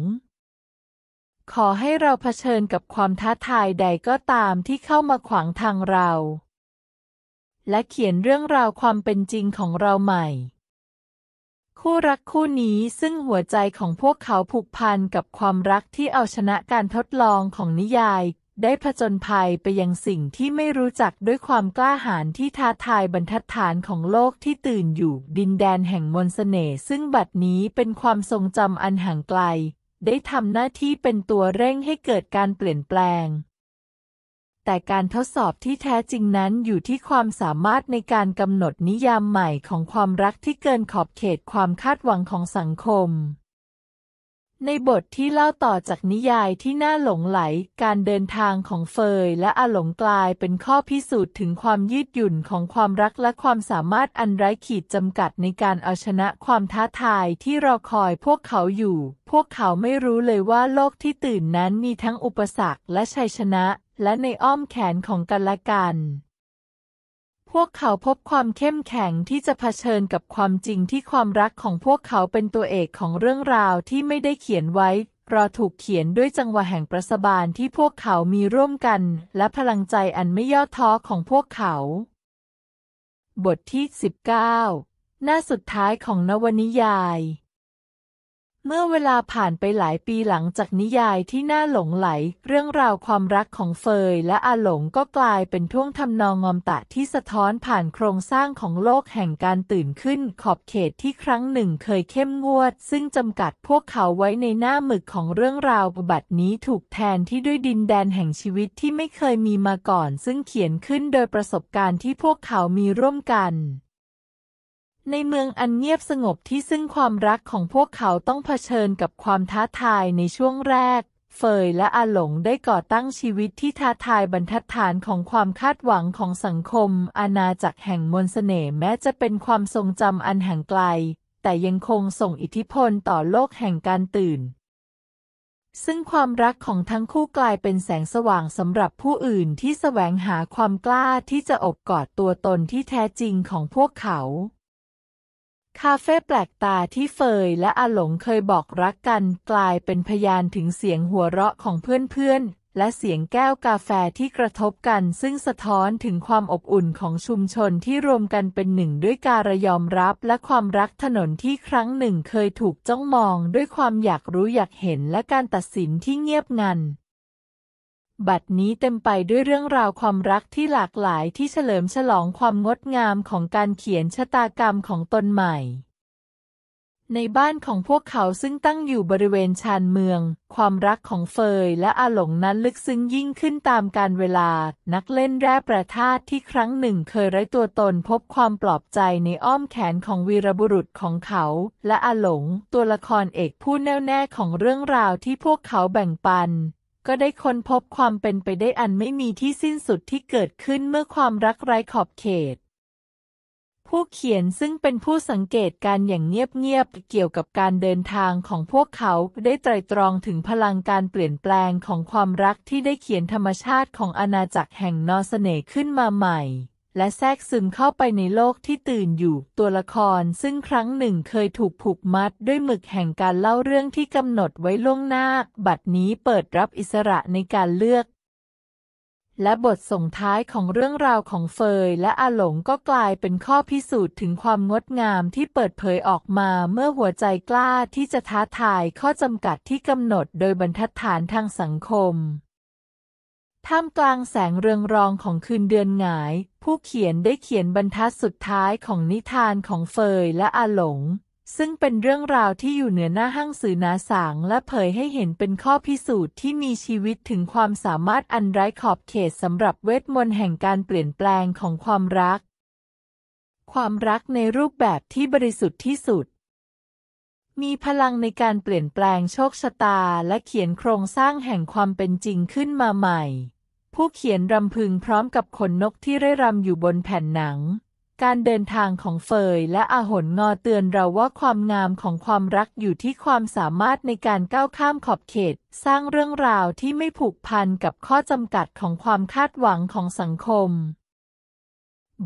ขอให้เราเผชิญกับความท้าทายใดก็ตามที่เข้ามาขวางทางเรา และเขียนเรื่องราวความเป็นจริงของเราใหม่ คู่รักคู่นี้ซึ่งหัวใจของพวกเขาผูกพันกับความรักที่เอาชนะการทดลองของนิยาย ได้ผจญภัยไปยังสิ่งที่ไม่รู้จักด้วยความกล้าหาญที่ท้าทายบรรทัดฐานของโลกที่ตื่นอยู่ ดินแดนแห่งมนต์เสน่ห์ซึ่งบัดนี้เป็นความทรงจำอันห่างไกลได้ทำหน้าที่เป็นตัวเร่งให้เกิดการเปลี่ยนแปลง แต่การทดสอบที่แท้จริงนั้นอยู่ที่ความสามารถในการกำหนดนิยามใหม่ของความรักที่เกินขอบเขตความคาดหวังของสังคมในบทที่เล่าต่อจากนิยายที่น่าหลงไหล การเดินทางของเฟยและอาหลงกลายเป็นข้อพิสูจน์ถึงความยืดหยุ่นของความรักและความสามารถอันไร้ขีดจำกัดในการเอาชนะความท้าทายที่รอคอยพวกเขาอยู่ พวกเขาไม่รู้เลยว่าโลกที่ตื่นนั้นมีทั้งอุปสรรคและชัยชนะ และในอ้อมแขนของกันและกันพวกเขาพบความเข้มแข็งที่จะเผชิญกับความจริงที่ความรักของพวกเขาเป็นตัวเอกของเรื่องราวที่ไม่ได้เขียนไว้รอถูกเขียนด้วยจังหวะแห่งประสบานที่พวกเขามีร่วมกัน และพลังใจอันไม่ย่อท้อของพวกเขา บทที่ 19หน้าสุดท้ายของนวนิยายเมื่อเวลาผ่านไปหลายปีหลังจากนิยายที่น่าหลงไหลเรื่องราวความรักของเฟยและอาหลงก็กลายเป็นท่วงทำนองงอมตะที่สะท้อนผ่านโครงสร้างของโลกแห่งการตื่นขึ้นขอบเขตที่ครั้งหนึ่งเคยเข้มงวดซึ่งจำกัดพวกเขาไว้ในหน้าหมึกของเรื่องราวบัตรนี้ถูกแทนที่ด้วยดินแดนแห่งชีวิตที่ไม่เคยมีมาก่อนซึ่งเขียนขึ้นโดยประสบการณ์ที่พวกเขามีร่วมกันในเมืองอันเงียบสงบที่ซึ่งความรักของพวกเขาต้องเผชิญกับความท้าทายในช่วงแรก เฟยและอาหลงได้ก่อตั้งชีวิตที่ท้าทายบรรทัดฐานของความคาดหวังของสังคม อาณาจักรแห่งมนสเสน่ห์แม้จะเป็นความทรงจำอันห่างไกล แต่ยังคงส่งอิทธิพลต่อโลกแห่งการตื่น ซึ่งความรักของทั้งคู่กลายเป็นแสงสว่างสำหรับผู้อื่นที่แสวงหาความกล้าที่จะอบกอดตัวตนที่แท้จริงของพวกเขาคาเฟ่แปลกตาที่เฟยและอาหลงเคยบอกรักกันกลายเป็นพยานถึงเสียงหัวเราะของเพื่อนๆ และเสียงแก้วกาแฟที่กระทบกัน ซึ่งสะท้อนถึงความอบอุ่นของชุมชนที่รวมกันเป็นหนึ่งด้วยการยอมรับและความรักถนนที่ครั้งหนึ่งเคยถูกจ้องมองด้วยความอยากรู้อยากเห็นและการตัดสินที่เงียบงันบัดนี้เต็มไปด้วยเรื่องราวความรักที่หลากหลายที่เฉลิมฉลองความงดงามของการเขียนชะตากรรมของตนใหม่ ในบ้านของพวกเขาซึ่งตั้งอยู่บริเวณชานเมือง ความรักของเฟย และอาหลงนั้นลึกซึ้งยิ่งขึ้นตามการเวลานักเล่นแร่ประธาตที่ครั้งหนึ่งเคยไร้ตัวตนพบความปลอบใจในอ้อมแขนของวีรบุรุษของเขา และอาหลง ตัวละครเอกผู้แน่วแน่ของเรื่องราวที่พวกเขาแบ่งปันก็ได้ค้นพบความเป็นไปได้อันไม่มีที่สิ้นสุดที่เกิดขึ้นเมื่อความรักไร้ขอบเขต ผู้เขียนซึ่งเป็นผู้สังเกตการอย่างเงียบ ๆ เกี่ยวกับการเดินทางของพวกเขาได้ไตรตรองถึงพลังการเปลี่ยนแปลงของความรักที่ได้เขียนธรรมชาติของอาณาจักรแห่งนอสเสน่ขึ้นมาใหม่และแทรกซึมเข้าไปในโลกที่ตื่นอยู่ตัวละคร ซึ่งครั้งหนึ่งเคยถูกผูกมัด ด้วยหมึกแห่งการเล่าเรื่องที่กำหนดไว้ล่วงหน้า บัดนี้เปิดรับอิสระในการเลือก และบทส่งท้ายของเรื่องราวของเฟย และอาหลงก็กลายเป็นข้อพิสูจน์ถึงความงดงามที่เปิดเผยออกมาเมื่อหัวใจกล้าที่จะท้าทายข้อจำกัดที่กำหนดโดยบรรทัดฐานทางสังคมท่ามกลางแสงเรืองรองของคืนเดือนหงาย ผู้เขียนได้เขียนบรรทัดสุดท้ายของนิทานของเฟยและอาหลง ซึ่งเป็นเรื่องราวที่อยู่เหนือหน้าห้างสื่อนาสาง และเผยให้เห็นเป็นข้อพิสูจน์ที่มีชีวิตถึงความสามารถอันไร้ขอบเขตสำหรับเวทมนต์แห่งการเปลี่ยนแปลงของความรัก ความรักในรูปแบบที่บริสุทธิ์ที่สุด มีพลังในการเปลี่ยนแปลงโชคชะตาและเขียนโครงสร้างแห่งความเป็นจริงขึ้นมาใหม่ผู้เขียนรำพึงพร้อมกับขนนกที่เร่รำอยู่บนแผ่นหนัง การเดินทางของเฟยและอาหนงอเตือนเราว่าความงามของความรักอยู่ที่ความสามารถในการก้าวข้ามขอบเขต สร้างเรื่องราวที่ไม่ผูกพันกับข้อจำกัดของความคาดหวังของสังคม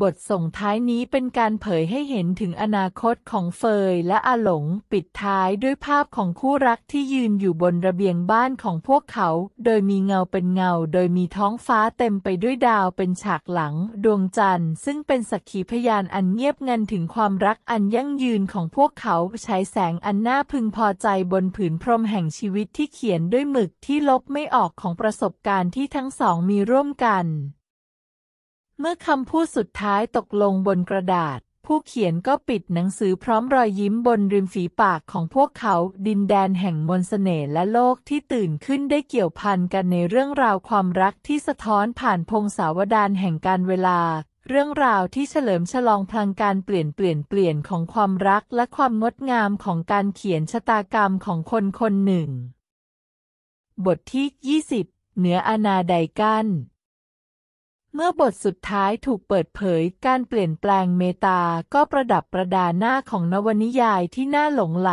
บทส่งท้ายนี้เป็นการเผยให้เห็นถึงอนาคตของเฟยและอาหลงปิดท้ายด้วยภาพของคู่รักที่ยืนอยู่บนระเบียงบ้านของพวกเขา โดยมีเงาเป็นเงา โดยมีท้องฟ้าเต็มไปด้วยดาวเป็นฉากหลัง ดวงจันทร์ซึ่งเป็นสักขีพยานอันเงียบงันถึงความรักอันยั่งยืนของพวกเขาใช้แสงอันน่าพึงพอใจบนผืนพรมแห่งชีวิตที่เขียนด้วยหมึกที่ลบไม่ออกของประสบการณ์ที่ทั้งสองมีร่วมกันเมื่อคำพูดสุดท้ายตกลงบนกระดาษ ผู้เขียนก็ปิดหนังสือพร้อมรอยยิ้มบนริมฝีปากของพวกเขา ดินแดนแห่งมนสเสน่ห์และโลกที่ตื่นขึ้นได้เกี่ยวพันกันในเรื่องราวความรักที่สะท้อนผ่านพงศาวดารแห่งการเวลา เรื่องราวที่เฉลิมฉลอง พลังการเปลี่ยนเปลี่ยนเปลี่ยนของความรักและความงดงามของการเขียนชะตากรรมของคนคนหนึ่ง บทที่20 เหนืออนาใดกันเมื่อบทสุดท้ายถูกเปิดเผย การเปลี่ยนแปลงเมตาก็ประดับประดาหน้าของนวนิยายที่น่าหลงไหล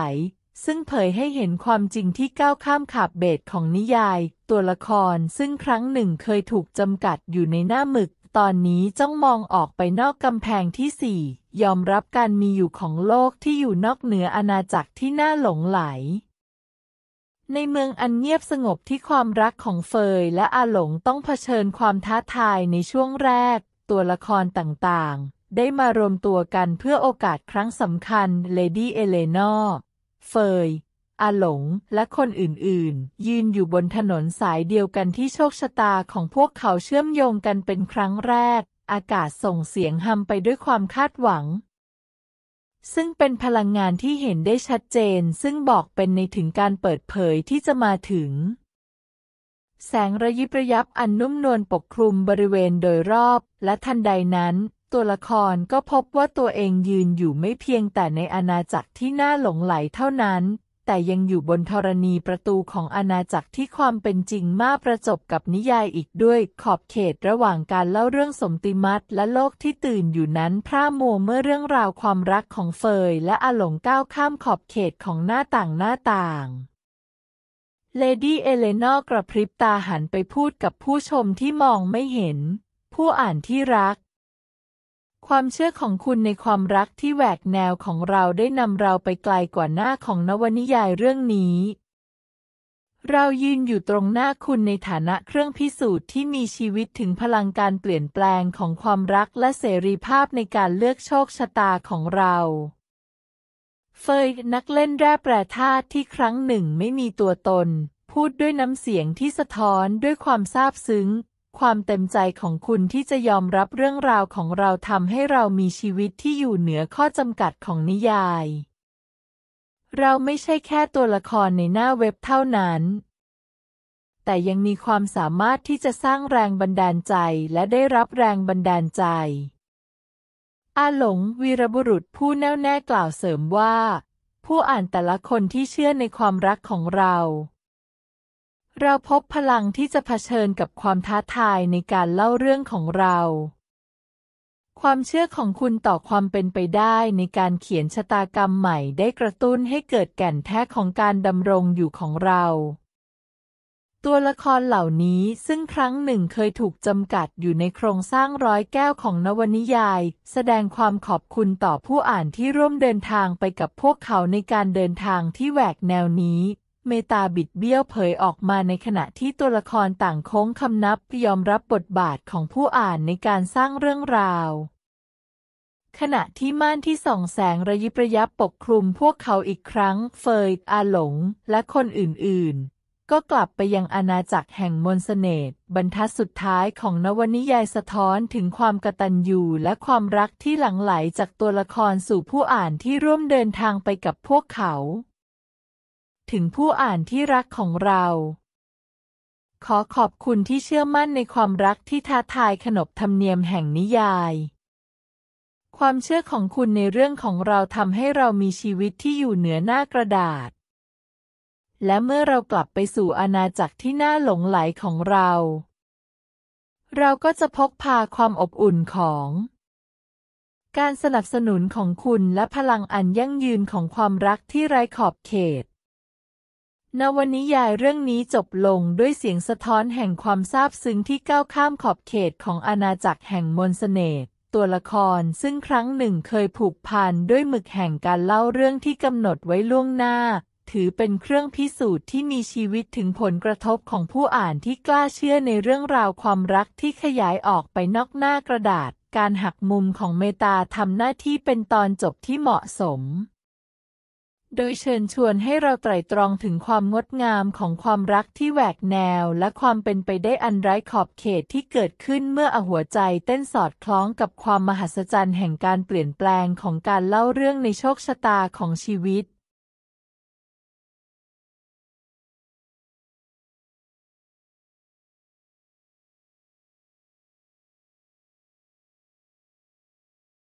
ซึ่งเผยให้เห็นความจริงที่ก้าวข้ามขาบเบสของนิยาย ตัวละครซึ่งครั้งหนึ่งเคยถูกจำกัดอยู่ในหน้าหมึก ตอนนี้จ้องมองออกไปนอกกำแพงที่สี่ยอมรับการมีอยู่ของโลกที่อยู่นอกเหนืออาณาจักรที่น่าหลงไหลในเมืองอันเงียบสงบที่ความรักของเฟยและอาหลงต้องเผชิญความท้าทายในช่วงแรก ตัวละครต่างๆ ได้มารวมตัวกันเพื่อโอกาสครั้งสำคัญ เลดี้เอเลนอร์เฟยอาหลง และคนอื่น ๆ ยืนอยู่บนถนนสายเดียวกันที่โชคชะตาของพวกเขาเชื่อมโยงกันเป็นครั้งแรก อากาศส่งเสียงฮัมไปด้วยความคาดหวังซึ่งเป็นพลังงานที่เห็นได้ชัดเจน ซึ่งบอกเป็นในถึงการเปิดเผยที่จะมาถึง แสงระยิบระยับอันนุ่มนวลปกคลุมบริเวณโดยรอบ และทันใดนั้น ตัวละครก็พบว่าตัวเองยืนอยู่ไม่เพียงแต่ในอาณาจักรที่น่าหลงไหลเท่านั้นแต่ยังอยู่บนธรณีประตูของอาณาจักรที่ความเป็นจริงมากประจบกับนิยายอีกด้วยขอบเขตระหว่างการเล่าเรื่องสมติมัตและโลกที่ตื่นอยู่นั้นพร่ามัวเมื่อเรื่องราวความรักของเฟย และอาหลงก้าวข้ามขอบเขตของหน้าต่างหน้าต่าง เลดี้เอเลนอกระพริบตาหันไปพูดกับผู้ชมที่มองไม่เห็น ผู้อ่านที่รักความเชื่อของคุณในความรักที่แหวกแนวของเราได้นำเราไปไกลกว่าหน้าของนวนิยายเรื่องนี้ เรายืนอยู่ตรงหน้าคุณในฐานะเครื่องพิสูจน์ที่มีชีวิตถึงพลังการเปลี่ยนแปลงของความรักและเสรีภาพในการเลือกโชคชะตาของเรา เฟยนักเล่นแร่แปรธาตุที่ครั้งหนึ่งไม่มีตัวตน พูดด้วยน้ำเสียงที่สะท้อนด้วยความซาบซึ้งความเต็มใจของคุณที่จะยอมรับเรื่องราวของเราทำให้เรามีชีวิตที่อยู่เหนือข้อจำกัดของนิยาย เราไม่ใช่แค่ตัวละครในหน้าเว็บเท่านั้น แต่ยังมีความสามารถที่จะสร้างแรงบันดาลใจและได้รับแรงบันดาลใจ อาหลงวีรบุรุษผู้แน่วแน่กล่าวเสริมว่า ผู้อ่านแต่ละคนที่เชื่อในความรักของเราเราพบพลังที่จะเผชิญกับความท้าทายในการเล่าเรื่องของเรา ความเชื่อของคุณต่อความเป็นไปได้ในการเขียนชะตากรรมใหม่ได้กระตุ้นให้เกิดแก่นแท้ของการดำรงอยู่ของเรา ตัวละครเหล่านี้ซึ่งครั้งหนึ่งเคยถูกจำกัดอยู่ในโครงสร้างร้อยแก้วของนวนิยาย แสดงความขอบคุณต่อผู้อ่านที่ร่วมเดินทางไปกับพวกเขาในการเดินทางที่แหวกแนวนี้เมตาบิดเบี้ยวเผยออกมาในขณะที่ตัวละครต่างโค้งคำนับยอมรับบทบาทของผู้อ่านในการสร้างเรื่องราว ขณะที่ม่านที่ส่องแสงระยิบระยับปกคลุมพวกเขาอีกครั้ง เฟยอาหลง และคนอื่น ๆ ก็กลับไปยังอาณาจักรแห่งมนสเสน่ห์บรรทัดสุดท้ายของนวนิยายสะท้อนถึงความกตัญญูและความรักที่หลั่งไหลจากตัวละครสู่ผู้อ่านที่ร่วมเดินทางไปกับพวกเขาถึงผู้อ่านที่รักของเรา ขอขอบคุณที่เชื่อมั่นในความรักที่ท้าทายขนบธรรมเนียมแห่งนิยาย ความเชื่อของคุณในเรื่องของเราทำให้เรามีชีวิตที่อยู่เหนือหน้ากระดาษ และเมื่อเรากลับไปสู่อาณาจักรที่น่าหลงไหลของเรา เราก็จะพกพาความอบอุ่นของ การสนับสนุนของคุณและพลังอันยั่งยืนของความรักที่ไร้ขอบเขตนวนิยายเรื่องนี้จบลงด้วยเสียงสะท้อนแห่งความซาบซึ้งที่ก้าวข้ามขอบเขตของอาณาจักรแห่งมนสเสน่ห์ตัวละครซึ่งครั้งหนึ่งเคยผูกพันด้วยหมึกแห่งการเล่าเรื่องที่กำหนดไว้ล่วงหน้า ถือเป็นเครื่องพิสูจน์ที่มีชีวิตถึงผลกระทบของผู้อ่านที่กล้าเชื่อในเรื่องราวความรักที่ขยายออกไปนอกหน้ากระดาษ การหักมุมของเมตาทำหน้าที่เป็นตอนจบที่เหมาะสมโดยเชิญชวนให้เราไตร่ตรองถึงความงดงามของความรักที่แหวกแนว และความเป็นไปได้อันไร้ขอบเขตที่เกิดขึ้นเมื่ออหัวใจเต้นสอดคล้องกับความมหัศจรรย์แห่งการเปลี่ยนแปลงของการเล่าเรื่องในโชคชะตาของชีวิต